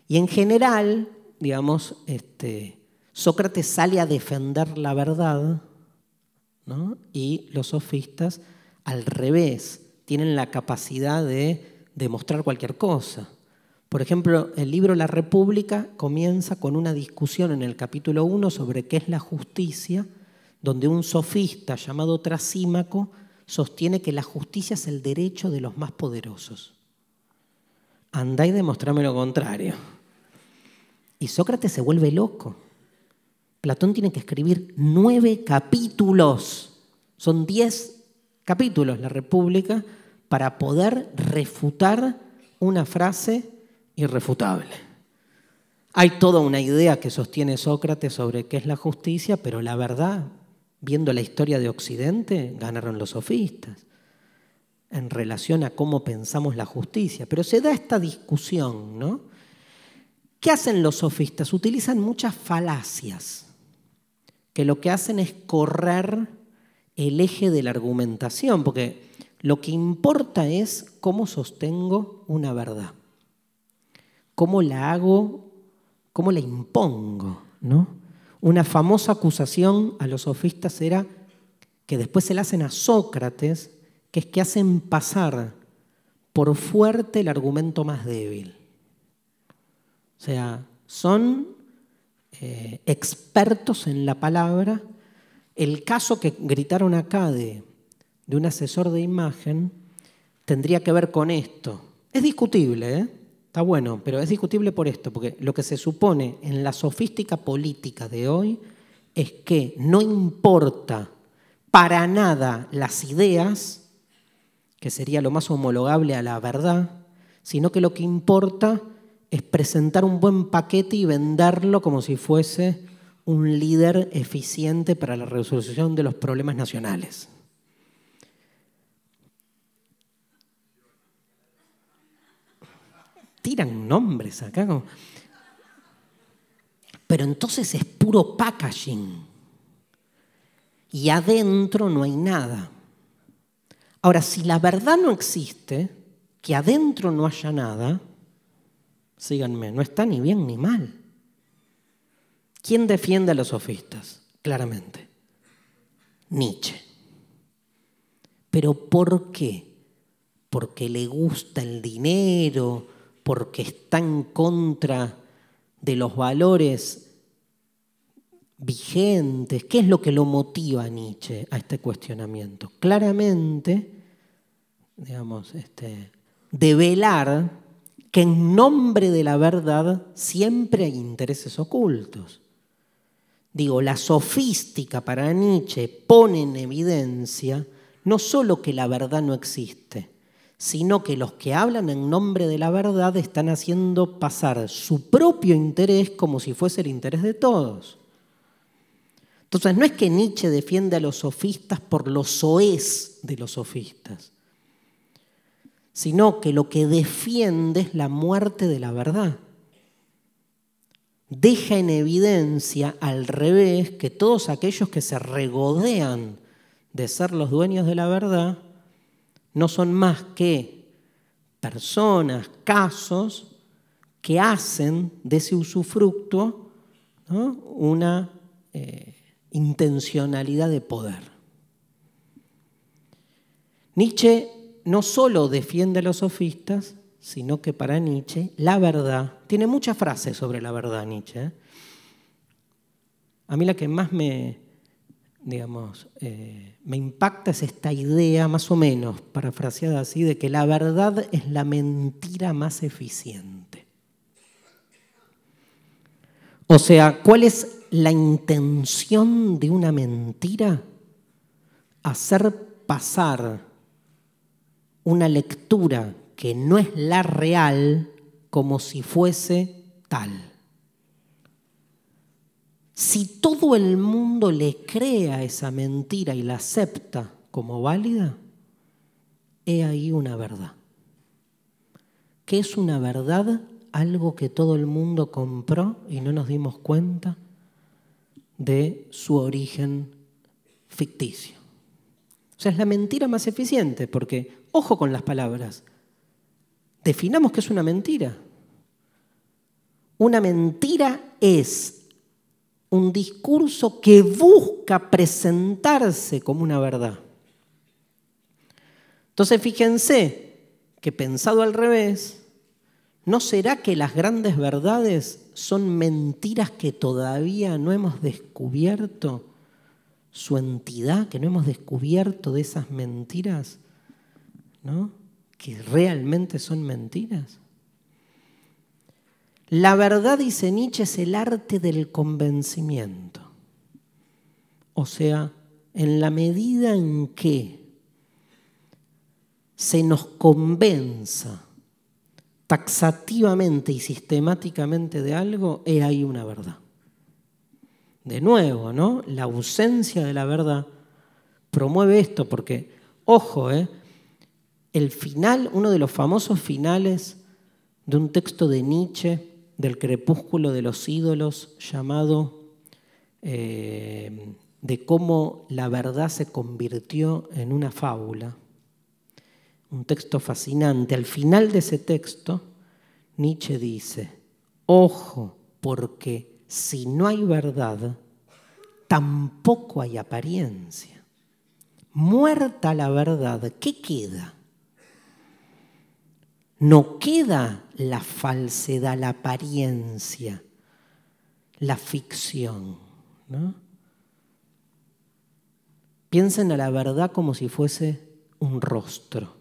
Y en general, digamos, este, Sócrates sale a defender la verdad y los sofistas al revés, tienen la capacidad de demostrar cualquier cosa. Por ejemplo, el libro La República comienza con una discusión en el capítulo 1 sobre qué es la justicia, donde un sofista llamado Trasímaco sostiene que la justicia es el derecho de los más poderosos. Andá y demostrame lo contrario. Y Sócrates se vuelve loco. Platón tiene que escribir nueve capítulos. Son diez capítulos la República para poder refutar una frase irrefutable. Hay toda una idea que sostiene Sócrates sobre qué es la justicia, pero la verdad, viendo la historia de Occidente, ganaron los sofistas en relación a cómo pensamos la justicia. Pero se da esta discusión, ¿no? ¿Qué hacen los sofistas? Utilizan muchas falacias, que lo que hacen es correr el eje de la argumentación, porque lo que importa es cómo sostengo una verdad. ¿Cómo la hago? ¿Cómo la impongo? ¿No? Una famosa acusación a los sofistas era que después se la hacen a Sócrates, que es que hacen pasar por fuerte el argumento más débil. O sea, son eh, expertos en la palabra. El caso que gritaron acá de, de un asesor de imagen tendría que ver con esto. Es discutible, ¿eh? Está bueno, pero es discutible por esto, porque lo que se supone en la sofística política de hoy es que no importa para nada las ideas, que sería lo más homologable a la verdad, sino que lo que importa es presentar un buen paquete y venderlo como si fuese un líder eficiente para la resolución de los problemas nacionales. tiran nombres acá. Pero entonces es puro packaging. Y adentro no hay nada. Ahora, si la verdad no existe, que adentro no haya nada, síganme, no está ni bien ni mal. ¿Quién defiende a los sofistas? Claramente. Nietzsche. Pero ¿por qué? Porque le gusta el dinero, porque está en contra de los valores vigentes? ¿Qué es lo que lo motiva a Nietzsche a este cuestionamiento? Claramente, digamos, este, develar que en nombre de la verdad siempre hay intereses ocultos. Digo, la sofística para Nietzsche pone en evidencia no solo que la verdad no existe, sino que los que hablan en nombre de la verdad están haciendo pasar su propio interés como si fuese el interés de todos. Entonces, no es que Nietzsche defiende a los sofistas por los soez de los sofistas, sino que lo que defiende es la muerte de la verdad. Deja en evidencia al revés que todos aquellos que se regodean de ser los dueños de la verdad no son más que personas, casos que hacen de ese usufructo una eh, intencionalidad de poder. Nietzsche no solo defiende a los sofistas, sino que para Nietzsche la verdad, tiene muchas frases sobre la verdad Nietzsche. ¿eh? A mí la que más me, digamos, eh, me impacta es esta idea, más o menos, parafraseada así, de que la verdad es la mentira más eficiente. O sea, ¿cuál es la intención de una mentira? Hacer pasar una lectura que no es la real como si fuese tal. Si todo el mundo le crea esa mentira y la acepta como válida, he ahí una verdad. ¿Qué es una verdad? Algo que todo el mundo compró y no nos dimos cuenta de su origen ficticio. O sea, es la mentira más eficiente, porque, ojo con las palabras, definamos que es una mentira. Una mentira es un discurso que busca presentarse como una verdad. Entonces fíjense que pensado al revés, ¿no será que las grandes verdades son mentiras que todavía no hemos descubierto? Su entidad, que no hemos descubierto de esas mentiras, ¿no? Que realmente son mentiras. La verdad, dice Nietzsche, es el arte del convencimiento. O sea, en la medida en que se nos convenza taxativamente y sistemáticamente de algo, he ahí una verdad. De nuevo, ¿no? La ausencia de la verdad promueve esto porque, ojo, ¿eh? el final, uno de los famosos finales de un texto de Nietzsche, del crepúsculo de los ídolos llamado eh, de cómo la verdad se convirtió en una fábula. Un texto fascinante. Al final de ese texto, Nietzsche dice, ojo, porque si no hay verdad, tampoco hay apariencia. Muerta la verdad, ¿qué queda? No queda la falsedad, la apariencia, la ficción. Piensen a la verdad como si fuese un rostro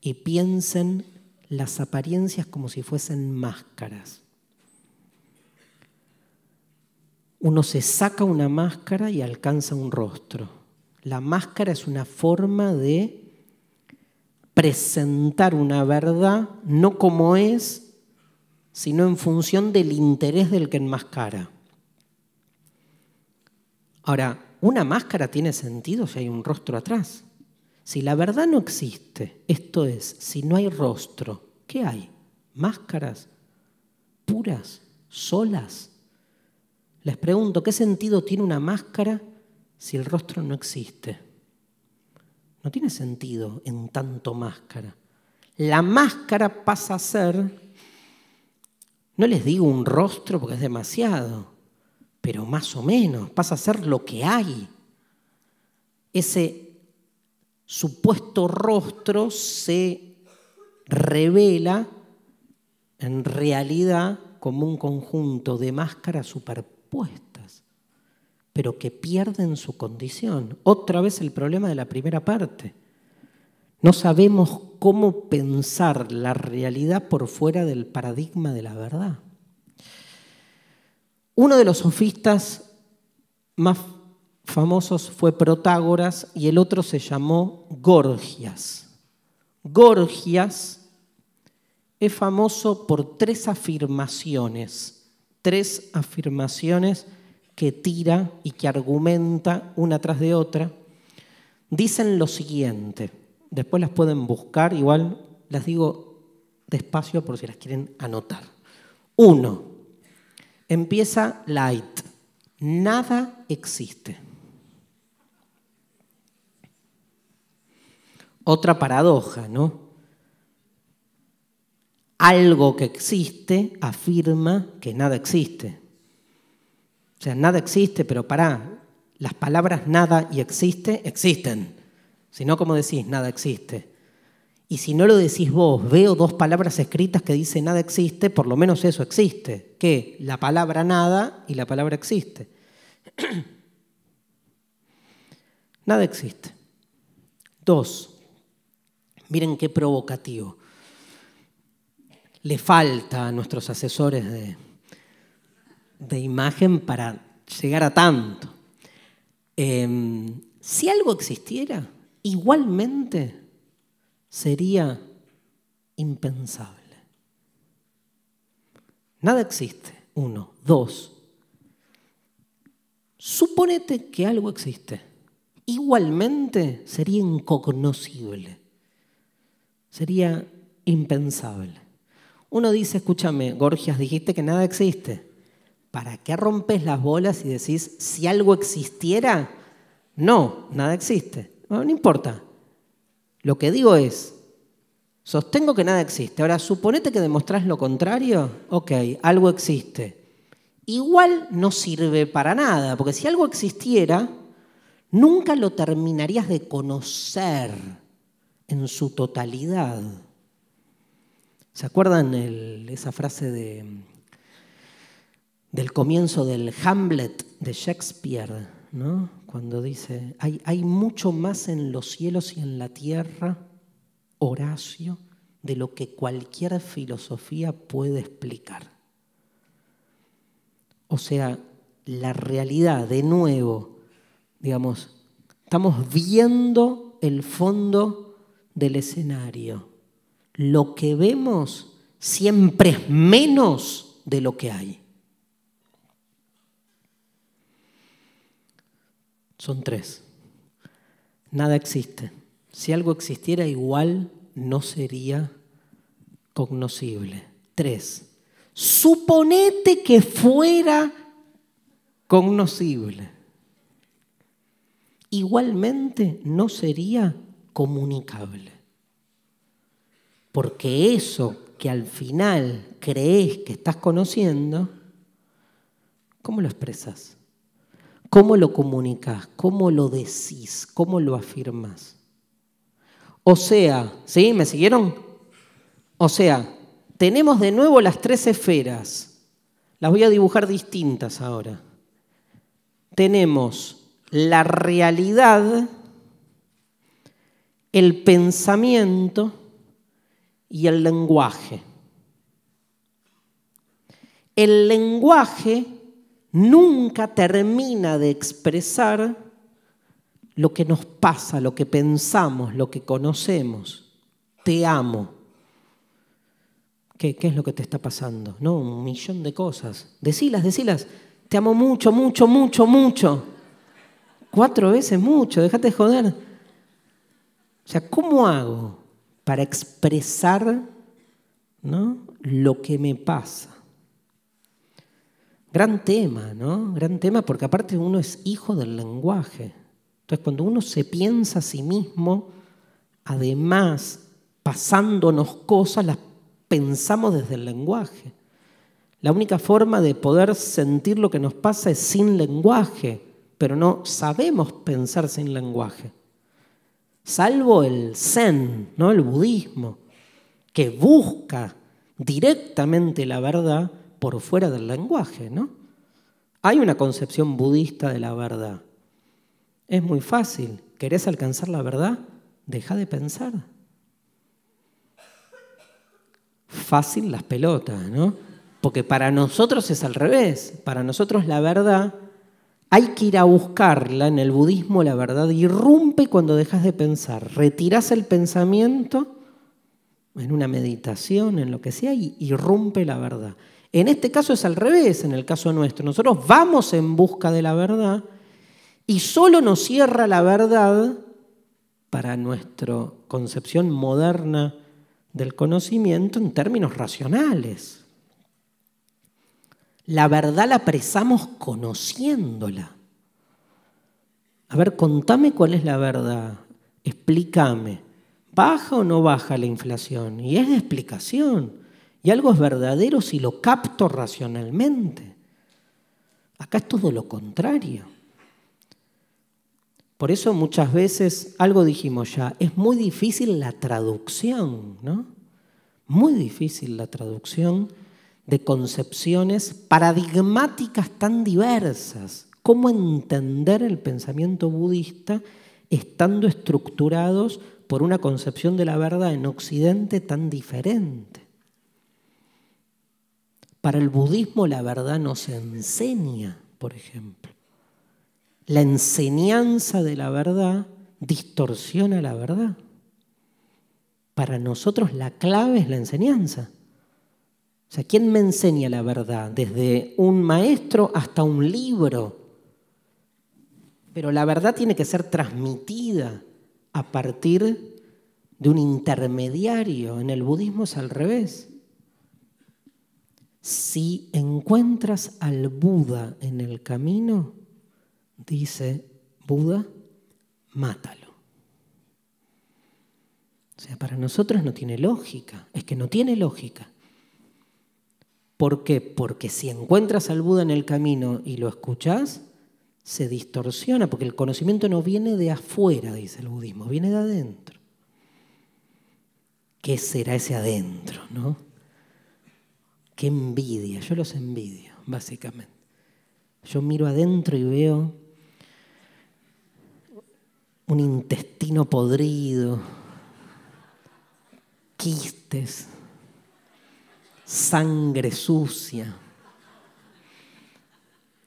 y piensen las apariencias como si fuesen máscaras. Uno se saca una máscara y alcanza un rostro. La máscara es una forma de presentar una verdad no como es, sino en función del interés del que enmascara. Ahora, una máscara tiene sentido si hay un rostro atrás. Si la verdad no existe, esto es, si no hay rostro, ¿qué hay? Máscaras puras, solas. Les pregunto, ¿qué sentido tiene una máscara si el rostro no existe? no tiene sentido en tanto máscara. La máscara pasa a ser, no les digo un rostro porque es demasiado, pero más o menos, pasa a ser lo que hay. Ese supuesto rostro se revela en realidad como un conjunto de máscaras superpuestas pero que pierden su condición. Otra vez el problema de la primera parte. No sabemos cómo pensar la realidad por fuera del paradigma de la verdad. Uno de los sofistas más famosos fue Protágoras y el otro se llamó Gorgias. Gorgias es famoso por tres afirmaciones, tres afirmaciones que tira y que argumenta una tras de otra, dicen lo siguiente. Después las pueden buscar, igual las digo despacio por si las quieren anotar. Uno, empieza light. Nada existe. Otra paradoja, ¿no? Algo que existe afirma que nada existe. O sea, nada existe, pero pará, las palabras nada y existe existen. Si no, como decís, nada existe. Y si no lo decís vos, veo dos palabras escritas que dicen nada existe, por lo menos eso existe, que la palabra nada y la palabra existe. nada existe. Dos, miren qué provocativo. Le falta a nuestros asesores de de imagen para llegar a tanto. Em, si algo existiera, igualmente sería impensable. Nada existe. Uno. Dos. Suponete que algo existe. Igualmente sería incognoscible. Sería impensable. Uno dice, escúchame, Gorgias, dijiste que nada existe. ¿Para qué rompes las bolas y decís, si algo existiera? No, nada existe. No, importa. Lo que digo es, sostengo que nada existe. Ahora, suponete que demostrás lo contrario. Ok, algo existe. Igual no sirve para nada, porque si algo existiera, nunca lo terminarías de conocer en su totalidad. ¿Se acuerdan esa frase de del comienzo del Hamlet de Shakespeare, cuando dice, hay, hay mucho más en los cielos y en la tierra, Horacio, de lo que cualquier filosofía puede explicar. O sea, la realidad, de nuevo, digamos, estamos viendo el fondo del escenario. Lo que vemos siempre es menos de lo que hay. Son tres. Nada existe. Si algo existiera igual, no sería cognoscible. Tres. Suponete que fuera cognoscible. Igualmente no sería comunicable. Porque eso que al final crees que estás conociendo, ¿cómo lo expresas? ¿Cómo lo comunicas? ¿Cómo lo decís? ¿Cómo lo afirmas? O sea, ¿sí? ¿Me siguieron? O sea, tenemos de nuevo las tres esferas. Las voy a dibujar distintas ahora. Tenemos la realidad, el pensamiento y el lenguaje. El lenguaje nunca termina de expresar lo que nos pasa, lo que pensamos, lo que conocemos. Te amo. ¿Qué, es lo que te está pasando? No, un millón de cosas. Decilas, decilas. Te amo mucho, mucho, mucho, mucho. Cuatro veces mucho, déjate de joder. O sea, ¿cómo hago para expresar ¿no? lo que me pasa? Gran tema, ¿no? Gran tema porque aparte uno es hijo del lenguaje. Entonces cuando uno se piensa a sí mismo, además pasándonos cosas, las pensamos desde el lenguaje. La única forma de poder sentir lo que nos pasa es sin lenguaje, pero no sabemos pensar sin lenguaje. Salvo el zen, ¿no? el budismo, que busca directamente la verdad, por fuera del lenguaje, ¿no? Hay una concepción budista de la verdad. Es muy fácil. ¿Querés alcanzar la verdad? Deja de pensar. Fácil las pelotas, ¿no? Porque para nosotros es al revés. Para nosotros la verdad hay que ir a buscarla. En el budismo la verdad irrumpe cuando dejas de pensar. Retiras el pensamiento en una meditación, en lo que sea, y irrumpe la verdad. En este caso es al revés, en el caso nuestro. Nosotros vamos en busca de la verdad y solo nos cierra la verdad para nuestra concepción moderna del conocimiento en términos racionales. La verdad la apresamos conociéndola. A ver, contame cuál es la verdad, explícame. ¿Baja o no baja la inflación? Y es de explicación. Y algo es verdadero si lo capto racionalmente. Acá es todo lo contrario. Por eso muchas veces, algo dijimos ya, es muy difícil la traducción, ¿no? Muy difícil la traducción de concepciones paradigmáticas tan diversas. ¿Cómo entender el pensamiento budista estando estructurados por una concepción de la verdad en Occidente tan diferente? Para el budismo la verdad nos enseña, por ejemplo. La enseñanza de la verdad distorsiona la verdad. Para nosotros la clave es la enseñanza. O sea, ¿quién me enseña la verdad? Desde un maestro hasta un libro. Pero la verdad tiene que ser transmitida a partir de un intermediario. En el budismo es al revés. Si encuentras al Buda en el camino, dice Buda, mátalo. O sea, para nosotros no tiene lógica, es que no tiene lógica. ¿Por qué? Porque si encuentras al Buda en el camino y lo escuchas, se distorsiona, porque el conocimiento no viene de afuera, dice el budismo, viene de adentro. ¿Qué será ese adentro, no? Qué envidia, yo los envidio, básicamente. Yo miro adentro y veo un intestino podrido, quistes, sangre sucia,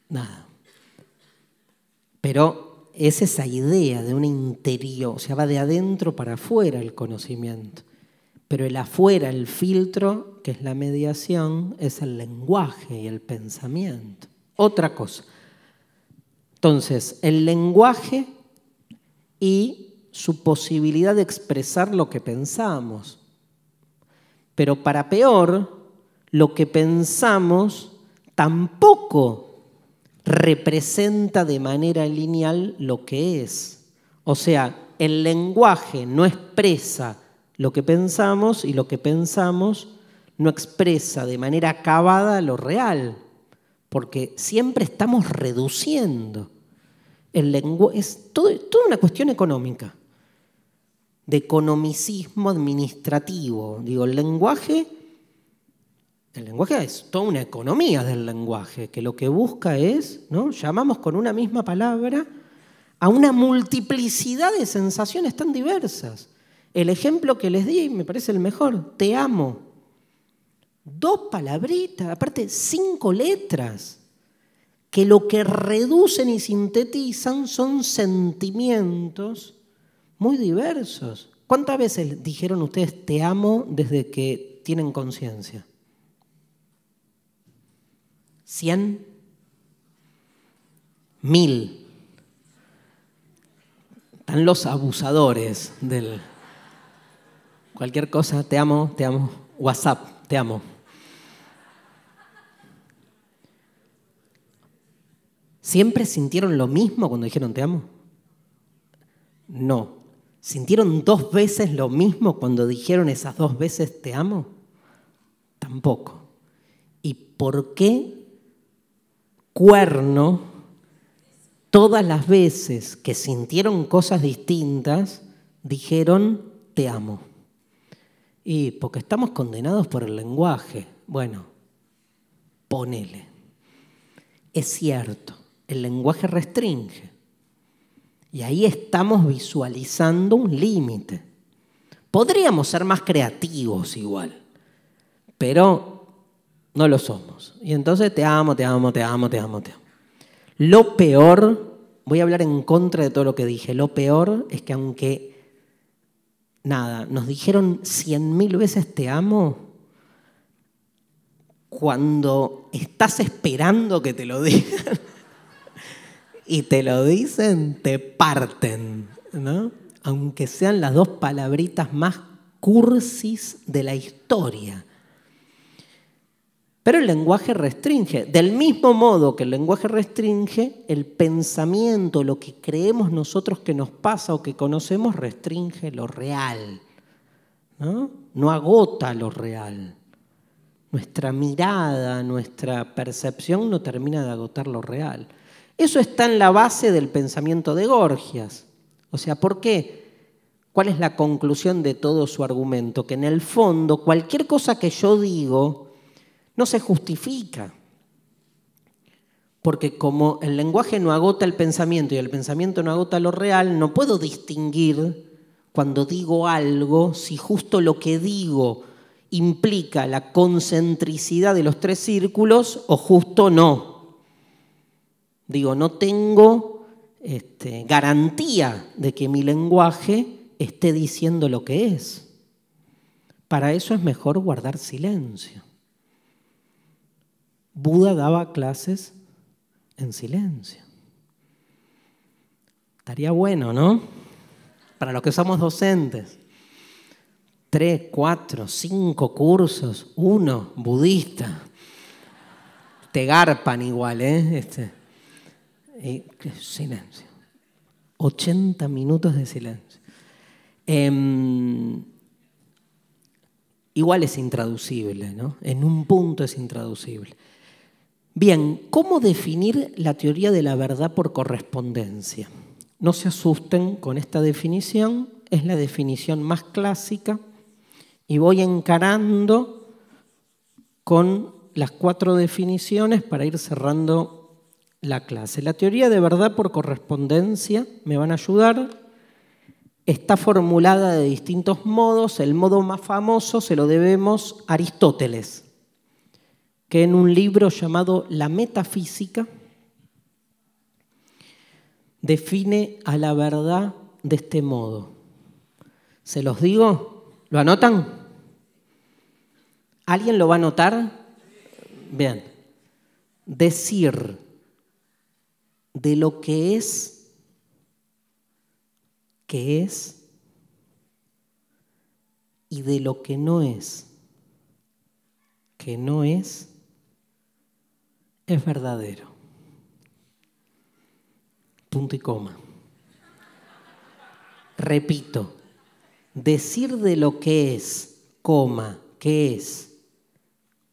nada. Pero es esa idea de un interior, o sea, va de adentro para afuera el conocimiento. Pero el afuera, el filtro, que es la mediación, es el lenguaje y el pensamiento. Otra cosa. Entonces, el lenguaje y su posibilidad de expresar lo que pensamos. Pero para peor, lo que pensamos tampoco representa de manera lineal lo que es. O sea, el lenguaje no expresa lo que pensamos y lo que pensamos no expresa de manera acabada lo real, porque siempre estamos reduciendo el Es toda una cuestión económica, de economicismo administrativo. Digo, el lenguaje, el lenguaje es toda una economía del lenguaje, que lo que busca es, ¿no? llamamos con una misma palabra a una multiplicidad de sensaciones tan diversas el ejemplo que les di me parece el mejor, te amo. Dos palabritas, aparte cinco letras, que lo que reducen y sintetizan son sentimientos muy diversos. ¿Cuántas veces dijeron ustedes te amo desde que tienen conciencia? ¿Cien? ¿Mil? Están los abusadores del... Cualquier cosa, te amo, te amo. WhatsApp, te amo. ¿Siempre sintieron lo mismo cuando dijeron te amo? No. ¿Sintieron dos veces lo mismo cuando dijeron esas dos veces te amo? Tampoco. ¿Y por qué cuerno todas las veces que sintieron cosas distintas dijeron te amo? Y porque estamos condenados por el lenguaje. Bueno, ponele. Es cierto, el lenguaje restringe. Y ahí estamos visualizando un límite. Podríamos ser más creativos igual, pero no lo somos. Y entonces te amo, te amo, te amo, te amo, te amo. Lo peor, voy a hablar en contra de todo lo que dije, lo peor es que aunque nada. Nos dijeron cien mil veces te amo cuando estás esperando que te lo digan y te lo dicen, te parten, ¿no? Aunque sean las dos palabritas más cursis de la historia. Pero el lenguaje restringe. Del mismo modo que el lenguaje restringe, el pensamiento, lo que creemos nosotros que nos pasa o que conocemos, restringe lo real. ¿no? no agota lo real. Nuestra mirada, nuestra percepción no termina de agotar lo real. Eso está en la base del pensamiento de Gorgias. O sea, ¿por qué? ¿Cuál es la conclusión de todo su argumento? Que en el fondo, cualquier cosa que yo digo, no se justifica. Porque como el lenguaje no agota el pensamiento y el pensamiento no agota lo real, no puedo distinguir cuando digo algo si justo lo que digo implica la concentricidad de los tres círculos o justo no. Digo, no tengo este, garantía de que mi lenguaje esté diciendo lo que es. Para eso es mejor guardar silencio. Buda daba clases en silencio. Estaría bueno, ¿no? Para los que somos docentes. Tres, cuatro, cinco cursos, uno budista. Te garpan igual, ¿eh? Este. silencio. 80 minutos de silencio. Em, igual es intraducible, ¿no? En un punto es intraducible. Bien, ¿cómo definir la teoría de la verdad por correspondencia? No se asusten con esta definición, es la definición más clásica y voy encarando con las cuatro definiciones para ir cerrando la clase. La teoría de verdad por correspondencia me van a ayudar. Está formulada de distintos modos. El modo más famoso se lo debemos a Aristóteles que en un libro llamado La Metafísica define a la verdad de este modo. ¿Se los digo? ¿Lo anotan? ¿Alguien lo va a anotar? Bien. Decir de lo que es, que es, y de lo que no es, que no es es verdadero. Punto y coma. Repito, decir de lo que es, coma, que es,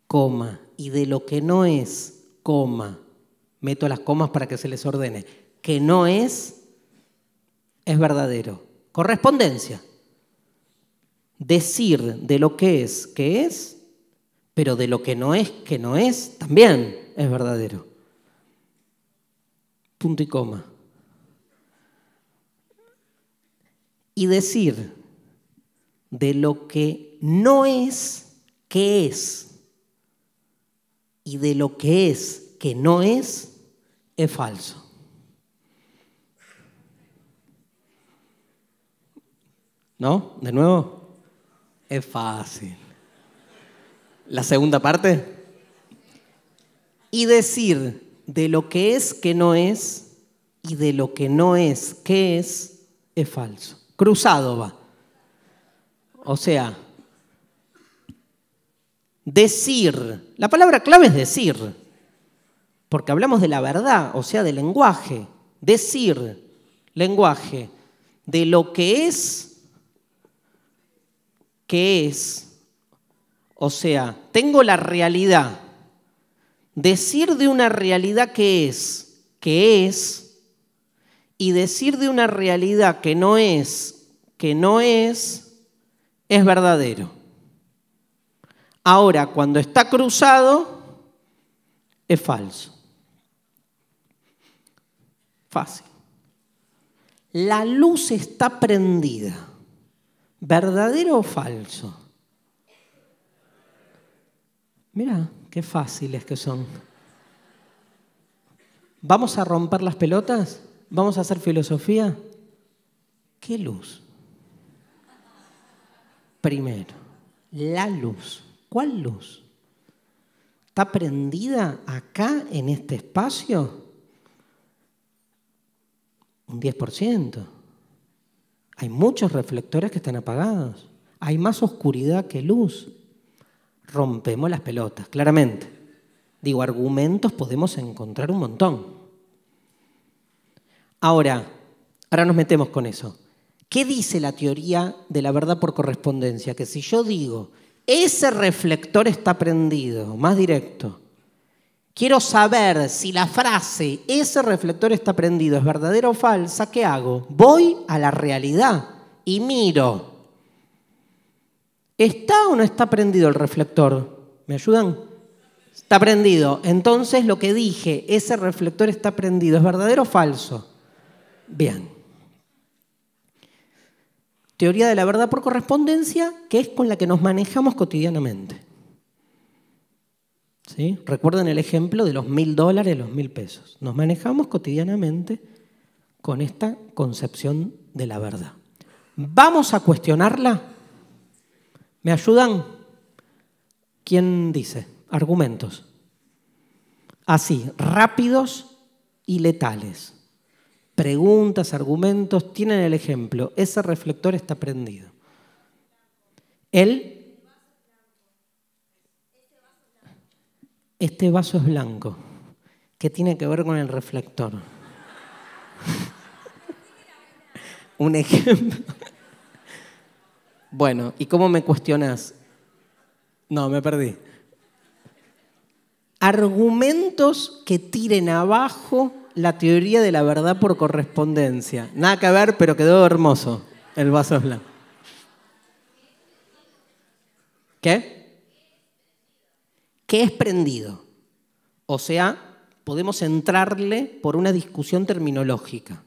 coma, y de lo que no es, coma, meto las comas para que se les ordene, que no es, es verdadero. Correspondencia. Decir de lo que es, que es, pero de lo que no es, que no es, también es verdadero. Punto y coma. Y decir de lo que no es, que es, y de lo que es, que no es, es falso. ¿No? ¿De nuevo? Es fácil. ¿La segunda parte? y decir de lo que es que no es y de lo que no es que es, es falso. Cruzado va. O sea, decir, la palabra clave es decir, porque hablamos de la verdad, o sea, de lenguaje. Decir, lenguaje, de lo que es, que es. O sea, tengo la realidad Decir de una realidad que es, que es, y decir de una realidad que no es, que no es, es verdadero. Ahora, cuando está cruzado, es falso. Fácil. La luz está prendida. ¿Verdadero o falso? Mira. Qué fáciles que son. ¿Vamos a romper las pelotas? ¿Vamos a hacer filosofía? ¿Qué luz? Primero, la luz. ¿Cuál luz? ¿Está prendida acá en este espacio? Un 10%. Hay muchos reflectores que están apagados. Hay más oscuridad que luz rompemos las pelotas, claramente. Digo, argumentos podemos encontrar un montón. Ahora, ahora nos metemos con eso. ¿Qué dice la teoría de la verdad por correspondencia? Que si yo digo, ese reflector está prendido, más directo, quiero saber si la frase, ese reflector está prendido, es verdadera o falsa, ¿qué hago? Voy a la realidad y miro ¿Está o no está prendido el reflector? ¿Me ayudan? Está prendido. Entonces lo que dije, ese reflector está prendido, ¿es verdadero o falso? Bien. Teoría de la verdad por correspondencia, que es con la que nos manejamos cotidianamente. ¿Sí? Recuerden el ejemplo de los mil dólares, los mil pesos. Nos manejamos cotidianamente con esta concepción de la verdad. ¿Vamos a cuestionarla? ¿Me ayudan? ¿Quién dice? Argumentos. Así, rápidos y letales. Preguntas, argumentos, tienen el ejemplo. Ese reflector está prendido. Él este vaso es blanco. ¿Qué tiene que ver con el reflector? Un ejemplo. Bueno, ¿y cómo me cuestionas? No, me perdí. Argumentos que tiren abajo la teoría de la verdad por correspondencia. Nada que ver, pero quedó hermoso el vaso blanco. ¿Qué? ¿Qué es prendido? O sea, podemos entrarle por una discusión terminológica.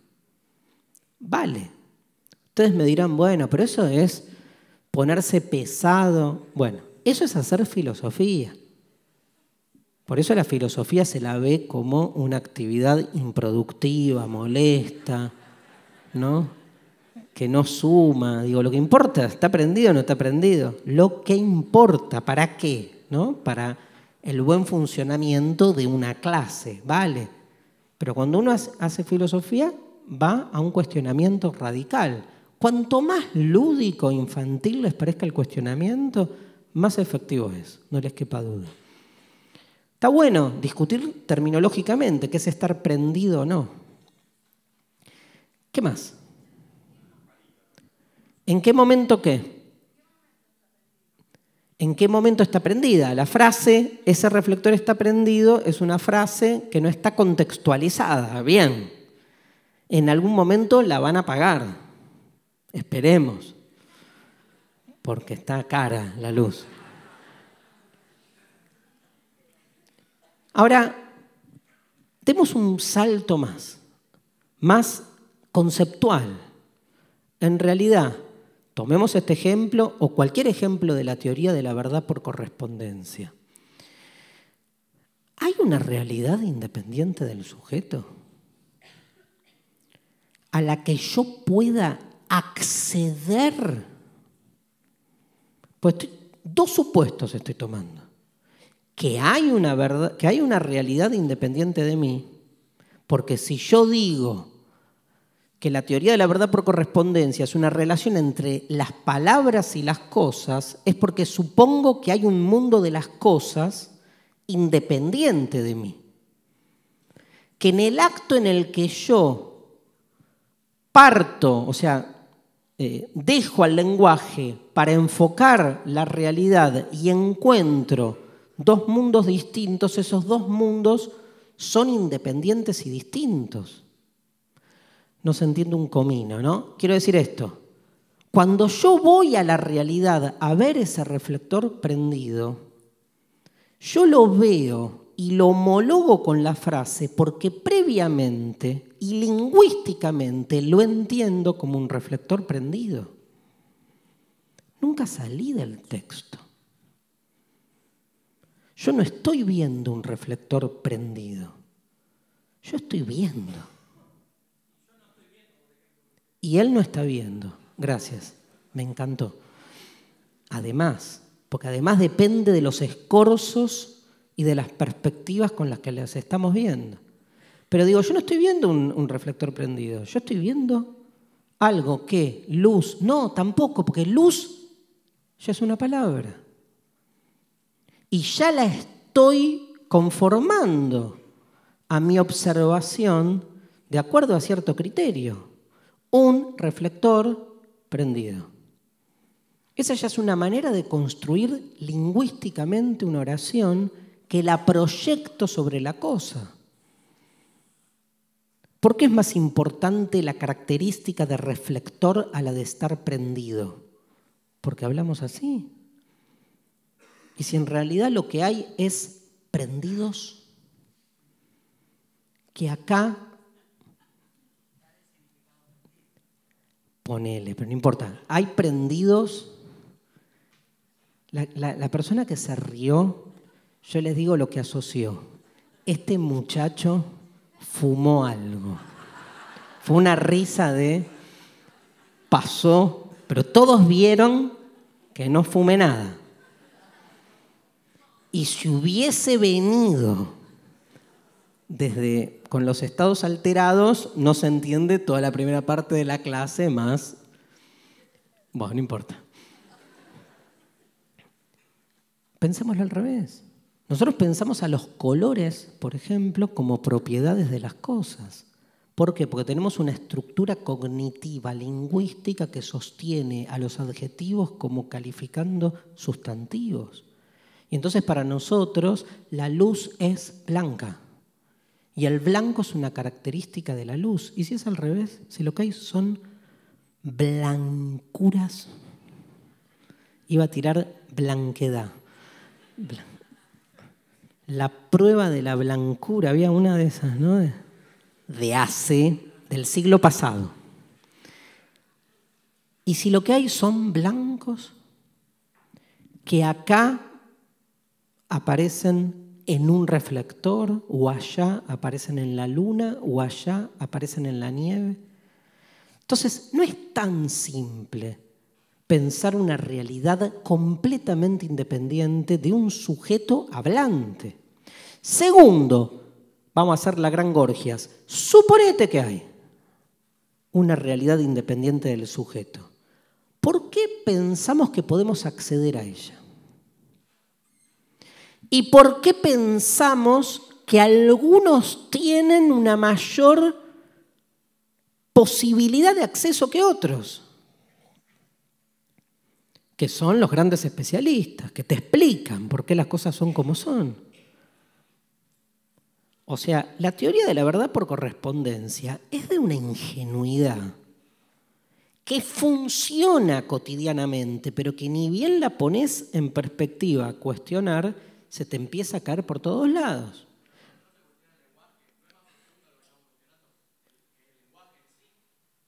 Vale. Ustedes me dirán, bueno, pero eso es ponerse pesado. Bueno, eso es hacer filosofía. Por eso la filosofía se la ve como una actividad improductiva, molesta, ¿no? Que no suma. Digo, lo que importa, ¿está aprendido o no está aprendido? Lo que importa, ¿para qué? ¿No? Para el buen funcionamiento de una clase, ¿vale? Pero cuando uno hace filosofía, va a un cuestionamiento radical. Cuanto más lúdico, e infantil les parezca el cuestionamiento, más efectivo es, no les quepa duda. Está bueno discutir terminológicamente qué es estar prendido o no. ¿Qué más? ¿En qué momento qué? ¿En qué momento está prendida? La frase, ese reflector está prendido, es una frase que no está contextualizada. Bien, en algún momento la van a apagar. Esperemos, porque está cara la luz. Ahora, demos un salto más, más conceptual. En realidad, tomemos este ejemplo o cualquier ejemplo de la teoría de la verdad por correspondencia. ¿Hay una realidad independiente del sujeto a la que yo pueda acceder. Pues dos supuestos estoy tomando. Que hay, una verdad, que hay una realidad independiente de mí, porque si yo digo que la teoría de la verdad por correspondencia es una relación entre las palabras y las cosas, es porque supongo que hay un mundo de las cosas independiente de mí. Que en el acto en el que yo parto, o sea, eh, dejo al lenguaje para enfocar la realidad y encuentro dos mundos distintos, esos dos mundos son independientes y distintos. No se entiende un comino, ¿no? Quiero decir esto. Cuando yo voy a la realidad a ver ese reflector prendido, yo lo veo y lo homologo con la frase porque previamente y lingüísticamente lo entiendo como un reflector prendido. Nunca salí del texto. Yo no estoy viendo un reflector prendido. Yo estoy viendo. Y él no está viendo. Gracias. Me encantó. Además, porque además depende de los escorzos y de las perspectivas con las que las estamos viendo. Pero digo, yo no estoy viendo un, reflector prendido, yo estoy viendo algo que, luz, no, tampoco, porque luz ya es una palabra. Y ya la estoy conformando a mi observación de acuerdo a cierto criterio. Un reflector prendido. Esa ya es una manera de construir lingüísticamente una oración que la proyecto sobre la cosa. ¿Por qué es más importante la característica de reflector a la de estar prendido? Porque hablamos así. Y si en realidad lo que hay es prendidos, que acá ponele, pero no importa, hay prendidos. La, persona que se rió, yo les digo lo que asoció. Este muchacho fumó algo. Fue una risa de pasó, pero todos vieron que no fumé nada. Y si hubiese venido desde con los estados alterados, no se entiende toda la primera parte de la clase más... Bueno, no importa. Pensémoslo al revés. Nosotros pensamos a los colores, por ejemplo, como propiedades de las cosas. ¿Por qué? Porque tenemos una estructura cognitiva, lingüística, que sostiene a los adjetivos como calificando sustantivos. Y entonces para nosotros la luz es blanca. Y el blanco es una característica de la luz. Y si es al revés, si lo que hay son blancuras, iba a tirar blanquedad la prueba de la blancura, había una de esas, ¿no? De, hace, del siglo pasado. Y si lo que hay son blancos, que acá aparecen en un reflector, o allá aparecen en la luna, o allá aparecen en la nieve. Entonces, no es tan simple pensar una realidad completamente independiente de un sujeto hablante. Segundo, vamos a hacer la gran Gorgias, suponete que hay una realidad independiente del sujeto. ¿Por qué pensamos que podemos acceder a ella? ¿Y por qué pensamos que algunos tienen una mayor posibilidad de acceso que otros? que son los grandes especialistas, que te explican por qué las cosas son como son. O sea, la teoría de la verdad por correspondencia es de una ingenuidad que funciona cotidianamente, pero que ni bien la pones en perspectiva a cuestionar, se te empieza a caer por todos lados.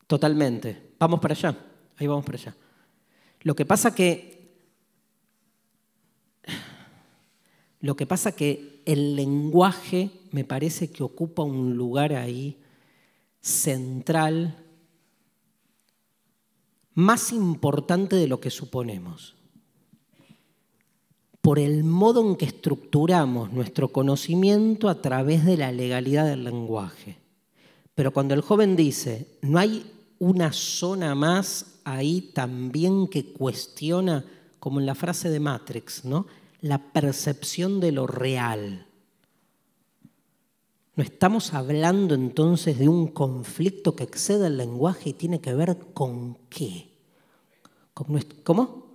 Totalmente. Vamos para allá. Ahí vamos para allá. Lo que pasa que lo que pasa que el lenguaje me parece que ocupa un lugar ahí central más importante de lo que suponemos. Por el modo en que estructuramos nuestro conocimiento a través de la legalidad del lenguaje. Pero cuando el joven dice, no hay una zona más ahí también que cuestiona, como en la frase de Matrix, ¿no? la percepción de lo real. No estamos hablando entonces de un conflicto que excede el lenguaje y tiene que ver con qué. ¿Con ¿Cómo?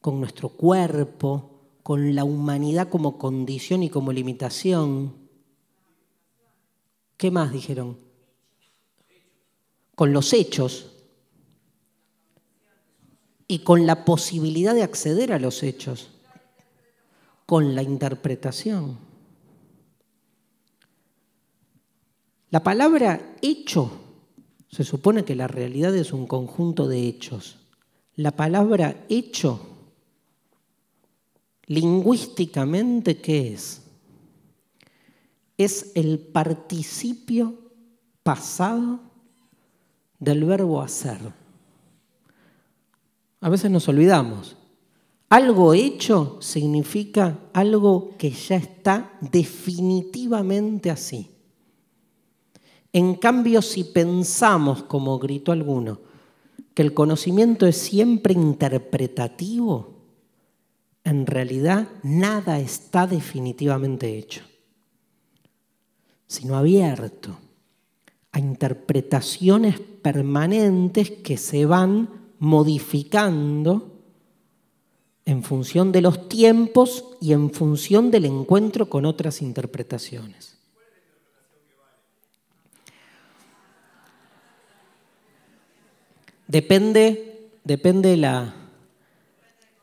Con nuestro cuerpo, con la humanidad como condición y como limitación. ¿Qué más dijeron? Con los hechos y con la posibilidad de acceder a los hechos, con la interpretación. La palabra hecho se supone que la realidad es un conjunto de hechos. La palabra hecho, lingüísticamente, ¿qué es? Es el participio pasado del verbo hacer. A veces nos olvidamos. Algo hecho significa algo que ya está definitivamente así. En cambio, si pensamos, como gritó alguno, que el conocimiento es siempre interpretativo, en realidad nada está definitivamente hecho, sino abierto a interpretaciones permanentes que se van modificando en función de los tiempos y en función del encuentro con otras interpretaciones. Depende, depende la,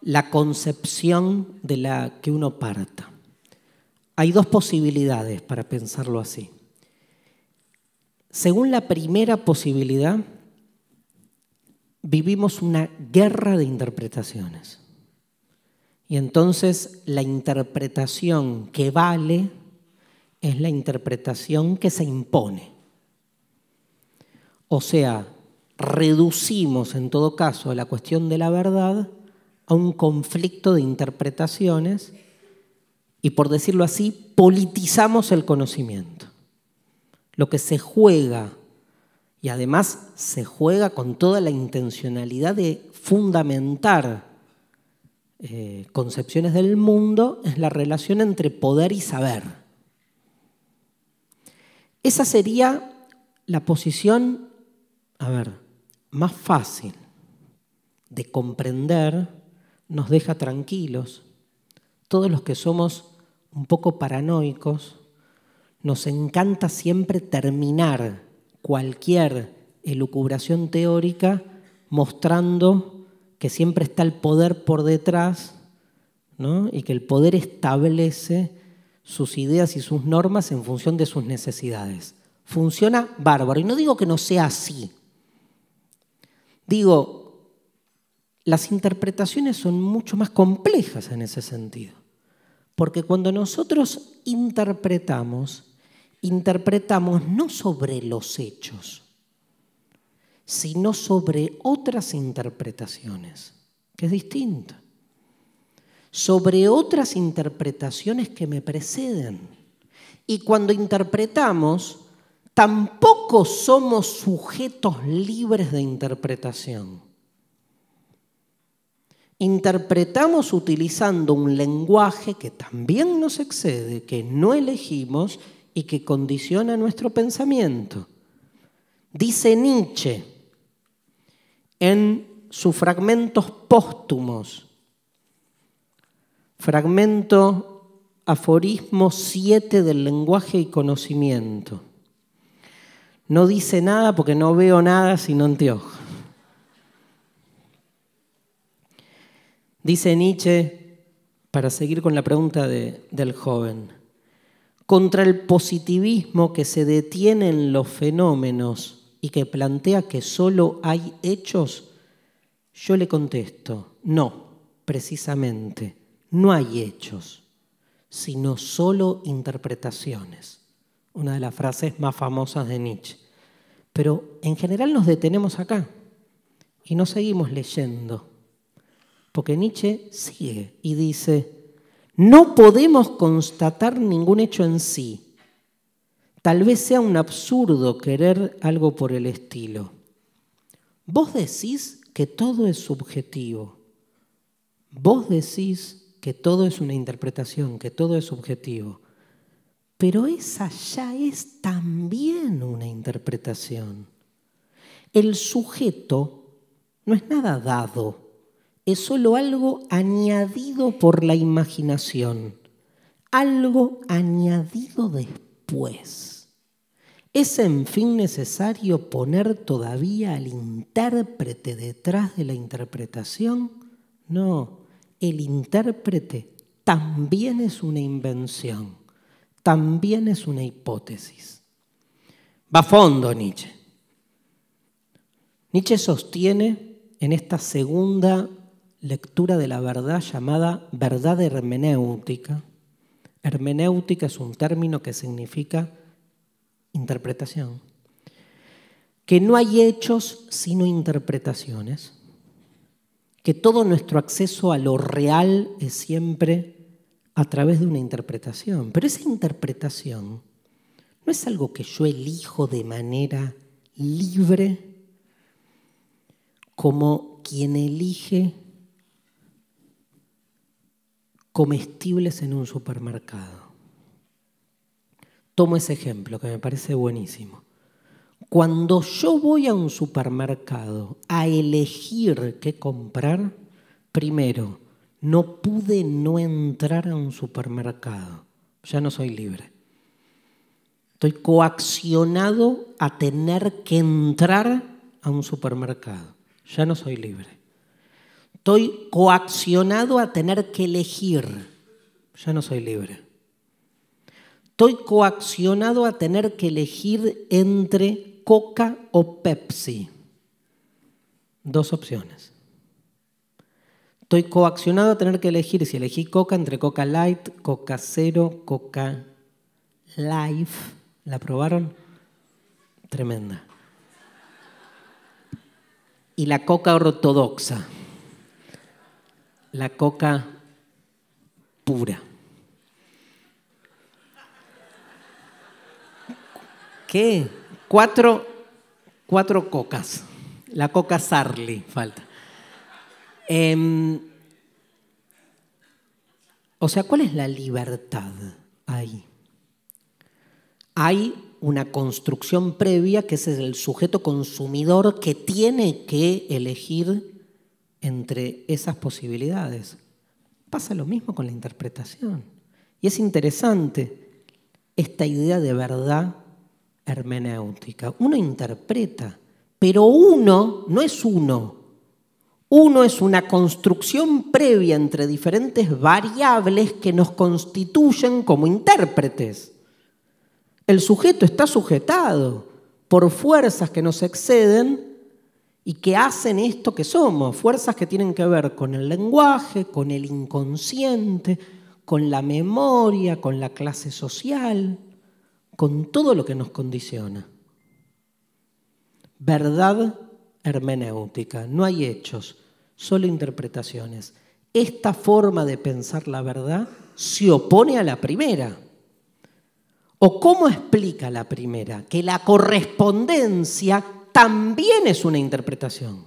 la concepción de la que uno parta. Hay dos posibilidades para pensarlo así. Según la primera posibilidad, vivimos una guerra de interpretaciones. Y entonces la interpretación que vale es la interpretación que se impone. O sea, reducimos en todo caso la cuestión de la verdad a un conflicto de interpretaciones y por decirlo así, politizamos el conocimiento. Lo que se juega y además se juega con toda la intencionalidad de fundamentar eh, concepciones del mundo es la relación entre poder y saber. Esa sería la posición, a ver, más fácil de comprender, nos deja tranquilos. Todos los que somos un poco paranoicos, nos encanta siempre terminar cualquier elucubración teórica mostrando que siempre está el poder por detrás y que el poder establece sus ideas y sus normas en función de sus necesidades. Funciona bárbaro. Y no digo que no sea así. Digo, las interpretaciones son mucho más complejas en ese sentido. Porque cuando nosotros interpretamos, interpretamos no sobre los hechos, sino sobre otras interpretaciones, que es distinto, sobre otras interpretaciones que me preceden. Y cuando interpretamos, tampoco somos sujetos libres de interpretación. Interpretamos utilizando un lenguaje que también nos excede, que no elegimos, y que condiciona nuestro pensamiento. Dice Nietzsche en sus fragmentos póstumos, fragmento aforismo 7 del lenguaje y conocimiento. No dice nada porque no veo nada sino anteojos. Dice Nietzsche, para seguir con la pregunta del joven, contra el positivismo que se detiene en los fenómenos y que plantea que solo hay hechos, yo le contesto, no, precisamente, no hay hechos, sino solo interpretaciones, una de las frases más famosas de Nietzsche. Pero en general nos detenemos acá y no seguimos leyendo, porque Nietzsche sigue y dice, no podemos constatar ningún hecho en sí. Tal vez sea un absurdo querer algo por el estilo. Vos decís que todo es subjetivo. Vos decís que todo es una interpretación, que todo es subjetivo. Pero esa ya es también una interpretación. El sujeto no es nada dado es solo algo añadido por la imaginación, algo añadido después. Es en fin necesario poner todavía al intérprete detrás de la interpretación. No, el intérprete también es una invención, también es una hipótesis. Va a fondo Nietzsche. Nietzsche sostiene en esta segunda lectura de la verdad llamada verdad hermenéutica. Hermenéutica es un término que significa interpretación. Que no hay hechos sino interpretaciones. Que todo nuestro acceso a lo real es siempre a través de una interpretación. Pero esa interpretación no es algo que yo elijo de manera libre como quien elige comestibles en un supermercado. Tomo ese ejemplo que me parece buenísimo. Cuando yo voy a un supermercado a elegir qué comprar, primero, no pude no entrar a un supermercado. Ya no soy libre. Estoy coaccionado a tener que entrar a un supermercado. Ya no soy libre. Estoy coaccionado a tener que elegir. Ya no soy libre. Estoy coaccionado a tener que elegir entre Coca o Pepsi. Dos opciones. Estoy coaccionado a tener que elegir si elegí Coca entre Coca Light, Coca Cero, Coca Life. ¿La probaron? Tremenda. Y la Coca ortodoxa la coca pura. ¿Qué? Cuatro, cocas. La coca Sarli falta. Em, o sea, ¿cuál es la libertad ahí? Hay una construcción previa que es el sujeto consumidor que tiene que elegir entre esas posibilidades. Pasa lo mismo con la interpretación. Y es interesante esta idea de verdad hermenéutica. Uno interpreta, pero uno no es uno. Uno es una construcción previa entre diferentes variables que nos constituyen como intérpretes. El sujeto está sujetado por fuerzas que nos exceden y que hacen esto que somos, fuerzas que tienen que ver con el lenguaje, con el inconsciente, con la memoria, con la clase social, con todo lo que nos condiciona. Verdad hermenéutica, no hay hechos, solo interpretaciones. Esta forma de pensar la verdad se opone a la primera. ¿O cómo explica la primera? Que la correspondencia también es una interpretación.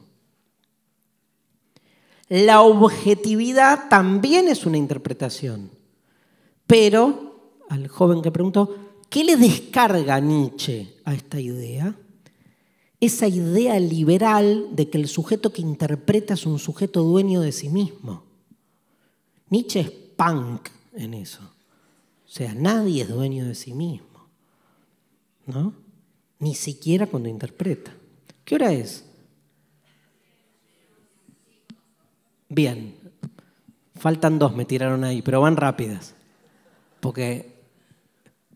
La objetividad también es una interpretación. Pero, al joven que preguntó, ¿qué le descarga Nietzsche a esta idea? Esa idea liberal de que el sujeto que interpreta es un sujeto dueño de sí mismo. Nietzsche es punk en eso. O sea, nadie es dueño de sí mismo. ¿No? ni siquiera cuando interpreta. ¿Qué hora es? Bien, faltan dos, me tiraron ahí, pero van rápidas, porque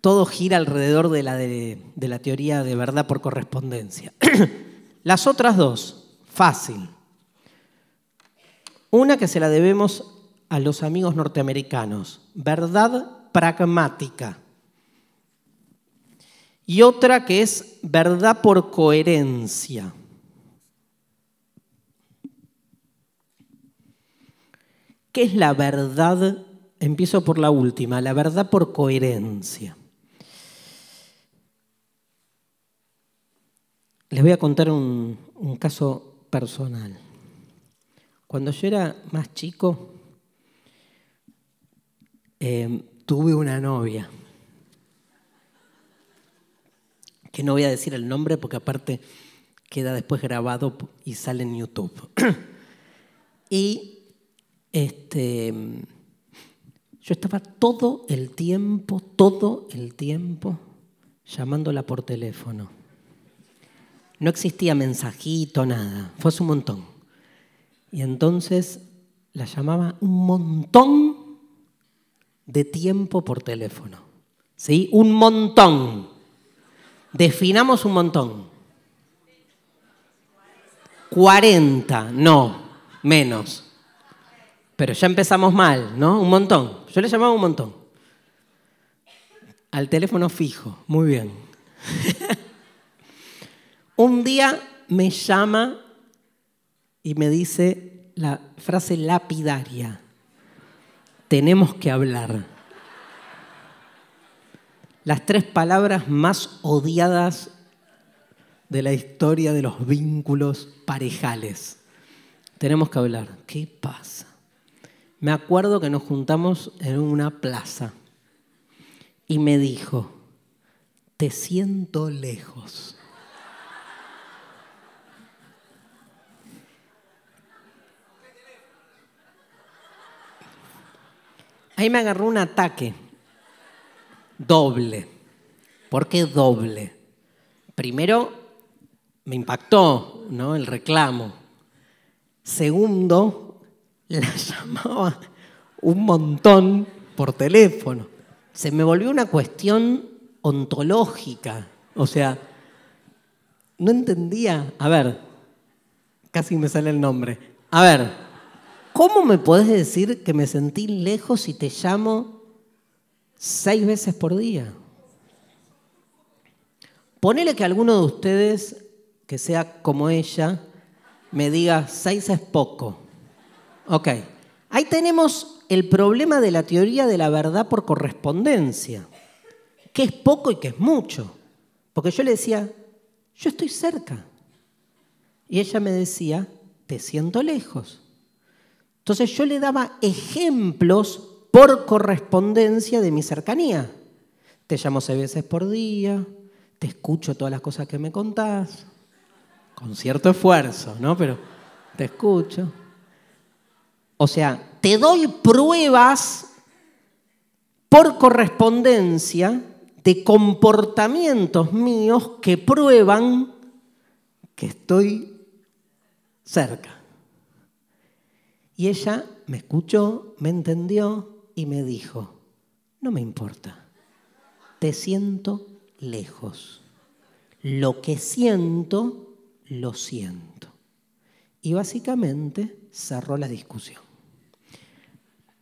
todo gira alrededor de la, teoría de verdad por correspondencia. Las otras dos, fácil. Una que se la debemos a los amigos norteamericanos, verdad pragmática y otra que es verdad por coherencia. ¿Qué es la verdad? Empiezo por la última, la verdad por coherencia. Les voy a contar un, caso personal. Cuando yo era más chico, eh, tuve una novia que no voy a decir el nombre porque aparte queda después grabado y sale en YouTube. y este, yo estaba todo el tiempo, todo el tiempo llamándola por teléfono. No existía mensajito, nada. Fue un montón. Y entonces la llamaba un montón de tiempo por teléfono. ¿Sí? Un montón. Definamos un montón. 40, no, menos. Pero ya empezamos mal, ¿no? Un montón. Yo le llamaba un montón. Al teléfono fijo, muy bien. un día me llama y me dice la frase lapidaria. Tenemos que hablar las tres palabras más odiadas de la historia de los vínculos parejales. Tenemos que hablar. ¿Qué pasa? Me acuerdo que nos juntamos en una plaza y me dijo, te siento lejos. Ahí me agarró un ataque doble. ¿Por qué doble? Primero, me impactó ¿no? el reclamo. Segundo, la llamaba un montón por teléfono. Se me volvió una cuestión ontológica. O sea, no entendía. A ver, casi me sale el nombre. A ver, ¿cómo me podés decir que me sentí lejos si te llamo seis veces por día. Ponele que alguno de ustedes, que sea como ella, me diga, seis es poco. Ok, ahí tenemos el problema de la teoría de la verdad por correspondencia. ¿Qué es poco y qué es mucho? Porque yo le decía, yo estoy cerca. Y ella me decía, te siento lejos. Entonces yo le daba ejemplos por correspondencia de mi cercanía. Te llamo seis veces por día, te escucho todas las cosas que me contás, con cierto esfuerzo, ¿no? Pero te escucho. O sea, te doy pruebas por correspondencia de comportamientos míos que prueban que estoy cerca. Y ella me escuchó, me entendió, y me dijo, no me importa, te siento lejos. Lo que siento, lo siento. Y básicamente cerró la discusión.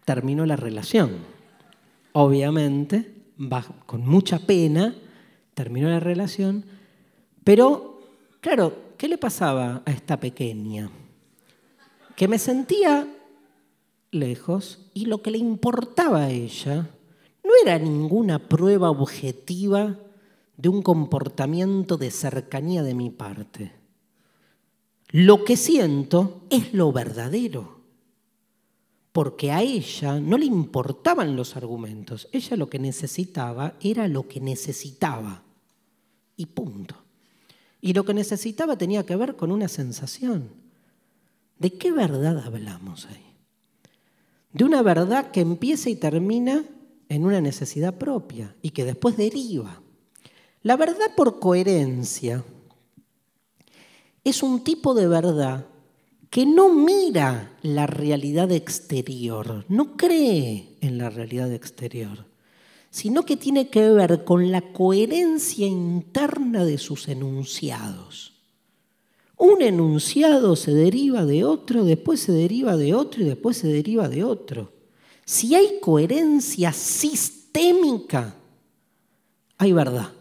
Terminó la relación. Obviamente, con mucha pena, terminó la relación, pero claro, ¿qué le pasaba a esta pequeña? Que me sentía lejos y lo que le importaba a ella no era ninguna prueba objetiva de un comportamiento de cercanía de mi parte. Lo que siento es lo verdadero, porque a ella no le importaban los argumentos, ella lo que necesitaba era lo que necesitaba, y punto. Y lo que necesitaba tenía que ver con una sensación. ¿De qué verdad hablamos ahí? de una verdad que empieza y termina en una necesidad propia y que después deriva. La verdad por coherencia es un tipo de verdad que no mira la realidad exterior, no cree en la realidad exterior, sino que tiene que ver con la coherencia interna de sus enunciados. Un enunciado se deriva de otro, después se deriva de otro y después se deriva de otro. Si hay coherencia sistémica, hay verdad.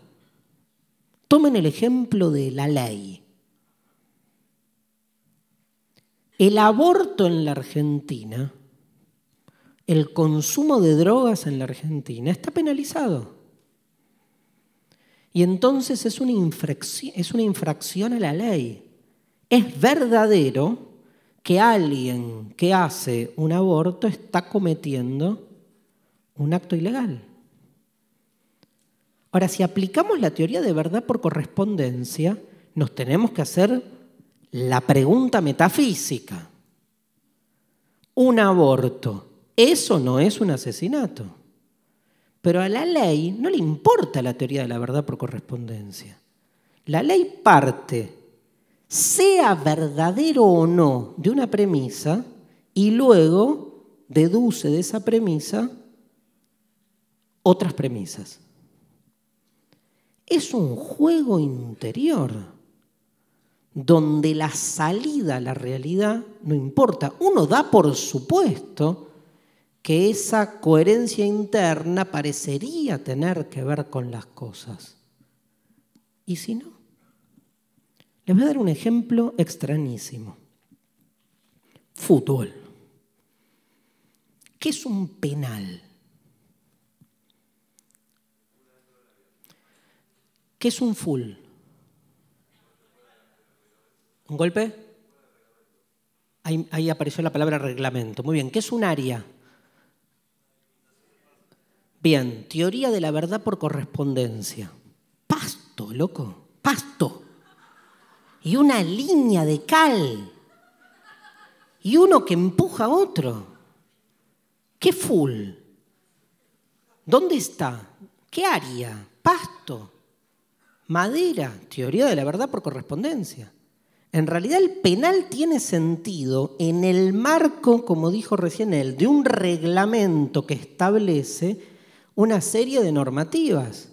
Tomen el ejemplo de la ley. El aborto en la Argentina, el consumo de drogas en la Argentina está penalizado. Y entonces es una infracción, es una infracción a la ley es verdadero que alguien que hace un aborto está cometiendo un acto ilegal. Ahora, si aplicamos la teoría de verdad por correspondencia, nos tenemos que hacer la pregunta metafísica. Un aborto, eso no es un asesinato. Pero a la ley no le importa la teoría de la verdad por correspondencia. La ley parte sea verdadero o no de una premisa y luego deduce de esa premisa otras premisas. Es un juego interior donde la salida a la realidad no importa. Uno da por supuesto que esa coherencia interna parecería tener que ver con las cosas. ¿Y si no? Les voy a dar un ejemplo extrañísimo. Fútbol. ¿Qué es un penal? ¿Qué es un full? ¿Un golpe? Ahí, apareció la palabra reglamento. Muy bien, ¿qué es un área? Bien, teoría de la verdad por correspondencia. Pasto, loco, pasto y una línea de cal y uno que empuja a otro. ¿Qué full? ¿Dónde está? ¿Qué área? ¿Pasto? ¿Madera? Teoría de la verdad por correspondencia. En realidad el penal tiene sentido en el marco, como dijo recién él, de un reglamento que establece una serie de normativas.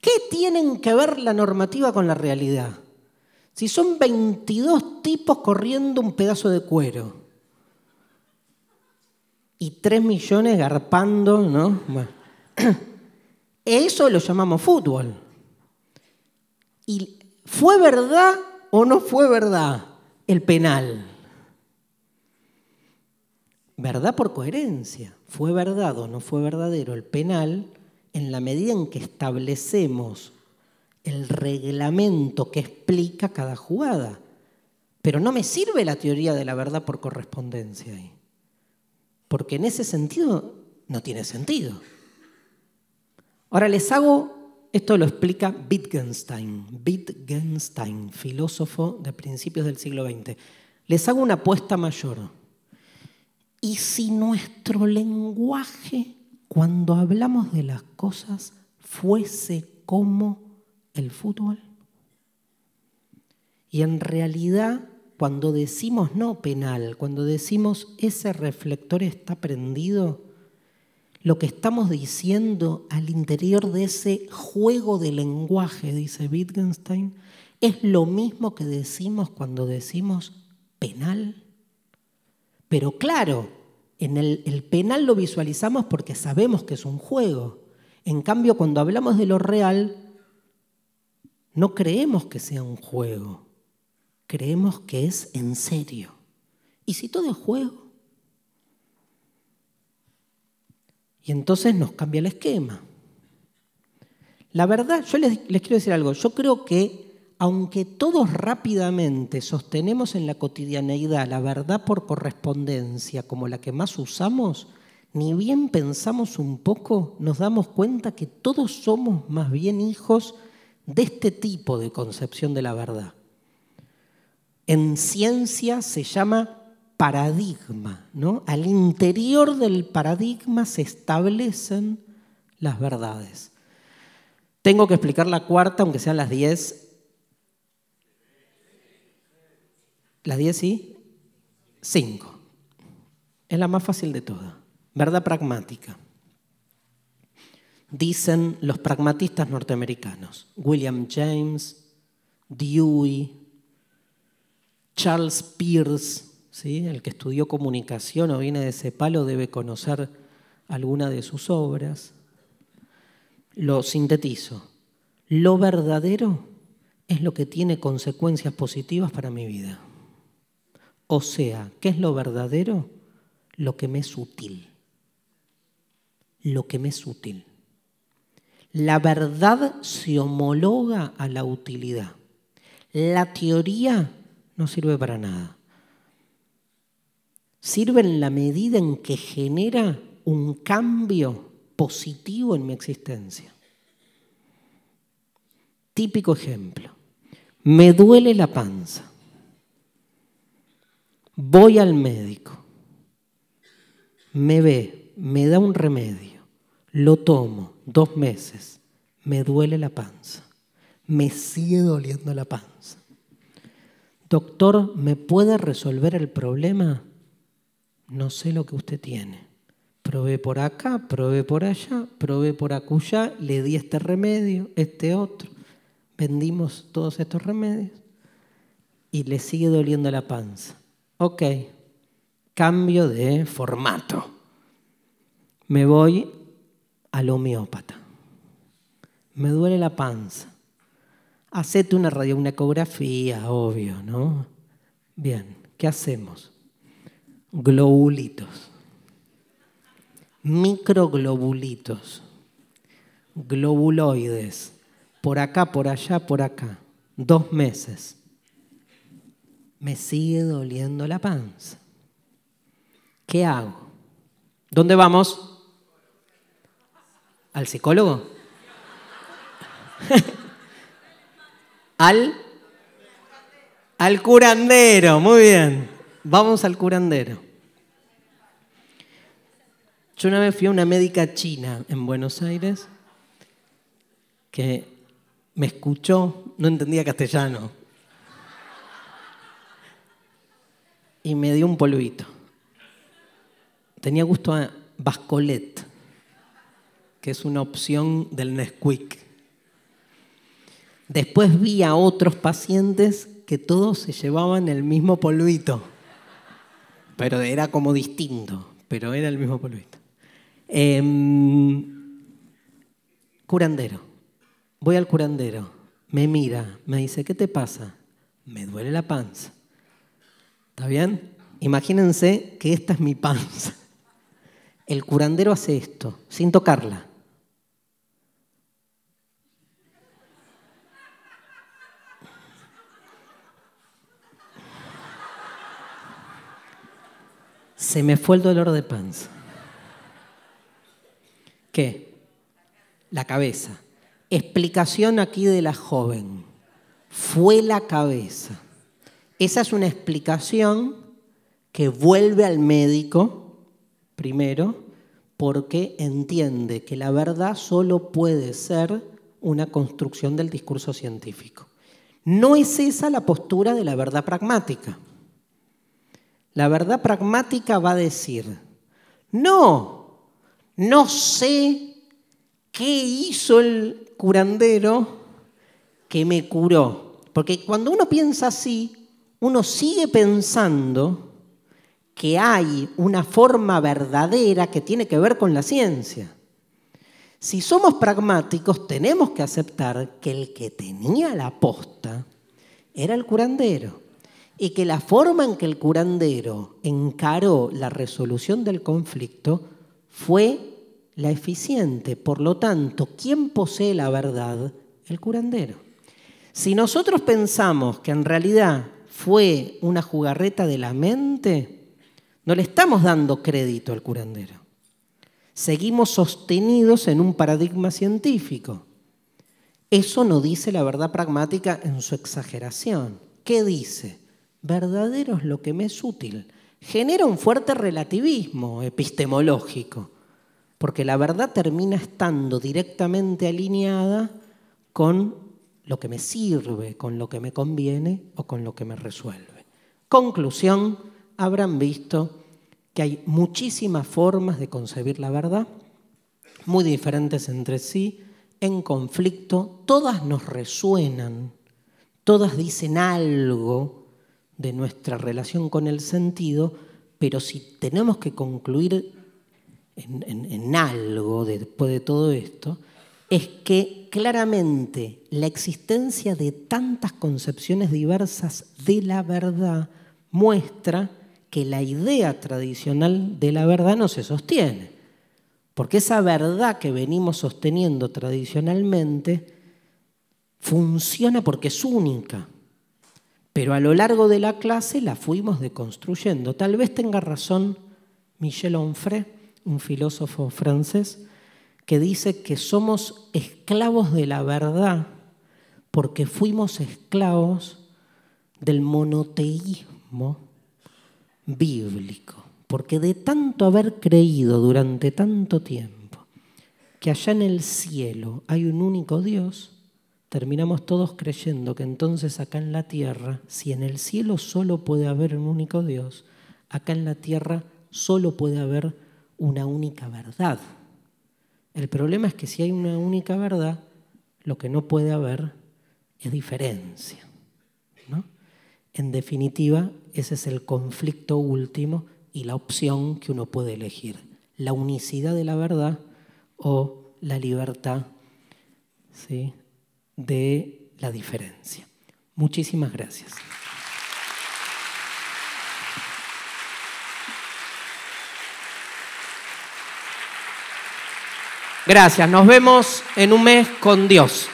¿Qué tienen que ver la normativa con la realidad? Si son 22 tipos corriendo un pedazo de cuero y 3 millones garpando, ¿no? Eso lo llamamos fútbol. ¿Y fue verdad o no fue verdad el penal? Verdad por coherencia. Fue verdad o no fue verdadero el penal en la medida en que establecemos el reglamento que explica cada jugada. Pero no me sirve la teoría de la verdad por correspondencia ahí. Porque en ese sentido no tiene sentido. Ahora les hago, esto lo explica Wittgenstein, Wittgenstein, filósofo de principios del siglo XX. Les hago una apuesta mayor. ¿Y si nuestro lenguaje, cuando hablamos de las cosas, fuese como el fútbol. Y en realidad, cuando decimos no penal, cuando decimos ese reflector está prendido, lo que estamos diciendo al interior de ese juego de lenguaje, dice Wittgenstein, es lo mismo que decimos cuando decimos penal. Pero claro, en el, el, penal lo visualizamos porque sabemos que es un juego. En cambio, cuando hablamos de lo real, no creemos que sea un juego, creemos que es en serio. ¿Y si todo es juego? Y entonces nos cambia el esquema. La verdad, yo les, quiero decir algo, yo creo que aunque todos rápidamente sostenemos en la cotidianeidad la verdad por correspondencia como la que más usamos, ni bien pensamos un poco, nos damos cuenta que todos somos más bien hijos de este tipo de concepción de la verdad. En ciencia se llama paradigma, Al interior del paradigma se establecen las verdades. Tengo que explicar la cuarta, aunque sean las diez. Las diez sí. cinco. Es la más fácil de todas. Verdad pragmática dicen los pragmatistas norteamericanos, William James, Dewey, Charles Peirce, ¿sí? el que estudió comunicación o viene de ese palo debe conocer alguna de sus obras. Lo sintetizo. Lo verdadero es lo que tiene consecuencias positivas para mi vida. O sea, ¿qué es lo verdadero? Lo que me es útil. Lo que me es útil. La verdad se homologa a la utilidad. La teoría no sirve para nada. Sirve en la medida en que genera un cambio positivo en mi existencia. Típico ejemplo. Me duele la panza. Voy al médico. Me ve, me da un remedio. Lo tomo dos meses, me duele la panza, me sigue doliendo la panza. Doctor, ¿me puede resolver el problema? No sé lo que usted tiene. Probé por acá, probé por allá, probé por acullá, le di este remedio, este otro. Vendimos todos estos remedios y le sigue doliendo la panza. Ok, cambio de formato. Me voy al homeópata. Me duele la panza. Hacete una radiografía, obvio, ¿no? Bien, ¿qué hacemos? Globulitos. Microglobulitos. Globuloides. Por acá, por allá, por acá. Dos meses. Me sigue doliendo la panza. ¿Qué hago? ¿Dónde vamos? ¿Al psicólogo? ¿Al? Al curandero, muy bien. Vamos al curandero. Yo una vez fui a una médica china en Buenos Aires que me escuchó, no entendía castellano, y me dio un polvito. Tenía gusto a bascolet que es una opción del Nesquik. Después vi a otros pacientes que todos se llevaban el mismo polvito, pero era como distinto, pero era el mismo polvito. Em, curandero, voy al curandero, me mira, me dice, ¿qué te pasa? Me duele la panza. ¿Está bien? Imagínense que esta es mi panza. El curandero hace esto, sin tocarla. Se me fue el dolor de panza. ¿Qué? La cabeza. Explicación aquí de la joven. Fue la cabeza. Esa es una explicación que vuelve al médico primero porque entiende que la verdad solo puede ser una construcción del discurso científico. No es esa la postura de la verdad pragmática. La verdad pragmática va a decir, no, no sé qué hizo el curandero que me curó. Porque cuando uno piensa así, uno sigue pensando que hay una forma verdadera que tiene que ver con la ciencia. Si somos pragmáticos, tenemos que aceptar que el que tenía la posta era el curandero y que la forma en que el curandero encaró la resolución del conflicto fue la eficiente. Por lo tanto, ¿quién posee la verdad? El curandero. Si nosotros pensamos que en realidad fue una jugarreta de la mente, no le estamos dando crédito al curandero. Seguimos sostenidos en un paradigma científico. Eso no dice la verdad pragmática en su exageración. ¿Qué dice? verdadero es lo que me es útil. Genera un fuerte relativismo epistemológico, porque la verdad termina estando directamente alineada con lo que me sirve, con lo que me conviene o con lo que me resuelve. Conclusión, habrán visto que hay muchísimas formas de concebir la verdad, muy diferentes entre sí, en conflicto, todas nos resuenan, todas dicen algo de nuestra relación con el sentido, pero si tenemos que concluir en, algo después de todo esto, es que claramente la existencia de tantas concepciones diversas de la verdad muestra que la idea tradicional de la verdad no se sostiene. Porque esa verdad que venimos sosteniendo tradicionalmente funciona porque es única, pero a lo largo de la clase la fuimos deconstruyendo. Tal vez tenga razón Michel Onfray, un filósofo francés, que dice que somos esclavos de la verdad porque fuimos esclavos del monoteísmo bíblico, porque de tanto haber creído durante tanto tiempo que allá en el cielo hay un único Dios, terminamos todos creyendo que entonces acá en la tierra, si en el cielo solo puede haber un único Dios, acá en la tierra solo puede haber una única verdad. El problema es que si hay una única verdad, lo que no puede haber es diferencia. En definitiva, ese es el conflicto último y la opción que uno puede elegir, la unicidad de la verdad o la libertad ¿sí? de la diferencia. Muchísimas gracias. Gracias, nos vemos en un mes con Dios.